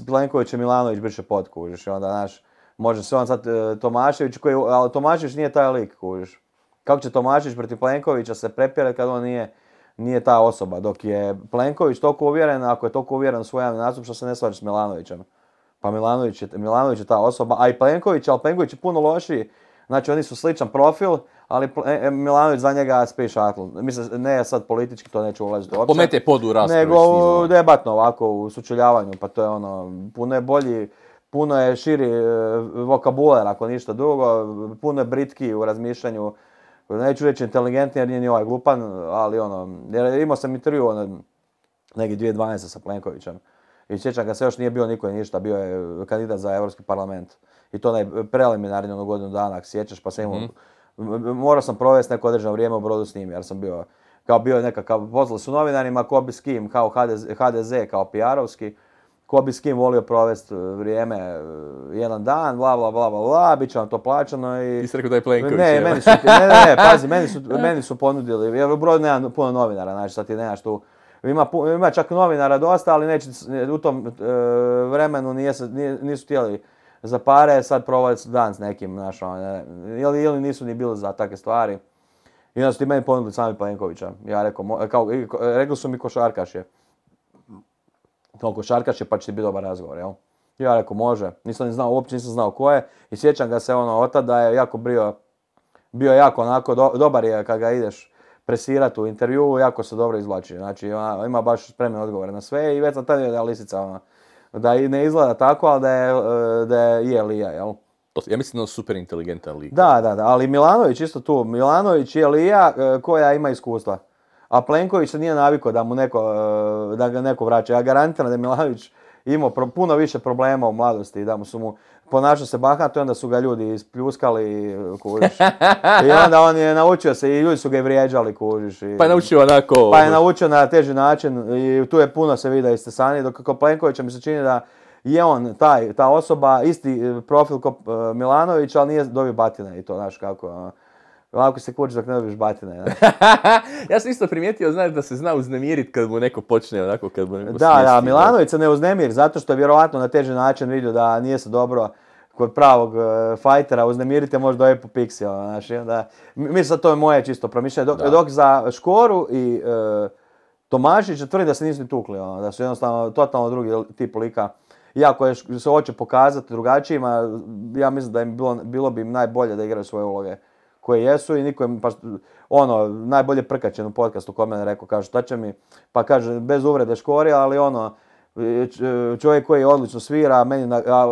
Plenković i Milanović briše pot, kužiš, onda, znaš, može se on sad e, Tomašević, koji, ali Tomašić nije taj lik, kužiš. Kako će tomašić protiv Plenkovića se prepjerati kad on nije, nije ta osoba, dok je Plenković toliko uvjeren, ako je toliko uvjeren u svoj javni nastup, što se ne slaže s Milanovićem. Pa Milanović je, Milanović je ta osoba, a i Plenković, ali Plenković je puno lošiji. Znači oni su sličan profil, ali e, e, Milanović za njega space shuttle. Mislim, ne sad politički, to neću ulaziti uopće. Pomete pod u Nego ono. debatno ovako, u sučeljavanju, pa to je ono, puno je bolji, puno je širi e, vokabular ako ništa drugo, puno je britki u razmišljanju. Neću reći inteligentni jer nije ni ovaj glupan, ali ono, jer imao sam intervju ono, negdje 2012. sa Plenkovićem i sjećam ga se još nije bio niko ništa, bio je kandidat za Europski parlament. I to onaj preliminarni ono godinu dana, ako sjećaš, pa se imao, mhm. morao sam provesti neko određeno vrijeme u brodu s njim, jer sam bio, kao bio nekakav, pozvali su novinarima ko bi s kim, kao HDZ, kao PR-ovski, ko bi s kim volio provesti e, vrijeme e, jedan dan, bla bla bla bla bla, bit će vam to plaćeno i... Ti rekao da je Plenković, ne, su, ne, ne, ne, pazi, meni su, <laughs> meni su ponudili, jer u brodu nema puno novinara, znači sad ti nemaš tu ima, čak novinara dosta, ali u tom e, vremenu nisu htjeli za pare, sad provali dan s nekim, znaš, ono, ili, nisu ni bili za takve stvari. I onda su ti meni ponudili sami Plenkovića. Ja rekao, kao, rekli su mi košarkaš je. Kao košarkaš je pa će ti biti dobar razgovor, jel? Ja rekao, može. Nisam ni znao, uopće nisam znao ko je. I sjećam ga se ono, od tada je jako brio, bio jako onako, dobar je kad ga ideš presirati u intervju, jako se dobro izvlači. Znači ima, ima baš spremne odgovore na sve i već sam tada da lisica ona. Da i ne izgleda tako, ali da je, e, da je Lija, jel? Ja mislim da je super inteligentan lik. Da, da, da, ali Milanović isto tu. Milanović je Lija e, koja ima iskustva. A Plenković se nije navikao da mu neko, e, da ga neko vraća. Ja garantiram da je Milanović imao puno više problema u mladosti, da mu su mu ponašao se bahato i onda su ga ljudi ispljuskali kužiš. <laughs> I onda on je naučio se i ljudi su ga i vrijeđali kužiš. pa je naučio onako. Pa je ono- naučio na teži način i tu je puno se vidi sani Dok kako Plenkovića mi se čini da je on taj, ta osoba, isti profil kao e, Milanović, ali nije dobio batina i to, znaš kako. Ono. Ovako se kući dok ne dobiješ batine. <laughs> Ja. sam isto primijetio, znaš, da se zna uznemiriti kad mu neko počne onako, kad mu Da, da, Milanović se ne uznemiri, zato što je vjerojatno na teži način vidio da nije se dobro kod pravog uh, fajtera uznemirite možda je ovaj po piksel, znaš, da, mislim to je moje čisto promišljanje, dok, dok za Škoru i uh, Tomašića tvrdi da se nisu ni tukli, ono, da su jednostavno totalno drugi tip lika. Iako je, se hoće pokazati drugačijima, ja mislim da im bilo, bilo bi im najbolje da igraju svoje uloge koje jesu i niko je, pa ono, najbolje prkaćen u podcastu kome rekao, kaže šta će mi, pa kaže bez uvrede škori, ali ono, čovjek koji odlično svira,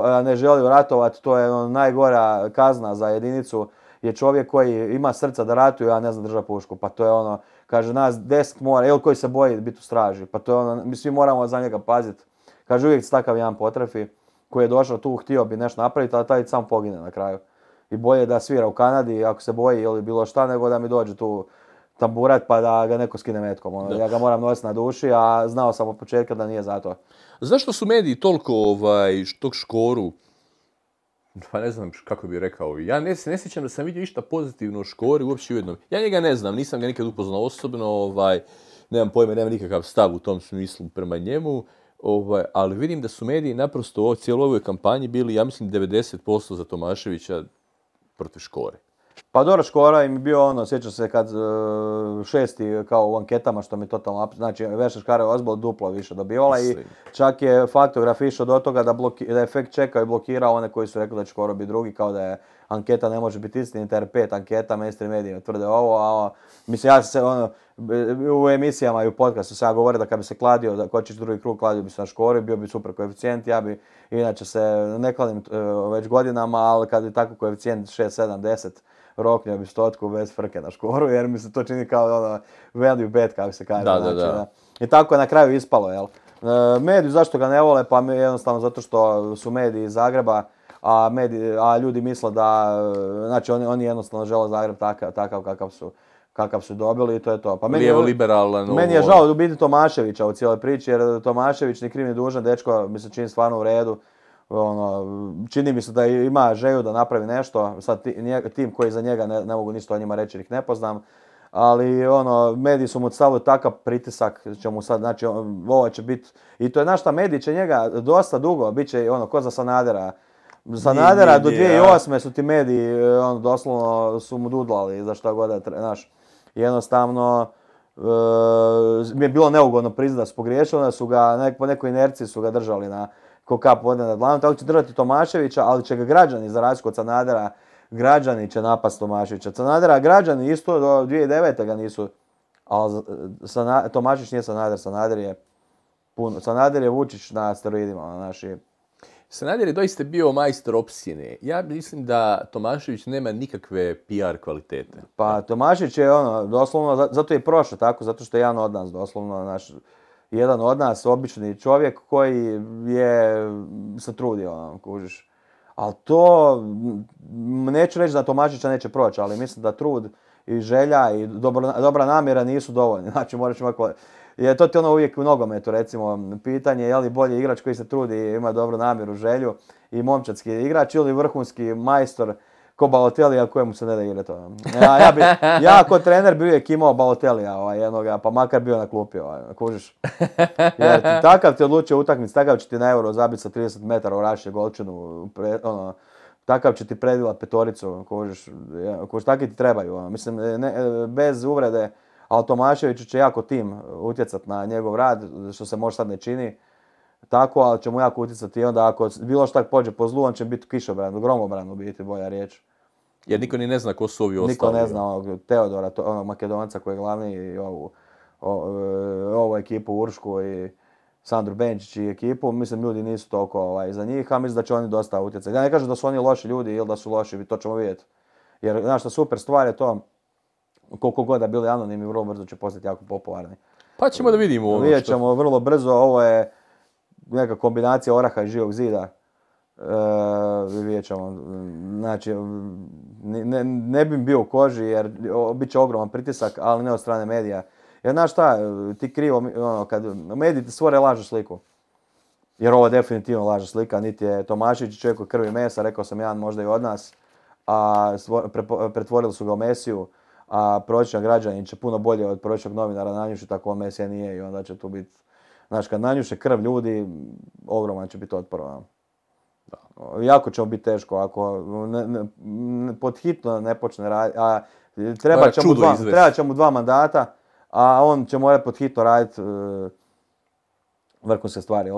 a ne želi ratovati, to je ono, najgora kazna za jedinicu, je čovjek koji ima srca da ratuje, a ne zna drža pušku, pa to je ono, kaže nas desk mora, ili koji se boji biti u straži, pa to je ono, mi svi moramo za njega paziti, kaže uvijek se takav jedan potrefi, koji je došao tu, htio bi nešto napraviti, a taj sam pogine na kraju i bolje da svira u Kanadi ako se boji ili bilo šta nego da mi dođe tu tamburat pa da ga neko skine metkom. Ono, ja ga moram nositi na duši, a znao sam od početka da nije zato. Zašto su mediji toliko ovaj, tog škoru pa ne znam kako bi rekao. Ja ne, ne sjećam da sam vidio išta pozitivno u Škori uopće u jednom. Ja njega ne znam, nisam ga nikad upoznao osobno, ovaj, nemam pojma, nemam nikakav stav u tom smislu prema njemu. Ovaj, ali vidim da su mediji naprosto u cijeloj ovoj kampanji bili, ja mislim, 90% za Tomaševića, protiv Škore. Pa dobro, Škora im je bio ono, sjećam se kad e, šesti kao u anketama što mi totalno, znači Veša Škara je ozbiljno duplo više dobivala i čak je faktograf išao do toga da, je da efekt čekao i blokirao one koji su rekli da će Škoro biti drugi, kao da je anketa ne može biti istinita jer pet anketa mainstream medijima tvrde ovo, a mislim ja se ono, E, u emisijama i u podcastu sam ja govorio da kad bi se kladio, da ko ćeš drugi krug, kladio bi se na škoru bio bi super koeficijent. Ja bi, inače se ne kladim e, već godinama, ali kad je tako koeficijent 6, 7, 10, roknio bi stotku bez frke na škoru, jer mi se to čini kao ono, value bet, kako se kaže. da, znači, I tako je na kraju ispalo, jel? E, mediju zašto ga ne vole? Pa jednostavno zato što su mediji iz Zagreba, a, a ljudi misle da, znači oni, oni jednostavno žele Zagreb takav kakav su kakav su dobili i to je to. Pa meni, Lijevo Meni je žao u biti Tomaševića u cijeloj priči jer Tomašević ni kriv dužan, dečko mi se čini stvarno u redu. Ono, čini mi se da ima želju da napravi nešto, sad tim koji za njega ne, mogu ništa o njima reći, ih ne poznam, ali ono, mediji su mu stavili takav pritisak, će mu sad, znači, ovo će biti, i to je našta, mediji će njega dosta dugo, bit će ono, ko za Sanadera, Sanadera do 2008. su ti mediji, e, ono, doslovno su mu dudlali za što god da, znaš, jednostavno e, mi je bilo neugodno priznati da su pogriješili, da su ga po nekoj inerciji su ga držali na ko kap vode nad tako će držati Tomaševića, ali će ga građani za razliku od Sanadera, građani će napast Tomaševića. Sanadera građani isto do 2009. ga nisu, ali Tomašić nije Sanader, Sanader je puno, Sanader je Vučić na steroidima, ono, naši Sanader je doista bio majstor opsine. Ja mislim da Tomašević nema nikakve PR kvalitete. Pa Tomašević je ono, doslovno, zato je prošao tako, zato što je jedan od nas, doslovno naš, jedan od nas, obični čovjek koji je mm, se trudio, ono, kužiš. Ali to, mm, neću reći da Tomašića neće proći, ali mislim da trud i želja i dobra, dobra namjera nisu dovoljni. <laughs> Znači, morat ćemo je to ti ono uvijek u nogometu recimo pitanje je li bolji igrač koji se trudi i ima dobru namjeru, želju i momčadski igrač ili vrhunski majstor ko Balotelija kojemu se ne da igra to. Ono. Ja, ja, ja ko trener bi uvijek imao Balotelija ovaj, pa makar bio na klupi, ovaj, kužiš. Jer ti, takav ti odlučio utakmic, takav će ti na euro zabiti sa 30 metara u raši golčinu, ono, takav će ti predila petoricu, kužiš, ja, takvi ti trebaju. Ono. Mislim, ne, bez uvrede, ali Tomaševiću će jako tim e, utjecati na njegov rad, što se možda sad ne čini tako, ali će mu jako utjecati i onda ako bilo šta pođe po zlu, on će biti kišobran, gromobran u biti bolja riječ. Jer niko ni ne zna ko su ovi ostali. Niko ne zna onog Teodora, to, onog Makedonca koji je glavni i ovu, o, e, ovu ekipu Uršku i Sandru Benčić i ekipu. Mislim, ljudi nisu toliko ovaj, za njih, a mislim da će oni dosta utjecati. Ja ne kažem da su oni loši ljudi ili da su loši, to ćemo vidjeti. Jer, znaš, super stvar je to, koliko god da bili anonimni, vrlo brzo će postati jako popularni. Pa ćemo da vidimo ono Vidjet ćemo vrlo brzo, ovo je neka kombinacija oraha i živog zida. E, vidjet ćemo, mm, znači, mm, ne, ne bi bio u koži jer bit će ogroman pritisak, ali ne od strane medija. Jer znaš šta, ti krivo, ono, kad mediji ti stvore lažu sliku. Jer ovo je definitivno laža slika, niti je Tomašić čovjek od krvi mesa, rekao sam jedan možda i od nas, a pretvorili su ga u mesiju a prosječan građanin će puno bolje od prosječnog novinara nanjuši, tako mesija nije i onda će tu biti, znaš, kad nanjuše krv ljudi, ogroman će biti otpor. Ono. Jako će biti teško ako ne, ne, pod hitno ne počne raditi, a ono treba će, mu dva, treba dva mandata, a on će morati pod hitno raditi uh, e, vrhunske stvari.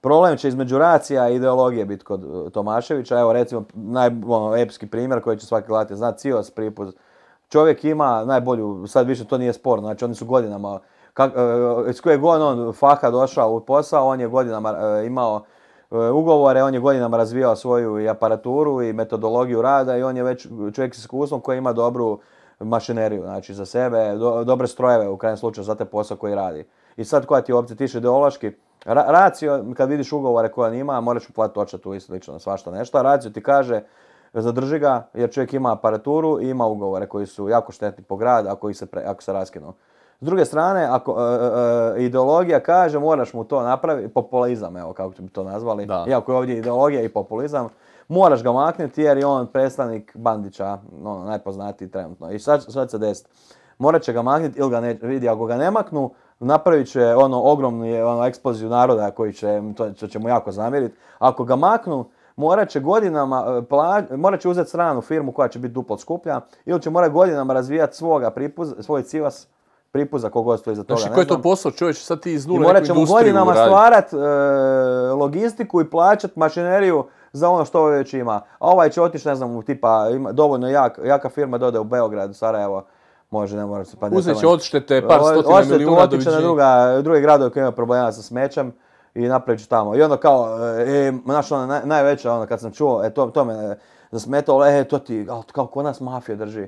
Problem će između racija i ideologije biti kod e, Tomaševića. Evo recimo naj, ono, epski primjer koji će svaki gledati znati. Cios pripoz čovjek ima najbolju, sad više to nije sporno, znači oni su godinama, e, iz god on faha došao u posao, on je godinama e, imao e, ugovore, on je godinama razvijao svoju i aparaturu i metodologiju rada i on je već čovjek s iskustvom koji ima dobru mašineriju, znači za sebe, dobre strojeve u krajem slučaju za te posao koji radi. I sad koja ti je opcija, tiše ideološki, racio, kad vidiš ugovore koje on ima, moraš uplatiti platiti tu i slično, svašta nešto, a racio ti kaže zadrži ga jer čovjek ima aparaturu i ima ugovore koji su jako štetni po grad ako, se, se raskinu. S druge strane, ako e, e, e, ideologija kaže moraš mu to napraviti, populizam evo kako bi to nazvali, da. iako je ovdje ideologija i populizam, moraš ga maknuti jer je on predstavnik Bandića, ono, najpoznatiji trenutno. I sad, se desiti. Morat će ga maknuti ili ga ne vidi, ako ga ne maknu, napravit će ono ogromnu ono, eksploziju naroda koji će, to, će mu jako zamjeriti. Ako ga maknu, morat će godinama, e, morat će uzeti stranu firmu koja će biti duplo skuplja ili će morati godinama razvijati svoga pripuz, svoj civas pripuza koga stoji za toga. Znači, koji je to posao čovječ, sad ti iz nula morat ćemo godinama stvarati e, logistiku i plaćati mašineriju za ono što već ima. A ovaj će otići, ne znam, tipa, ima dovoljno jak, jaka firma dode u Beograd, Sarajevo, može, ne mora se pa... Uzet će odštete par stotina milijuna, na druga, druge gradove koji imaju problema sa smećem i napravit ću tamo. I onda kao, e, e znaš, ona najveća, ono, kad sam čuo, e, to, to me zasmetalo, e, to ti, kao, kod nas mafija drži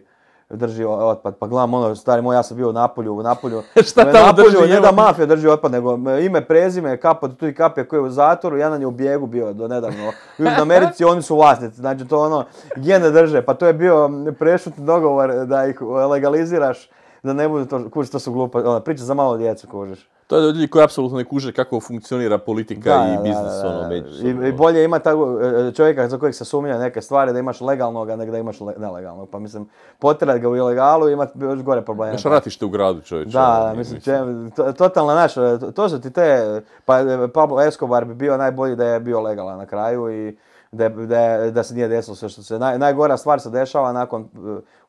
drži otpad. Pa gledam ono, stari moj, ja sam bio u Napolju, u Napolju. <laughs> Šta ovaj, tamo Napolju, drži? Ne da mafija drži otpad, nego ime, prezime, kapa, tu i kapija koji je u zatvoru, jedan je u bijegu bio do nedavno. U Americi oni su vlasnici, znači to ono, gdje ne drže. Pa to je bio prešutni dogovor da ih legaliziraš, da ne bude to, to su glupa, ono, priča za malo djecu, kužiš. To je da ljudi koji apsolutno ne kuže kako funkcionira politika i biznis. Ono, ono, I, bolje ima tako, e, e, čovjeka za kojeg se sumnja neke stvari da imaš legalnog, a da imaš nelegalnog. Pa mislim, potjerat ga u ilegalu i još gore problema. Znaš ratište u gradu čovječe. Da, ono, mislim, to, totalno naš, to, su ti te, pa e, Pablo Escobar bi bio najbolji da je bio legalan na kraju i da, da, da se nije desilo sve što se... Naj, najgora stvar se dešava nakon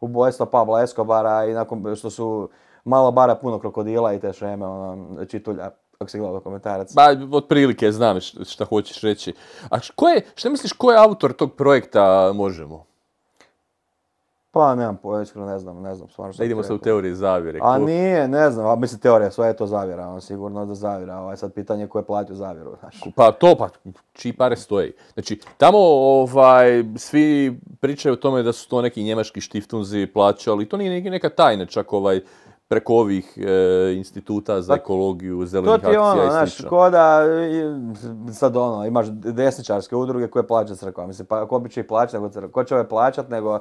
ubojstva Pablo Escobara i nakon što su malo bara puno krokodila i te šeme, ono, čitulja, ako si gledao komentarac. Ba, otprilike znam šta hoćeš reći. A ko je, šta misliš, ko je autor tog projekta Možemo? Pa nemam pojma, ne znam, ne znam stvarno što idemo se u teoriji zavjere. A nije, ne znam, mislim teorija, sve je to zavjera, on sigurno da zavjera, ovaj sad pitanje ko je platio zavjeru, znaš. Pa to, pa čiji pare stoji. Znači, tamo ovaj, svi pričaju o tome da su to neki njemački štiftunzi plaćali, to nije neka tajna čak ovaj, preko ovih e, instituta za pa, ekologiju, zelenih akcija ono, i To je ono, znaš, koda, sad ono, imaš desničarske udruge koje plaća crkva. Mislim, pa ko bi će ih plaćati nego crkva? Ko će ove plaćati nego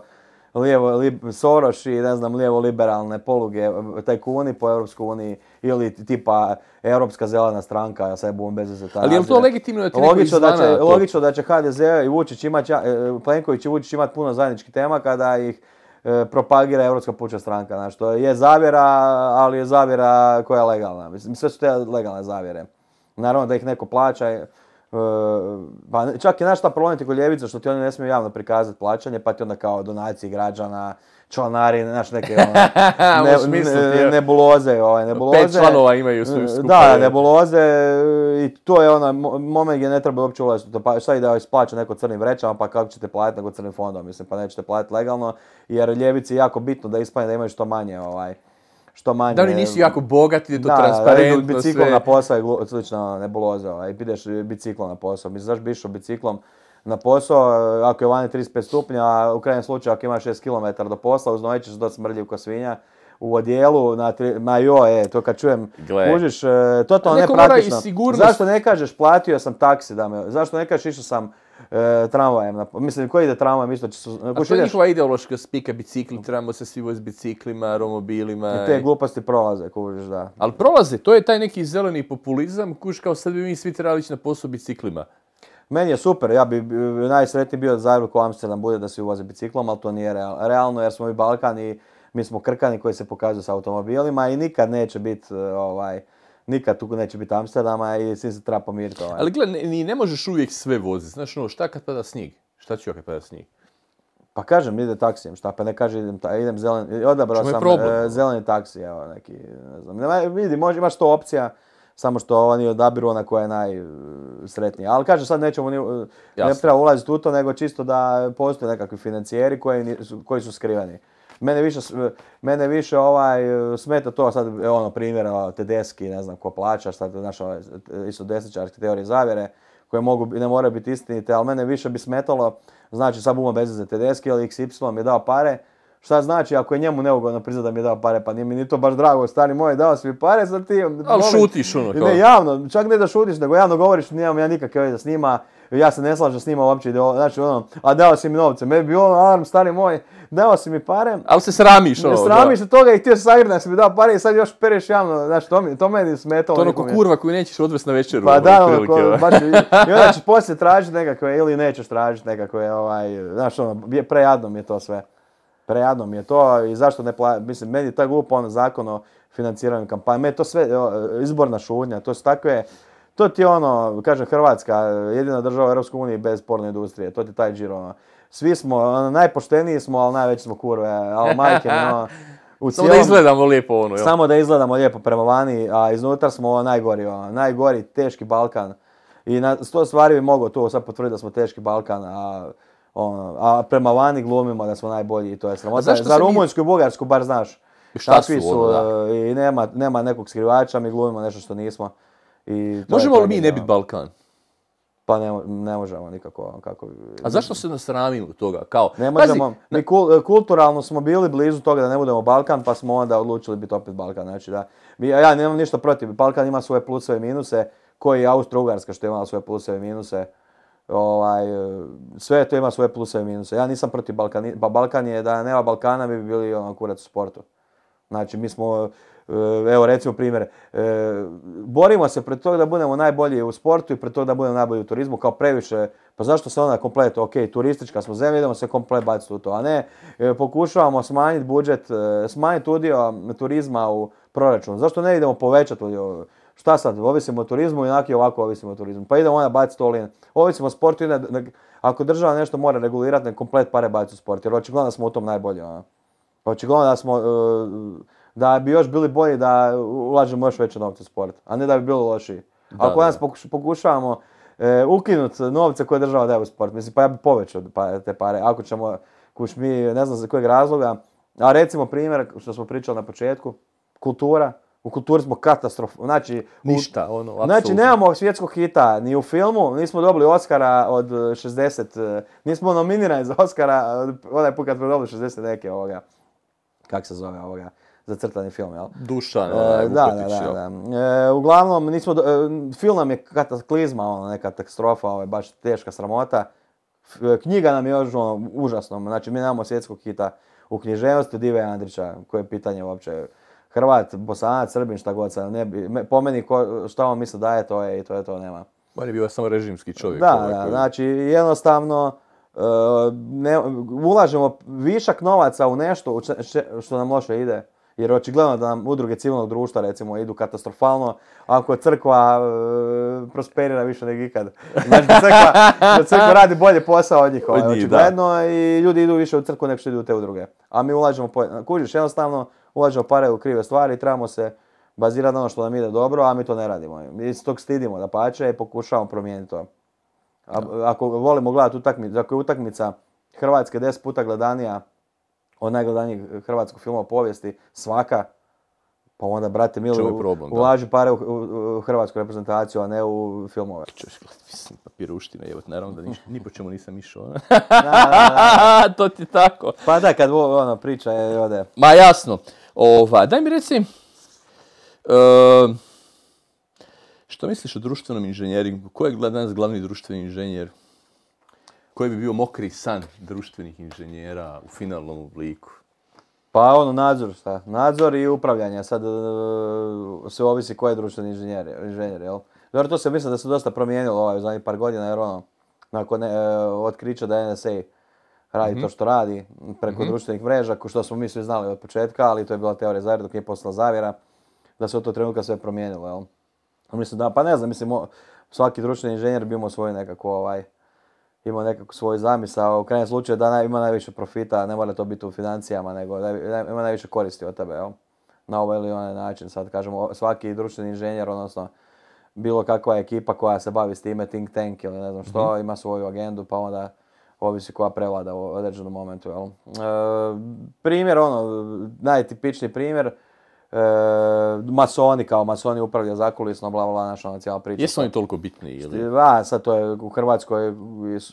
lijevo, Soroš i ne znam, lijevo liberalne poluge, tajkuni po EU uniji ili tipa Europska zelena stranka, ja sad je bez za Ali je to legitimno da ti logično da, će, to? logično da će HDZ i Vučić imati, e, Plenković i Vučić imati puno zajedničkih tema kada ih E, propagira Europska pučka stranka. Znači, to je zavjera, ali je zavjera koja je legalna. Mislim, sve su te legalne zavjere. Naravno da ih neko plaća. E, pa čak i naš ta problem kod ljevica što ti oni ne smiju javno prikazati plaćanje, pa ti onda kao donacije građana, članarine, znaš, neke <laughs> ono, ne, ne, nebuloze, ovaj, nebuloze. Pet članova imaju svoju Da, nebuloze i to je onaj moment gdje ne treba uopće ulaziti Pa šta i da ovaj, neko crnim vrećama, pa kako ćete platiti nego crnim fondom, mislim, pa nećete platiti legalno, jer ljevici je jako bitno da ispanje da imaju što manje, ovaj, što manje... Da oni nisu jako bogati, to da, transparentno sve. Da, na posao je slična ono, nebuloza, ovaj, ideš biciklom na posao, mislim, znaš, biš biciklom, na posao, e, ako je vani 35 stupnja, a u krajnjem slučaju ako imaš 6 km do posla, uz noći do dosta smrljiv u svinja, u odjelu na tri... ma jo, e, to kad čujem, Gle. kužiš, e, totalno nepraktično. Zašto ne kažeš platio sam taksi, da me, zašto ne kažeš išao sam e, tramvajem, na... mislim koji ide tramvajem, isto će A to je njihova ideološka spika, bicikli, trebamo se svi voz biciklima, romobilima. E, I te gluposti prolaze, kužiš, da. Ali prolaze, to je taj neki zeleni populizam, kužiš, kao sad bi mi svi trebali ići na posao biciklima. Meni je super, ja bi najsretniji bio da Zagreb ko Amsterdam bude da se uvoze biciklom, ali to nije realno jer smo i Balkan i mi smo krkani koji se pokazuju s automobilima i nikad neće biti e, ovaj, nikad tu neće biti Amsterdama i svi se treba pomiriti. Ovaj. Ali gledaj, ne možeš uvijek sve voziti. Znaš, no, šta kad pada snijeg? Šta ću ja kad pada snijeg? Pa kažem, ide taksijem, šta pa ne kaže idem, ta, idem odabrao sam e, zeleni taksi, evo neki, ne znam, vidi, imaš to opcija, samo što oni odabiru ona koja je najsretnija. Ali kažem, sad nećemo, ni, ne treba ulaziti u to, nego čisto da postoje nekakvi financijeri koji, koji su skriveni. Mene više, mene više ovaj, smeta to sad, ono, primjer, Tedeski, ne znam ko plaća, sad, znaš, ovaj, isto teorije zavjere, koje mogu, ne moraju biti istinite, ali mene više bi smetalo, znači, sad bumo bez za Tedeski, ali XY mi je dao pare, Šta znači ako je njemu neugodno priznat da mi je dao pare, pa nije mi ni to baš drago, stari moj, dao si mi pare, za ti... Ali šutiš ono Ne, javno, čak ne da šutiš, nego javno govoriš, nemam ja nikakve veze s njima, ja se ne slažem s njima uopće, znači ono, a dao si mi novce, me bi ono, alarm, stari moj, dao si mi pare. Ali se sramiš ono. Sramiš od toga i htio se sagrati, si mi dao pare i sad još pereš javno, znači to, to meni smetalo. To ono kurva koju nećeš odvesti na večeru. Pa ono, da, ono, ono. baš, <laughs> onda ćeš poslije tražiti nekakve ili nećeš tražiti nekakve, ovaj, znaš ono, prejadno mi je to sve prejadno mi je to i zašto ne pla... Mislim, meni je ta glupa ono zakon o financiranju kampanje, meni je to sve izborna šutnja, to su takve... To ti je ono, kažem, Hrvatska, jedina država u EU bez porne industrije, to ti je taj džiro. Ono. Svi smo, ono, najpošteniji smo, ali najveći smo kurve, ali majke, ono, samo da izgledamo lijepo ono, Samo da izgledamo lijepo prema vani, a iznutra smo ovo najgori, ono, najgori, teški Balkan. I na sto stvari bi mogao to sad potvrditi da smo teški Balkan, a ono, a prema vani glumimo da smo najbolji i to je sramota. Za Rumunjsku i Bugarsku bar znaš. Takvi su, ono, e, i nema, nekog skrivača, mi glumimo nešto što nismo. Možemo li mi ne biti Balkan? Pa ne, možemo nikako. Ono, kako... A zašto se nasramimo toga? Kao, ne možemo, mi e, kulturalno smo bili blizu toga da ne budemo Balkan, pa smo onda odlučili biti opet Balkan. Znači da, ja nemam ništa protiv, Balkan ima svoje pluseve i minuse, koji je Austro-Ugarska što je imala svoje pluseve i minuse ovaj, e, sve to ima svoje pluseve i minuse. Ja nisam protiv Balkani, pa Balkan je, da nema Balkana mi bi bili ono, kurac u sportu. Znači mi smo, e, evo recimo primjer, e, borimo se pred toga da budemo najbolji u sportu i pred toga da budemo najbolji u turizmu, kao previše, pa zašto se onda komplet, ok, turistička smo zemlja, idemo se komplet baciti u to, a ne, pokušavamo smanjiti budžet, smanjiti udio turizma u proračunu. zašto ne idemo povećati udio šta sad, ovisimo o turizmu, inak i ovako ovisimo o turizmu. Pa idemo onda baciti to Ovisimo o sportu, ako država nešto mora regulirati, nek komplet pare baci u sport, jer očigledno da smo u tom najbolji. Ona. Očigledno da smo, e, da bi još bili bolji da ulažemo još veće novce u sport, a ne da bi bilo lošiji. ako nas pokušavamo e, ukinuti novce koje država daje u sport, mislim pa ja bi povećao pa, te pare, ako ćemo, kuć mi ne znam za kojeg razloga, a recimo primjer što smo pričali na početku, kultura, u kulturi smo katastrofa znači... Ništa, ono, znači, apsolutno. Znači, nemamo svjetskog hita ni u filmu, nismo dobili Oscara od 60, e, e, nismo nominirani za Oscara, e, onaj put kad smo dobili 60 neke ovoga, kak se zove ovoga, zacrtani film, jel? Dušan, da, da, da, da. E, uglavnom, nismo, film nam je kataklizma, ono, neka katastrofa, ovaj, baš teška sramota. knjiga nam je još ono, užasno, znači mi nemamo svjetskog hita u književnosti Dive Andrića, koje je pitanje uopće Hrvat, Bosanac, Srbin, šta god ne bi, po meni ko, šta on da je, to je i to je to, nema. On bi bio samo režimski čovjek. Da, da, znači jednostavno eh, ulažemo višak novaca u nešto što nam loše ide. Jer očigledno da nam udruge civilnog društva recimo idu katastrofalno, ako crkva eh, prosperira više nego ikad. Znači da crkva, radi bolje posao od njih, ovaj, očigledno, i ljudi idu više u crkvu nego što idu u te udruge. A mi ulažemo, po... kužiš, jednostavno ulažemo pare u krive stvari trebamo se bazirati na ono što nam ide dobro, a mi to ne radimo. Mi se tog stidimo da pače i pokušavamo promijeniti to. ako volimo gledati utakmicu, ako je utakmica Hrvatske 10 puta gledanija od najgledanijih hrvatskog filma u povijesti, svaka, pa onda, brate, mi ulaži pare u, hrvatsku reprezentaciju, a ne u filmove. Češ, mislim, papiruština, evo, naravno da niš, ni po čemu nisam išao. <laughs> <laughs> to ti tako. Pa da, kad ono, priča je, Ma jasno. Ova, daj mi reci, što misliš o društvenom inženjeringu? Ko je danas glavni društveni inženjer? Koji bi bio mokri san društvenih inženjera u finalnom obliku? Pa ono, nadzor, šta? Nadzor i upravljanje. Sad se ovisi ko je društveni inženjer, inženjer jel? Dobro, to se misli da se dosta promijenilo ovaj, u zadnjih par godina, jer ono, nakon e, otkrića da NSA radi to mhm. što radi preko mhm. društvenih mreža, što smo mi svi znali od početka, ali to je bila teorija zavjera dok je postala zavjera, da se od to trenutka sve promijenilo, jel? Mislim da, pa ne znam, mislim, svaki društveni inženjer bi imao svoj nekako ovaj, imao nekakvu svoju zamisao, u krajnjem slučaju da ima najviše profita, ne mora to biti u financijama, nego da ima najviše koristi od tebe, jel? Na ovaj ili onaj način, sad kažemo, svaki društveni inženjer, odnosno bilo kakva ekipa koja se bavi s time, think tank ili ne znam što, mhm. ima svoju agendu, pa onda ovisi koja prevlada u određenom momentu. Jel? E, primjer, ono, najtipičniji primjer, e, masoni kao masoni upravlja zakulisno, bla bla, naša ono cijela priča. Jesu oni toliko bitni? Ili? A, sad to je u Hrvatskoj,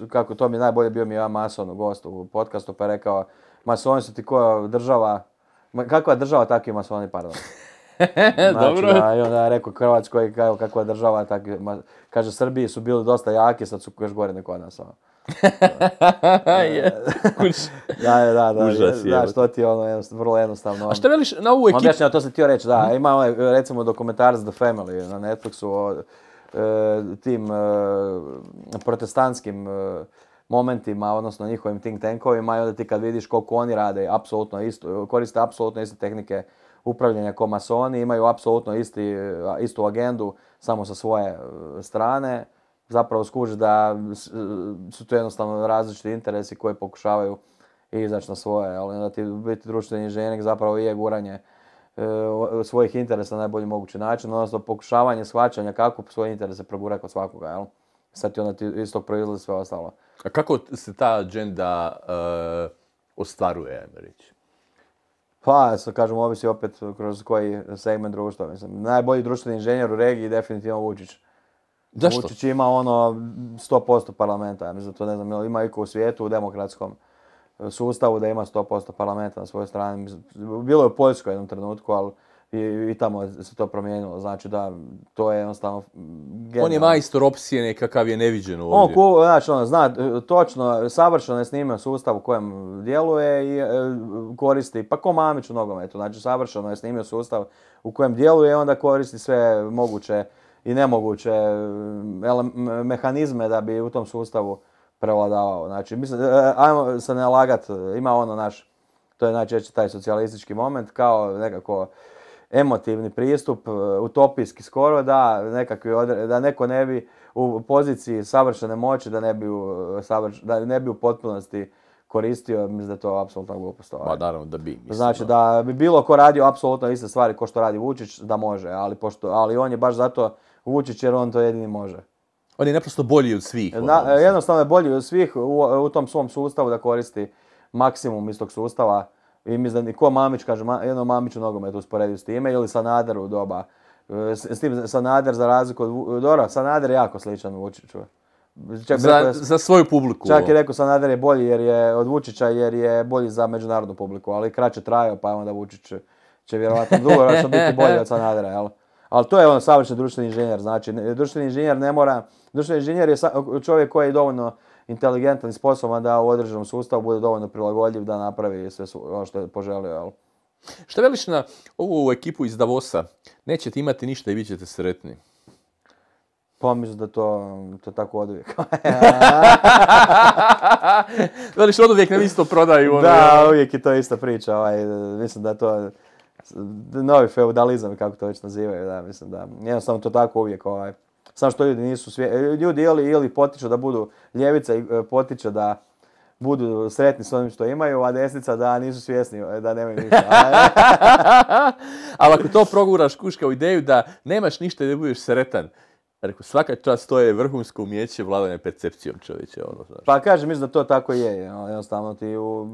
kako to mi najbolje bio mi ja mason u gostu u podcastu, pa je rekao, masoni su ti koja država, kakva država, takvi masoni, pardon. <laughs> znači, Dobro. Da, I onda rekao Hrvatskoj, kakva država, tak, kaže Srbiji su bili dosta jaki, sad su još gore neko od nas. Ono je, <laughs> da, da, da, Užas ti ono jednostavno, vrlo jednostavno. A ono. što ono, to sam ti reći, da, ima onaj, recimo, dokumentarac The Family na Netflixu o e, tim e, protestantskim e, momentima, odnosno njihovim think tankovima i onda ti kad vidiš koliko oni rade, apsolutno isto, koriste apsolutno iste tehnike upravljanja ko masoni, imaju apsolutno isti, istu agendu, samo sa svoje strane zapravo skuži da e, su to jednostavno različiti interesi koji pokušavaju izaći na svoje, ali onda ti biti društveni inženjer zapravo je guranje e, svojih interesa na najbolji mogući način, odnosno pokušavanje shvaćanja kako svoje interese progura kod svakoga, jel? Sad ti onda ti iz tog proizlazi sve ostalo. A kako se ta agenda e, ostvaruje, ajmo reći? Pa, sad kažem, ovisi opet kroz koji segment društva. Mislim, najbolji društveni inženjer u regiji definitivno Vučić. Zašto? Vučić ima ono 100% parlamenta, ja mislim to ne znam, ima iko u svijetu u demokratskom sustavu da ima 100% parlamenta na svojoj strani. Bilo je u Poljskoj jednom trenutku, ali i, i tamo se to promijenilo. Znači da, to je jednostavno On je majstor opcije nekakav je neviđen ovdje. On, znači, on zna točno, savršeno je snimio sustav u kojem djeluje i e, koristi, pa ko Mamić u nogometu, znači savršeno je snimio sustav u kojem djeluje i onda koristi sve moguće i nemoguće mm, mehanizme da bi u tom sustavu prevladavao. Znači, mislim, e, e, ajmo se ne lagat, ima ono naš, to je najčešće taj socijalistički moment, kao nekako emotivni pristup, e, utopijski skoro, da, nekakvi da neko ne bi u poziciji savršene moći, da ne bi u, savrš, da ne bi u potpunosti koristio, mislim da je to apsolutno glupost. Pa naravno da bi. Mislim, znači da bi bilo ko radio apsolutno iste stvari ko što radi Vučić, da može, ali, pošto, ali on je baš zato Vučić jer on to jedini može. On je naprosto bolji od svih. Ono, jednostavno je bolji od svih u, tom svom sustavu da koristi maksimum istog sustava. I mislim da ko Mamić, kaže, ma, jedno Mamić u nogometu usporedio s time ili Sanader u doba. E, s, tim Sanader za razliku od Dora, Sanader je jako sličan Vučiću. Čak za, za svoju publiku. Čak je ono. rekao Sanader je bolji jer je od Vučića jer je bolji za međunarodnu publiku, ali kraće trajao pa onda Vučić će vjerojatno dugoročno biti bolji od Sanadera, jel? Ali to je on savršen društveni inženjer. Znači, društveni inženjer ne mora... Društveni inženjer je čovjek koji je dovoljno inteligentan i sposoban da u određenom sustavu bude dovoljno prilagodljiv da napravi sve ono što je poželio. Što veliš na ovu ekipu iz Davosa? Nećete imati ništa i bit ćete sretni. Pa da to, to tako oduvijek. <laughs> Veliš oduvijek nam isto prodaju. <laughs> Ono, da, uvijek je to ista priča. Ovaj, mislim da to novi feudalizam, kako to već nazivaju, da, mislim da, jednostavno to tako uvijek, ovaj, samo što ljudi nisu svjesni, ljudi ili, ili potiču da budu ljevica i e, potiče da budu sretni s onim što imaju, a desnica da nisu svjesni e, da nemaju ništa. <laughs> Ali ako to proguraš kuška u ideju da nemaš ništa i da budeš sretan, reko svaka čast to je vrhunsko umijeće vladanje percepcijom čovječe. Ono, pa kažem, mislim da to tako je. Jednostavno ti u,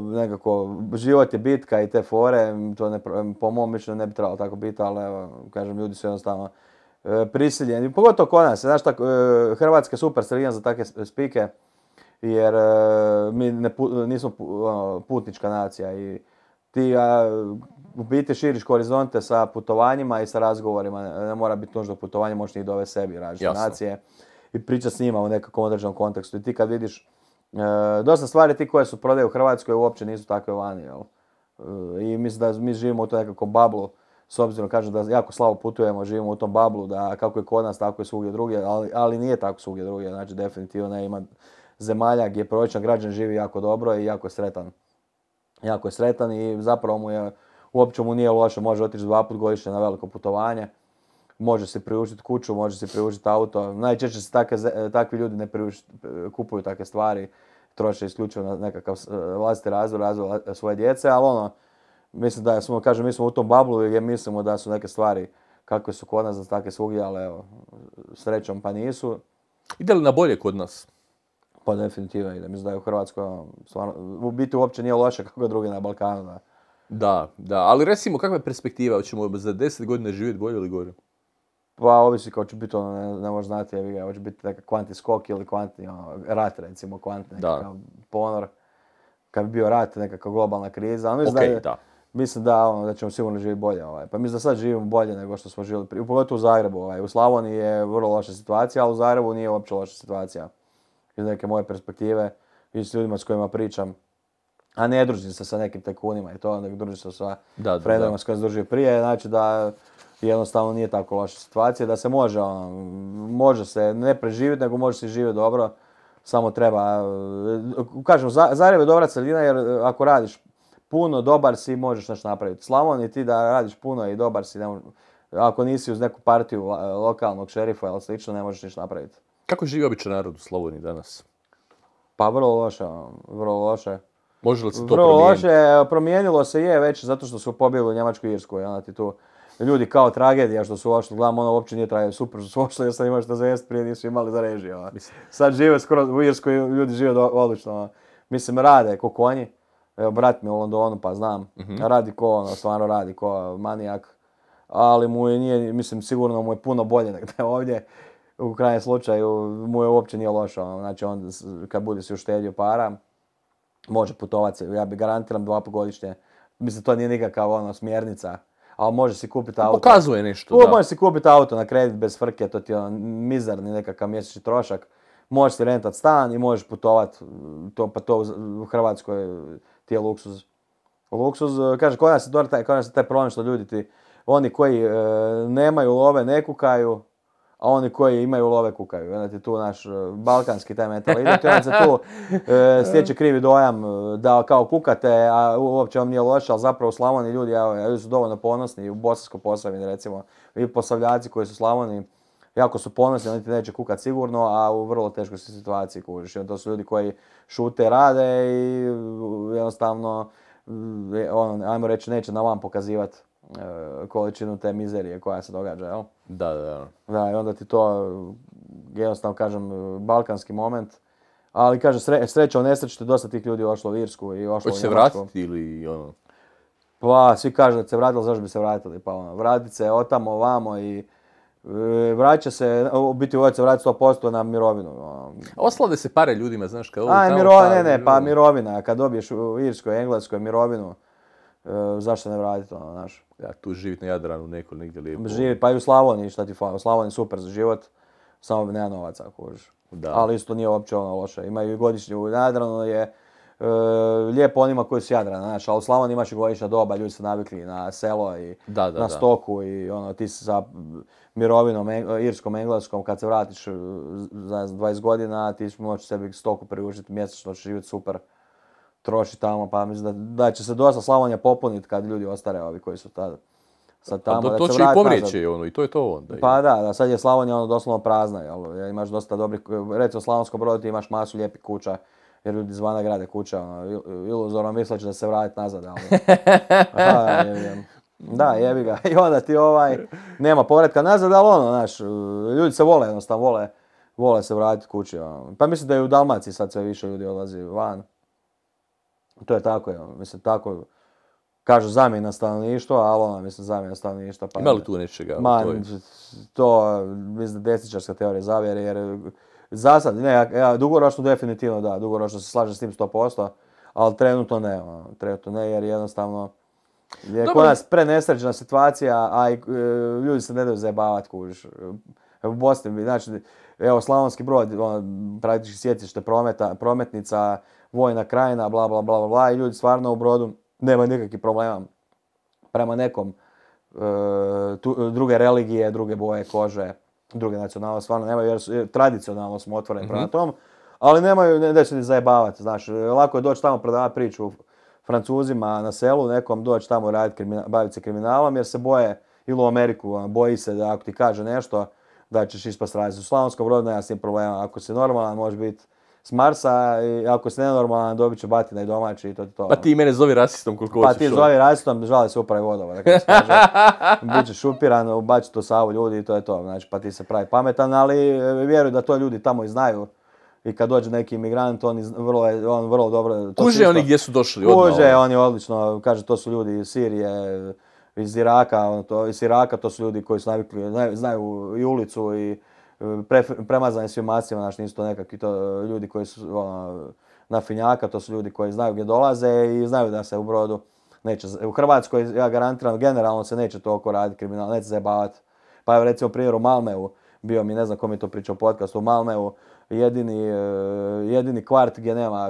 nekako život je bitka i te fore, to ne, po mom mišljenju ne bi trebalo tako biti, ali evo, kažem, ljudi su jednostavno e, prisiljeni, pogotovo kod nas, znaš tako, e, Hrvatska je super sredina za takve spike, jer e, mi ne, nismo ono, putnička nacija i ti a, u biti širiš horizonte sa putovanjima i sa razgovorima, ne, mora biti nužno putovanje, možeš njih dovesti sebi različite nacije i priča s njima u nekakvom određenom kontekstu i ti kad vidiš E, dosta stvari ti koje su prodaje u Hrvatskoj uopće nisu takve vani, jel? E, I mislim da mi živimo u to nekako bablu, s obzirom kažem da jako slabo putujemo, živimo u tom bablu, da kako je kod nas, tako je svugdje drugdje, ali, nije tako svugdje drugdje, znači definitivno ne, ima zemalja gdje prosječan građan živi jako dobro i jako je sretan. Jako je sretan i zapravo mu je, uopće mu nije loše, može otići dva put godišnje na veliko putovanje može se priuštiti kuću, može se priuštiti auto. Najčešće se takvi ljudi ne kupuju takve stvari, troše isključivo na nekakav vlastiti razvoj, razvoj svoje djece, ali ono, mislim da smo, kažem, mi smo u tom bablu gdje mislimo da su neke stvari kakve su kod nas, takve svugdje, ali evo, srećom pa nisu. Ide li na bolje kod nas? Pa definitivno ide. Mislim da je u Hrvatskoj, ono, stvarno, u biti uopće nije loše kako drugi na Balkanu. Da. Da, da, ali recimo kakva je perspektiva, hoćemo za 10 godina živjeti bolje ili gore? Pa ovisi kao će biti ono, ne, ne možeš znati, jevi ga, hoće biti neka kvanti skok ili kvanti ono, rat recimo, kvantni nekakav ponor. Kad bi bio rat, nekakva globalna kriza, ali mislim, da, da. mislim da, ono, da ćemo sigurno živjeti bolje. Ovaj. Pa mislim da sad živimo bolje nego što smo živjeli prije, pogotovo u Zagrebu. Ovaj. U Slavoniji je vrlo loša situacija, ali u Zagrebu nije uopće loša situacija. Iz neke moje perspektive i s ljudima s kojima pričam, a ne družim se sa nekim tajkunima i to, nego družim se sa frendovima s kojima se družio prije, znači da jednostavno nije tako loša situacija, da se može, ono, može se ne preživjeti, nego može se živjeti dobro, samo treba, e, kažem, Zagreb je dobra sredina jer e, ako radiš puno, dobar si, možeš nešto napraviti. i ti da radiš puno i dobar si, ako nisi uz neku partiju lokalnog šerifa ili slično, ne možeš ništa napraviti. Kako živi običan narod u Slavoniji danas? Pa vrlo loše, ono, vrlo loše. Može li se to promijeniti? Vrlo loše, e, promijenilo se je već zato što su pobjeli u Njemačku i Irsku, i ti tu ljudi kao tragedija što su ošli, gledam ono uopće nije tragedija, super što su ošli jer sad imaš da zvijest, prije nisu imali za režije. Ono. Sad žive skoro, u Irskoj ljudi žive do, odlično. Ono. Mislim, rade ko konji. Evo, brat mi u Londonu, pa znam. Mhm. Radi ko, ono, stvarno radi ko, manijak. Ali mu je nije, mislim, sigurno mu je puno bolje nego ovdje. U krajnjem slučaju mu je uopće nije lošo, ono. Znači, on kad bude se uštedio para, može putovati. Ja bi garantiram dva po godišnje. Mislim, to nije nikakav ono, smjernica a može si kupiti auto. Pokazuje nešto. Može si kupiti auto na kredit bez frke, to ti je ono mizarni nekakav mjesečni trošak. Možeš si rentat stan i možeš putovat, to, pa to u Hrvatskoj ti je luksuz. Luksuz, e, kaže, kod nas je taj, taj problem što ljudi ti, oni koji e, nemaju love, ne kukaju, a oni koji imaju love kukaju. Onda tu naš e, balkanski taj mentalitet, on se tu e, stječe krivi dojam e, da kao kukate, a uopće vam nije loše, ali zapravo slavoni ljudi, su dovoljno ponosni u bosanskoj Posavini recimo, i posavljaci koji su slavoni, jako su ponosni, oni ti neće kukat sigurno, a u vrlo teškoj situaciji kužiš. To su ljudi koji šute, rade i jednostavno, mm, ono, ajmo reći, neće na vam pokazivati E, količinu te mizerije koja se događa, jel? Da, da, da. Da, i onda ti to, e, jednostavno kažem, e, balkanski moment. Ali kaže, sre, sreća u nesreći dosta tih ljudi ošlo u Irsku i ošlo Hoće se vratiti ili ono? Pa, svi kažu da se vratili, zašto bi se vratili? Pa ono, vratit se otamo, ovamo i vraća se, u biti uvijek se vrati 100% na mirovinu. Ono. Oslade se pare ljudima, znaš, kad ne, ne, pa mirovina, kad dobiješ u Irskoj, Engleskoj mirovinu, E, zašto ne vratiti ono, znaš. Ja tu živit na Jadranu neko negdje lijepo. Živit, pa i u Slavoniji, šta ti fa, u Slavoniji super za život, samo nema novaca ako Da. Ali isto nije uopće ono loše, imaju i godišnje, u Jadranu je e, lijepo onima koji su Jadrana, znaš, ali u Slavoniji imaš i godišnja doba, ljudi su navikli na selo i na stoku i ono, ti sa mirovinom, irskom, engleskom, kad se vratiš za 20 godina, ti ćeš moći sebi stoku priuštiti mjesečno, živjeti super troši tamo, pa mislim da, da će se dosta Slavonija popuniti kad ljudi ostare ovi koji su tada. Sad tamo, A to, to će i ono, i to je to onda. Pa da, da sad je Slavonija ono doslovno prazna, jel? imaš dosta dobrih, recimo Slavonskom brodu ti imaš masu lijepih kuća, jer ljudi zvana grade kuća, ono, iluzorno misleći da se vratiti nazad, ali... <laughs> Pa, da, jebi da, ga. I onda ti ovaj, nema povratka nazad, ali ono, znaš, ljudi se vole jednostavno, vole, vole se vratiti kući. Ono. Pa mislim da i u Dalmaciji sad sve više ljudi odlazi van. To je tako, ja. mislim, tako, kažu zamjena stanovništva, ali ono mislim, zamjena stanovništva. Pa, Ima li tu nečega? Ma, to, mislim, desničarska teorija zavjere, jer za sad, ne, ja, dugoročno definitivno da, dugoročno se slažem s tim 100%, ali trenutno ne, ono, trenutno ne, jer jednostavno je kod nas situacija, a i, e, ljudi se ne daju zajebavati kužiš. U Bosni, znači, evo, Slavonski brod, ono, praktički sjecište prometa, prometnica, vojna krajina, bla, bla, bla, bla, i ljudi stvarno u brodu nema nikakvih problema prema nekom e, druge religije, druge boje kože, druge nacionalnosti, stvarno nemaju, jer, tradicionalno smo otvoreni prema mhm. tom, ali nemaju, ne, da će zajebavati, znaš, lako je doći tamo prodavati priču Francuzima na selu, nekom doći tamo raditi, baviti se kriminalom, jer se boje, ili u Ameriku, boji se da ako ti kaže nešto, da ćeš ispast raditi U Slavonskom brodu nema s tim problema, ako si normalan, može biti s Marsa i ako si nenormalan dobit će batina i domaći i to to. Pa ono. ti mene zove rasistom koliko pa hoćeš. Pa ti ono. zove rasistom, žale se upravi vodova. Dakle, <laughs> Biće šupiran, ubači to savu ljudi i to je to. Znači, pa ti se pravi pametan, ali e, vjerujem da to ljudi tamo i znaju. I kad dođe neki imigrant, on vrlo, on vrlo dobro... To Kuže oni gdje su došli odmah. Kuže, ono. oni odlično, kaže to su ljudi iz Sirije, iz Iraka, to, iz Iraka to su ljudi koji su navikli, znaju i ulicu i premazani su masima, znači nisu to nekakvi ljudi koji su ono, na finjaka, to su ljudi koji znaju gdje dolaze i znaju da se u brodu neće, u Hrvatskoj ja garantiram generalno se neće toliko raditi kriminal, neće zajebavati. Pa evo recimo primjer u Malmeu, bio mi ne znam ko mi to pričao podcast, u Malmeu jedini, eh, jedini kvart gdje nema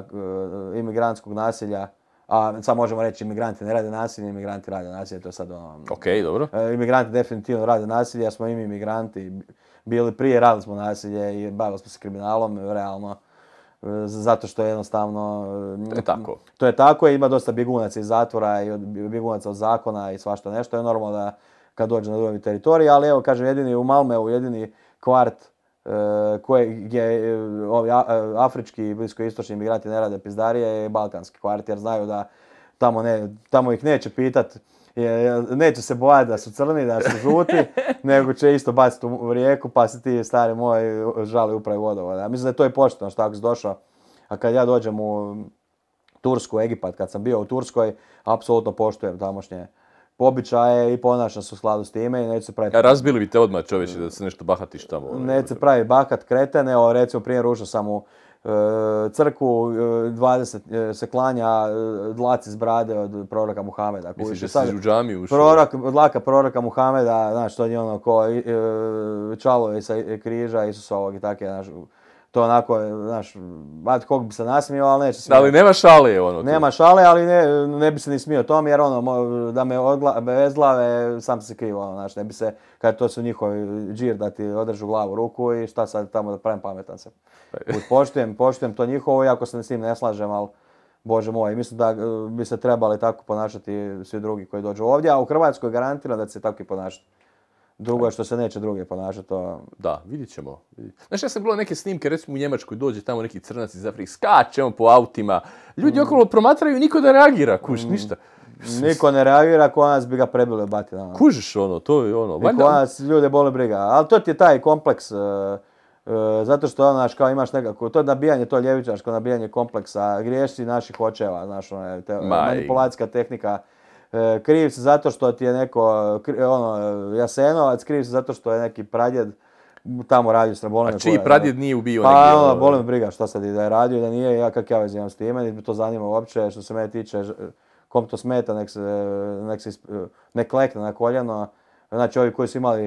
eh, imigrantskog nasilja, a sad možemo reći imigranti ne rade nasilje, imigranti rade nasilje, to je sad ono... Ok, dobro. Eh, imigranti definitivno rade nasilje, a smo im imigranti, bili prije, radili smo nasilje i bavili smo se kriminalom, realno. E, zato što je jednostavno... E, to je tako. To je tako, ima dosta bigunaca iz zatvora i od od zakona i svašta nešto. Je normalno da kad dođe na drugi teritorij, ali evo kažem jedini u Malmeu, jedini kvart e, koje, gdje ovi afrički i bliskoistočni imigranti ne rade pizdarije je balkanski kvart jer znaju da tamo, ne, tamo ih neće pitati neće se bojati da su crni, da su žuti, <laughs> nego će isto baciti u rijeku, pa se ti stari moj žali upravi vodovoda. Mislim da je to i pošteno što ako si došao, a kad ja dođem u Tursku, Egipat, kad sam bio u Turskoj, apsolutno poštujem tamošnje pobičaje i ponašam se u skladu s time i neću se praviti... razbili bi te odmah čovječe da se nešto bahatiš tamo. Ono, neću se pravi bahat kretene. evo recimo primjer ušao sam u E, crkvu, 20 e, e, se klanja dlac iz brade od proroka Muhameda. Koji Misliš da si u ušao? Prorok, dlaka proroka Muhameda, znaš, to je ono ko čalo sa križa Isusovog i tako, znaš, to onako, znaš, bat kog bi se nasmio, ali neće smio. Da li nema šale ono? Nema šale, ali ne, ne bi se ni smio tom, jer ono, da me odgla, bez glave, sam se krivo, ono, ne bi se, kad to su njihovi džir da ti održu glavu ruku i šta sad tamo da pravim pametan se. <laughs> Poštujem, poštujem to njihovo, iako se s tim ne slažem, ali Bože moj, mislim da e, bi se trebali tako ponašati svi drugi koji dođu ovdje, a u Hrvatskoj garantira da će se tako i ponašati. Drugo je što se neće druge ponašati, to... Da, vidit ćemo. Znaš, ja sam bilo neke snimke, recimo u Njemačkoj dođe tamo neki crnac iz Afrike, skače on po autima, ljudi mm. okolo promatraju, niko ne reagira, kuš, mm. ništa. Niko ne reagira, nas bi ga prebilo bati. Ono. Kužiš ono, to je ono. I nas nas ljude boli briga. Ali to ti je taj kompleks, e, e, zato što, ono, znaš, kao imaš nekako, to je nabijanje, to je ljevičarsko nabijanje kompleksa, griješi naših očeva, znaš, ono, te, manipulacijska tehnika. E, kriv si zato što ti je neko, e, e, ono, Jasenovac, kriv si zato što je neki pradjed tamo radio s Rabolom. A čiji pradjed nije ubio? Pa ono, me briga što sad da je radio da nije, ja kak ja vezem s time, niti to zanima uopće, što se mene tiče, kom to smeta, nek se, nek se, na koljeno. Znači ovi koji su imali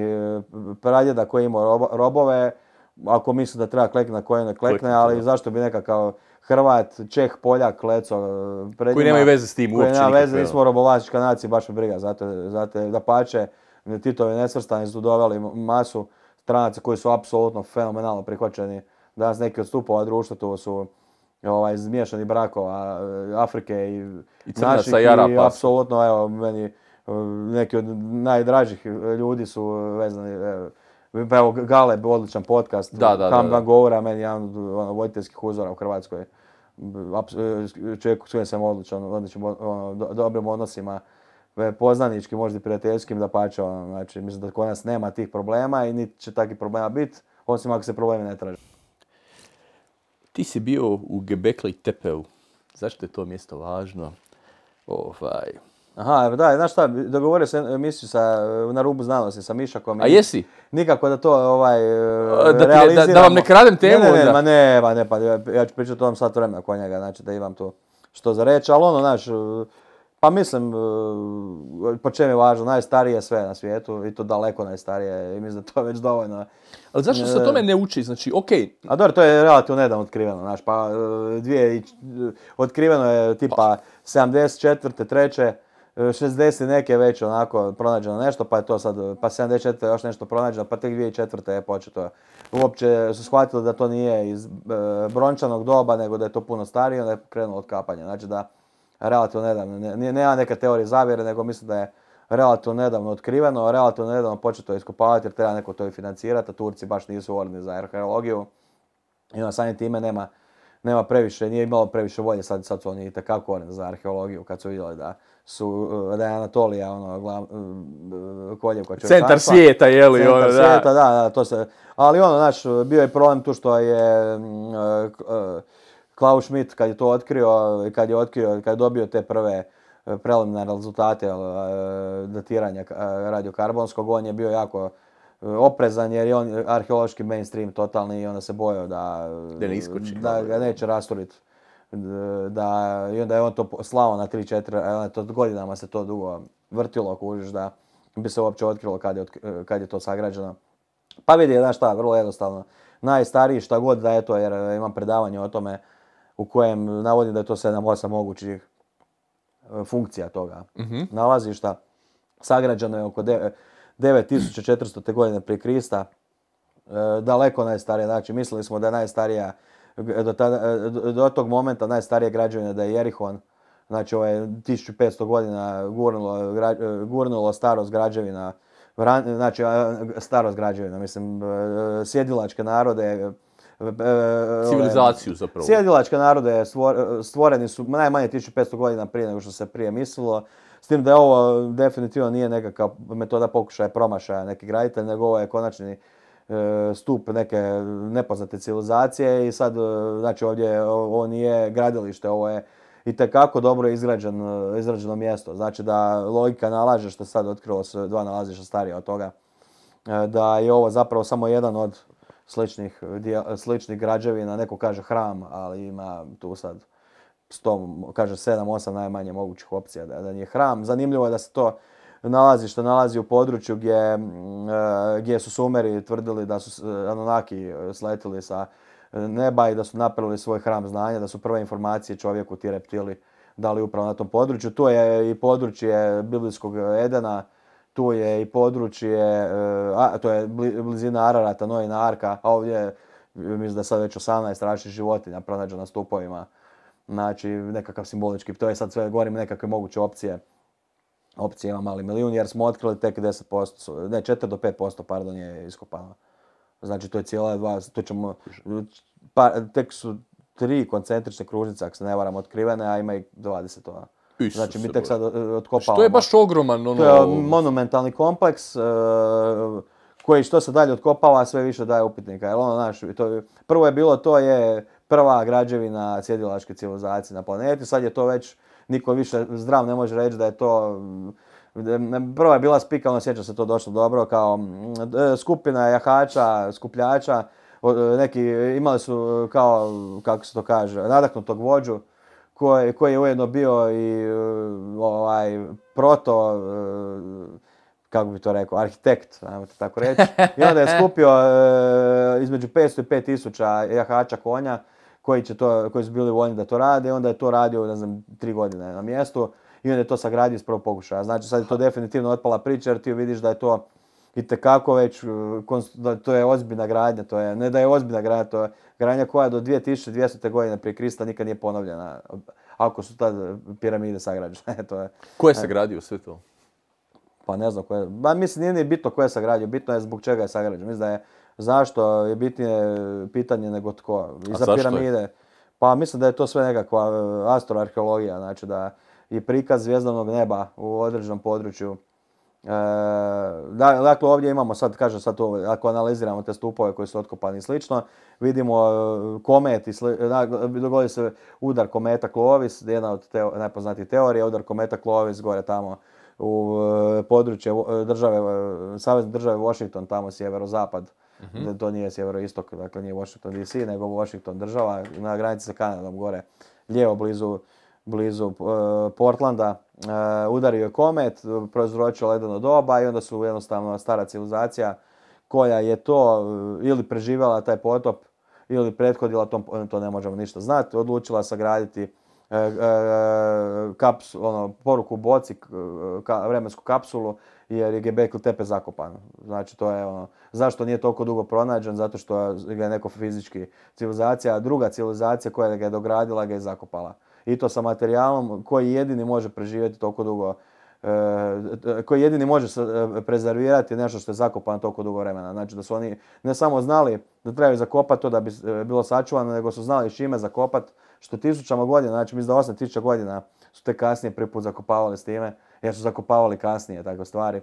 pradjeda koji je imao robove, ako misle da treba klekne na koljeno, klekne, ali zašto bi nekakav. kao Hrvat, Čeh, Poljak, Leco. E, Pred koji nemaju veze s tim uopće. Koji nema veze, nismo robovlačička nacija, baš me briga. Zato, zato da pače, Titovi nesvrstani su doveli masu stranaca koji su apsolutno fenomenalno prihvaćeni. Danas neki od stupova društva tu su ovaj, zmiješani brakova e, Afrike i, I naših. I apsolutno, evo, meni e, neki od najdražih ljudi su vezani pa evo, Gale, odličan podcast. Da, da, da, govora, meni jedan od ono, voditeljskih uzora u Hrvatskoj. E, čovjek s kojim sam odličan, odličan ono, dobrim odnosima e, poznanički, možda i prijateljskim, da pače, ono, znači, mislim da kod nas nema tih problema i niti će takvih problema biti, osim ako se problemi ne traže. Ti si bio u Gebekli Tepeu. Zašto je to mjesto važno? Ovaj, Aha, da, znaš šta, dogovorio se emisiju sa, na rubu znanosti sa Mišakom. A jesi? Nikako da to ovaj, da, da, vam ne kradem temu? Ne, ne, ne, ma ne, ma ne, pa ja ću pričati o tom sat vremena kod njega, znači da imam to što za reći, ali ono, znaš, pa mislim, po čemu je važno, najstarije sve na svijetu i to daleko najstarije i mislim da to je već dovoljno. Ali zašto se tome ne uči, znači, ok. A dobro, to je relativno nedavno otkriveno, znaš, pa dvije, otkriveno je tipa pa. 74. treće, 60 neke već onako pronađeno nešto, pa je to sad, pa 74 još nešto pronađeno, pa tek 2004. je početo. Uopće su shvatili da to nije iz e, brončanog doba, nego da je to puno starije, onda je krenulo od Znači da relativno nedavno, ne, nema neka teorija zavjere, nego mislim da je relativno nedavno otkriveno, relativno nedavno početo iskopavati jer treba neko to i financirati, a Turci baš nisu orni za arheologiju. I onda samim time nema, nema previše, nije imalo previše volje, sad, sad su oni itekako orni za arheologiju kad su vidjeli da su eh, da je Anatolija ono glav, eh, koljevka Centar svijeta, je li? Centar ono, da. svijeta, da, da, to se... Ali ono, znaš, bio je problem tu što je mm, eh, Klaus Schmidt kad je to otkrio, kad je otkrio, kad je dobio te prve preliminarne rezultate datiranja radiokarbonskog, on je bio jako oprezan jer je on arheološki mainstream totalni i onda se bojao da, da, ga neće rasturiti E, da, i onda je on to slao na 3-4, e, to godinama se to dugo vrtilo, kužiš da bi se uopće otkrilo e, kad je, to sagrađeno. Pa vidi, znaš šta, vrlo jednostavno. Najstariji šta god da je to, jer imam predavanje o tome u kojem navodim da je to 7-8 mogućih funkcija toga. Mm-hmm. Nalazišta sagrađeno je oko 9400. godine prije Krista. daleko najstarije, znači mislili smo da je najstarija do, do tog momenta najstarije građevine da je Jerihon, znači ovo ovaj 1500 godina gurnulo, gurnulo starost građevina, znači starost građevina, mislim, e, sjedilačke narode, e, e, civilizaciju zapravo. Sjedilačke narode stvoreni su najmanje 1500 godina prije nego što se prije mislilo. S tim da ovo definitivno nije nekakva metoda pokušaja promašaja neki graditelj, nego ovo je konačni E, stup neke nepoznate civilizacije i sad, e, znači ovdje ovo nije gradilište, ovo je i tekako dobro e, izgrađeno, mjesto. Znači da logika nalaže što sad otkrilo se dva nalazišta starija od toga. Da je ovo zapravo samo jedan od sličnih, građevina, neko kaže hram, ali ima tu sad kaže sedam 8 najmanje mogućih opcija da, da nije hram. Zanimljivo je da se to nalazi što nalazi u području gdje, e, su sumeri tvrdili da su e, Anunaki e, sletili sa neba i da su napravili svoj hram znanja, da su prve informacije čovjeku ti reptili dali upravo na tom području. Tu je i područje biblijskog Edena, tu je i područje, a, to je blizina Ararata, Nojina Arka, a ovdje mislim da je sad već 18 strašnih životinja pronađena na stupovima. Znači nekakav simbolički, to je sad sve govorim nekakve moguće opcije opcija ima mali milijun jer smo otkrili tek 10%, ne 4 do 5% pardon je iskopano. Znači to je cijela dva, to ćemo, pa, tek su tri koncentrične kružnice ako se ne varam otkrivene, a ima i 20 ova. Ono. Znači mi tek sad otkopavamo. Što je baš ogroman ono... monumentalni kompleks e, koji što se dalje otkopava sve više daje upitnika. Jer ono, znaš, to, prvo je bilo to je prva građevina sjedilačke civilizacije na planeti, sad je to već niko više zdrav ne može reći da je to mm, Prva je bila spika, ono sjećam se to došlo dobro, kao mm, e, skupina jahača, skupljača, e, neki imali su e, kao, kako se to kaže, nadaknutog vođu, koji, koji je ujedno bio i ovaj, proto, kako bi to rekao, arhitekt, ajmo to tako reći. I onda je skupio između 500 i 5000 jahača konja koji, će to, koji su bili voljni da to rade, onda je to radio, ne znam, tri godine na mjestu i onda je to sagradio iz prvog pokušaja. Znači sad je to definitivno otpala priča jer ti vidiš da je to i tekako već, uh, da to je ozbiljna gradnja, to je, ne da je ozbiljna gradnja, to je gradnja koja do 2200. godine prije Krista nikad nije ponovljena, ako su tad piramide sagrađene. <laughs> to je, ko je sagradio sve to? Pa ne znam ko je, ba, mislim nije ni bitno ko je sagradio, bitno je zbog čega je sagrađeno. Mislim da je Zašto je bitnije pitanje nego tko? I za piramide. Pa mislim da je to sve nekakva e, astroarheologija, znači da i prikaz zvjezdanog neba u određenom području. E, dakle, ovdje imamo sad, kažem sad ako analiziramo te stupove koji su otkopani i slično, vidimo e, komet, i slično dogodi se udar kometa Klovis, jedna od najpoznatijih teorija, udar kometa Klovis gore tamo u područje države, savezne države Washington, tamo sjeverozapad uh to nije sjeveroistok, dakle nije Washington DC, nego Washington država, na granici sa Kanadom gore, lijevo blizu, blizu e, Portlanda, e, udario je komet, proizročio ledeno doba i onda su jednostavno stara civilizacija koja je to e, ili preživjela taj potop ili prethodila tom, to ne možemo ništa znati, odlučila sagraditi E, e, ono, poruku u boci, ka, vremensku kapsulu, jer je Gebekl Tepe zakopan. Znači, to je ono, zašto nije toliko dugo pronađen? Zato što je neko fizički civilizacija, a druga civilizacija koja ga je dogradila, ga je zakopala. I to sa materijalom koji jedini može preživjeti toliko dugo e, koji jedini može prezervirati nešto što je zakopano toliko dugo vremena. Znači da su oni ne samo znali da trebaju zakopati to da bi bilo sačuvano, nego su znali čime zakopati što tisućama godina, znači mislim da 8000 godina su te kasnije prvi put zakopavali s time, jer su zakopavali kasnije takve stvari,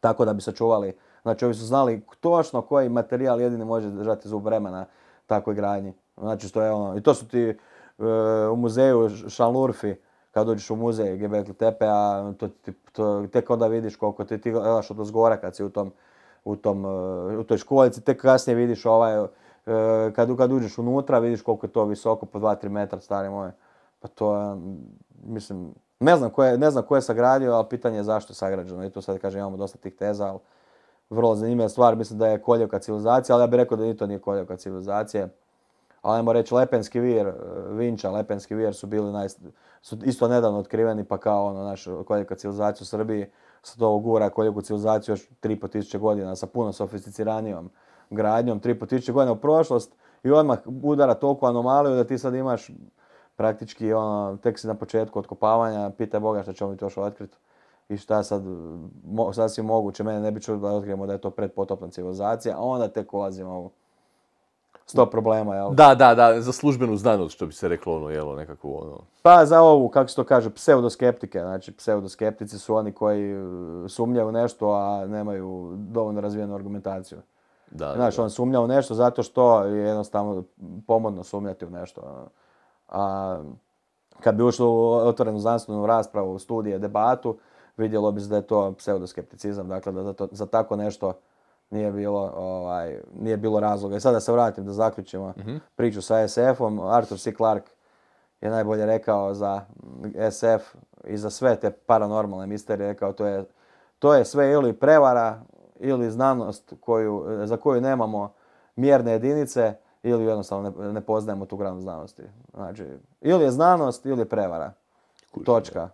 tako da bi sačuvali. Znači ovi su znali točno koji materijal jedini može držati zub vremena takvoj gradnji. Znači što je ono, i to su ti e, u muzeju Šalurfi, kad dođeš u muzej Gebekli Tepe, a to, to, tek onda vidiš koliko ti gledaš od kad si u tom, u, e, u toj školici, tek kasnije vidiš ovaj E, kad, kad uđeš unutra vidiš koliko je to visoko, po 2-3 metra, stari moje. Pa to je, mislim, ne znam ko je, ne znam ko je sagradio, ali pitanje je zašto je sagrađeno. I tu sad kažem, imamo dosta tih teza, ali vrlo zanimljiva stvar. Mislim da je koljevka civilizacija, ali ja bih rekao da ni to nije koljevka civilizacije. Ali ajmo reći, Lepenski vir, e, Vinča, Lepenski vir su bili naj, su isto nedavno otkriveni, pa kao ono, naš koljevka civilizacija u Srbiji, sad to ugura koljevku civilizaciju još 3500 godina sa puno sofisticiranijom gradnjom 3.500 godina u prošlost i odmah udara toliko anomaliju da ti sad imaš praktički ono, tek si na početku otkopavanja, pita Boga šta ćemo mi to još otkriti i šta sad, mo, sasvim moguće, mene ne bi čuo da otkrijemo da je to predpotopna civilizacija, a onda tek ulazimo u sto problema, jel? Da, da, da, za službenu znanost, što bi se reklo, ono, jelo, nekako, ono... Pa za ovu, kako se to kaže, pseudoskeptike, znači pseudoskeptici su oni koji e, sumnjaju nešto, a nemaju dovoljno razvijenu argumentaciju. Da, Znaš, on sumnja u nešto zato što je jednostavno pomodno sumnjati u nešto. Ono. A kad bi ušlo u otvorenu znanstvenu raspravu, studije, debatu, vidjelo bi se da je to pseudoskepticizam, dakle da to, za tako nešto nije bilo, ovaj, nije bilo razloga. I sad da se vratim, da zaključimo mhm. priču sa SF-om. Arthur C. Clarke je najbolje rekao za SF i za sve te paranormalne misterije, rekao to je, to je sve ili prevara ili znanost koju, za koju nemamo mjerne jedinice ili jednostavno ne, ne poznajemo tu granu znanosti. Znači, ili je znanost ili je prevara. Točka.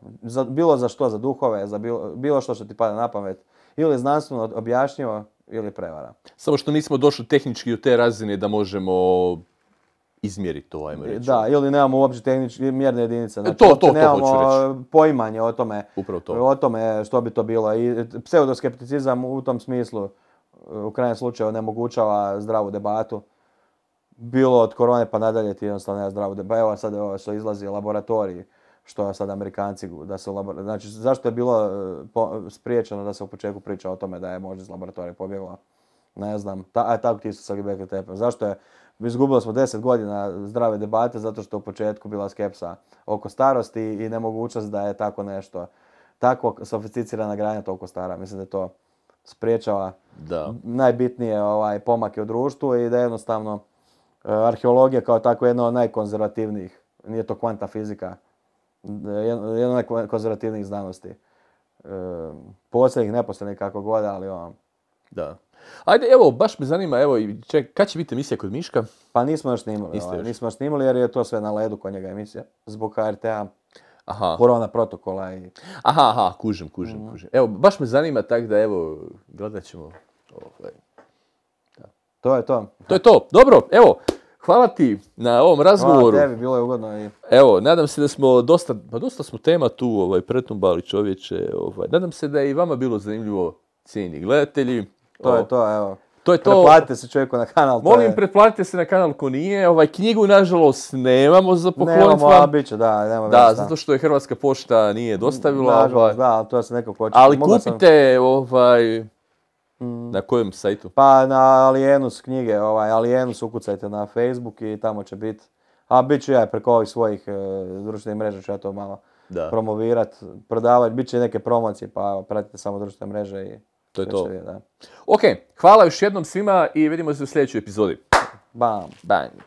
bilo za što, za duhove, za bilo, bilo što što ti pada na pamet. Ili znanstveno objašnjivo ili prevara. Samo što nismo došli tehnički u te razine da možemo izmjeriti to, ajmo Da, ili nemamo uopće tehničke mjerne jedinice. E, znači, to, to, to nemamo reći. E, poimanje o tome, to. o tome što bi to bilo. I pseudoskepticizam u tom smislu e, u krajnjem slučaju onemogućava zdravu debatu. Bilo od korone pa nadalje ti jednostavno ne zdravu debatu. Evo sad izlazi laboratoriji što sad Amerikanci da se Znači, zašto je bilo spriječeno da se u početku priča o tome da je možda iz laboratorija pobjegla? Ne znam. Ta, a tako ti su sad Zašto je izgubili smo deset godina zdrave debate zato što u početku bila skepsa oko starosti i nemogućnost da je tako nešto, tako sofisticirana granja toliko stara. Mislim da je to spriječava da. najbitnije ovaj, pomake u društvu i da jednostavno eh, arheologija kao tako jedna od najkonzervativnijih, nije to kvanta fizika, jedna od najkonzervativnijih znanosti. Eh, posljednjih, neposljednjih, kako god, ali ono. Da. Ajde, evo, baš me zanima, evo, ček, kad će biti emisija kod Miška? Pa nismo još snimali, ovaj, nismo još snimali jer je to sve na ledu kod njega emisija, zbog HRT-a. Aha. Korona protokola i... Aha, aha, kužim, kužim, mhm. kužim. Evo, baš me zanima tak da, evo, gledat ćemo. Ovaj. Da. To je to. To je to. Dobro, evo, hvala ti na ovom razgovoru. Hvala tebi, bilo je ugodno i... Evo, nadam se da smo dosta, pa dosta smo tema tu, ovaj, pretumbali čovječe, ovaj. Nadam se da je i vama bilo zanimljivo, cijeni gledatelji. To je to, evo. To je to. Pretplatite se čovjeku na kanal. Molim, pretplatite se na kanal ko nije. Ovaj, knjigu, nažalost, nemamo za poklonit nemamo, će, da, nema Da, zato što je Hrvatska pošta nije dostavila. Nažalost, ovaj. da, to se nekako hoće. Ali kupite, ovaj... Mm. Na kojem sajtu? Pa na Alienus knjige, ovaj, Alienus ukucajte na Facebook i tamo će biti. A bit ću ja preko ovih svojih e, društvenih mreža ću ja to malo promovirat, prodavat, bit će neke promocije, pa pratite samo društvene mreže i to je to. Ok, hvala još jednom svima i vidimo se u sljedećoj epizodi. Bam. Bang.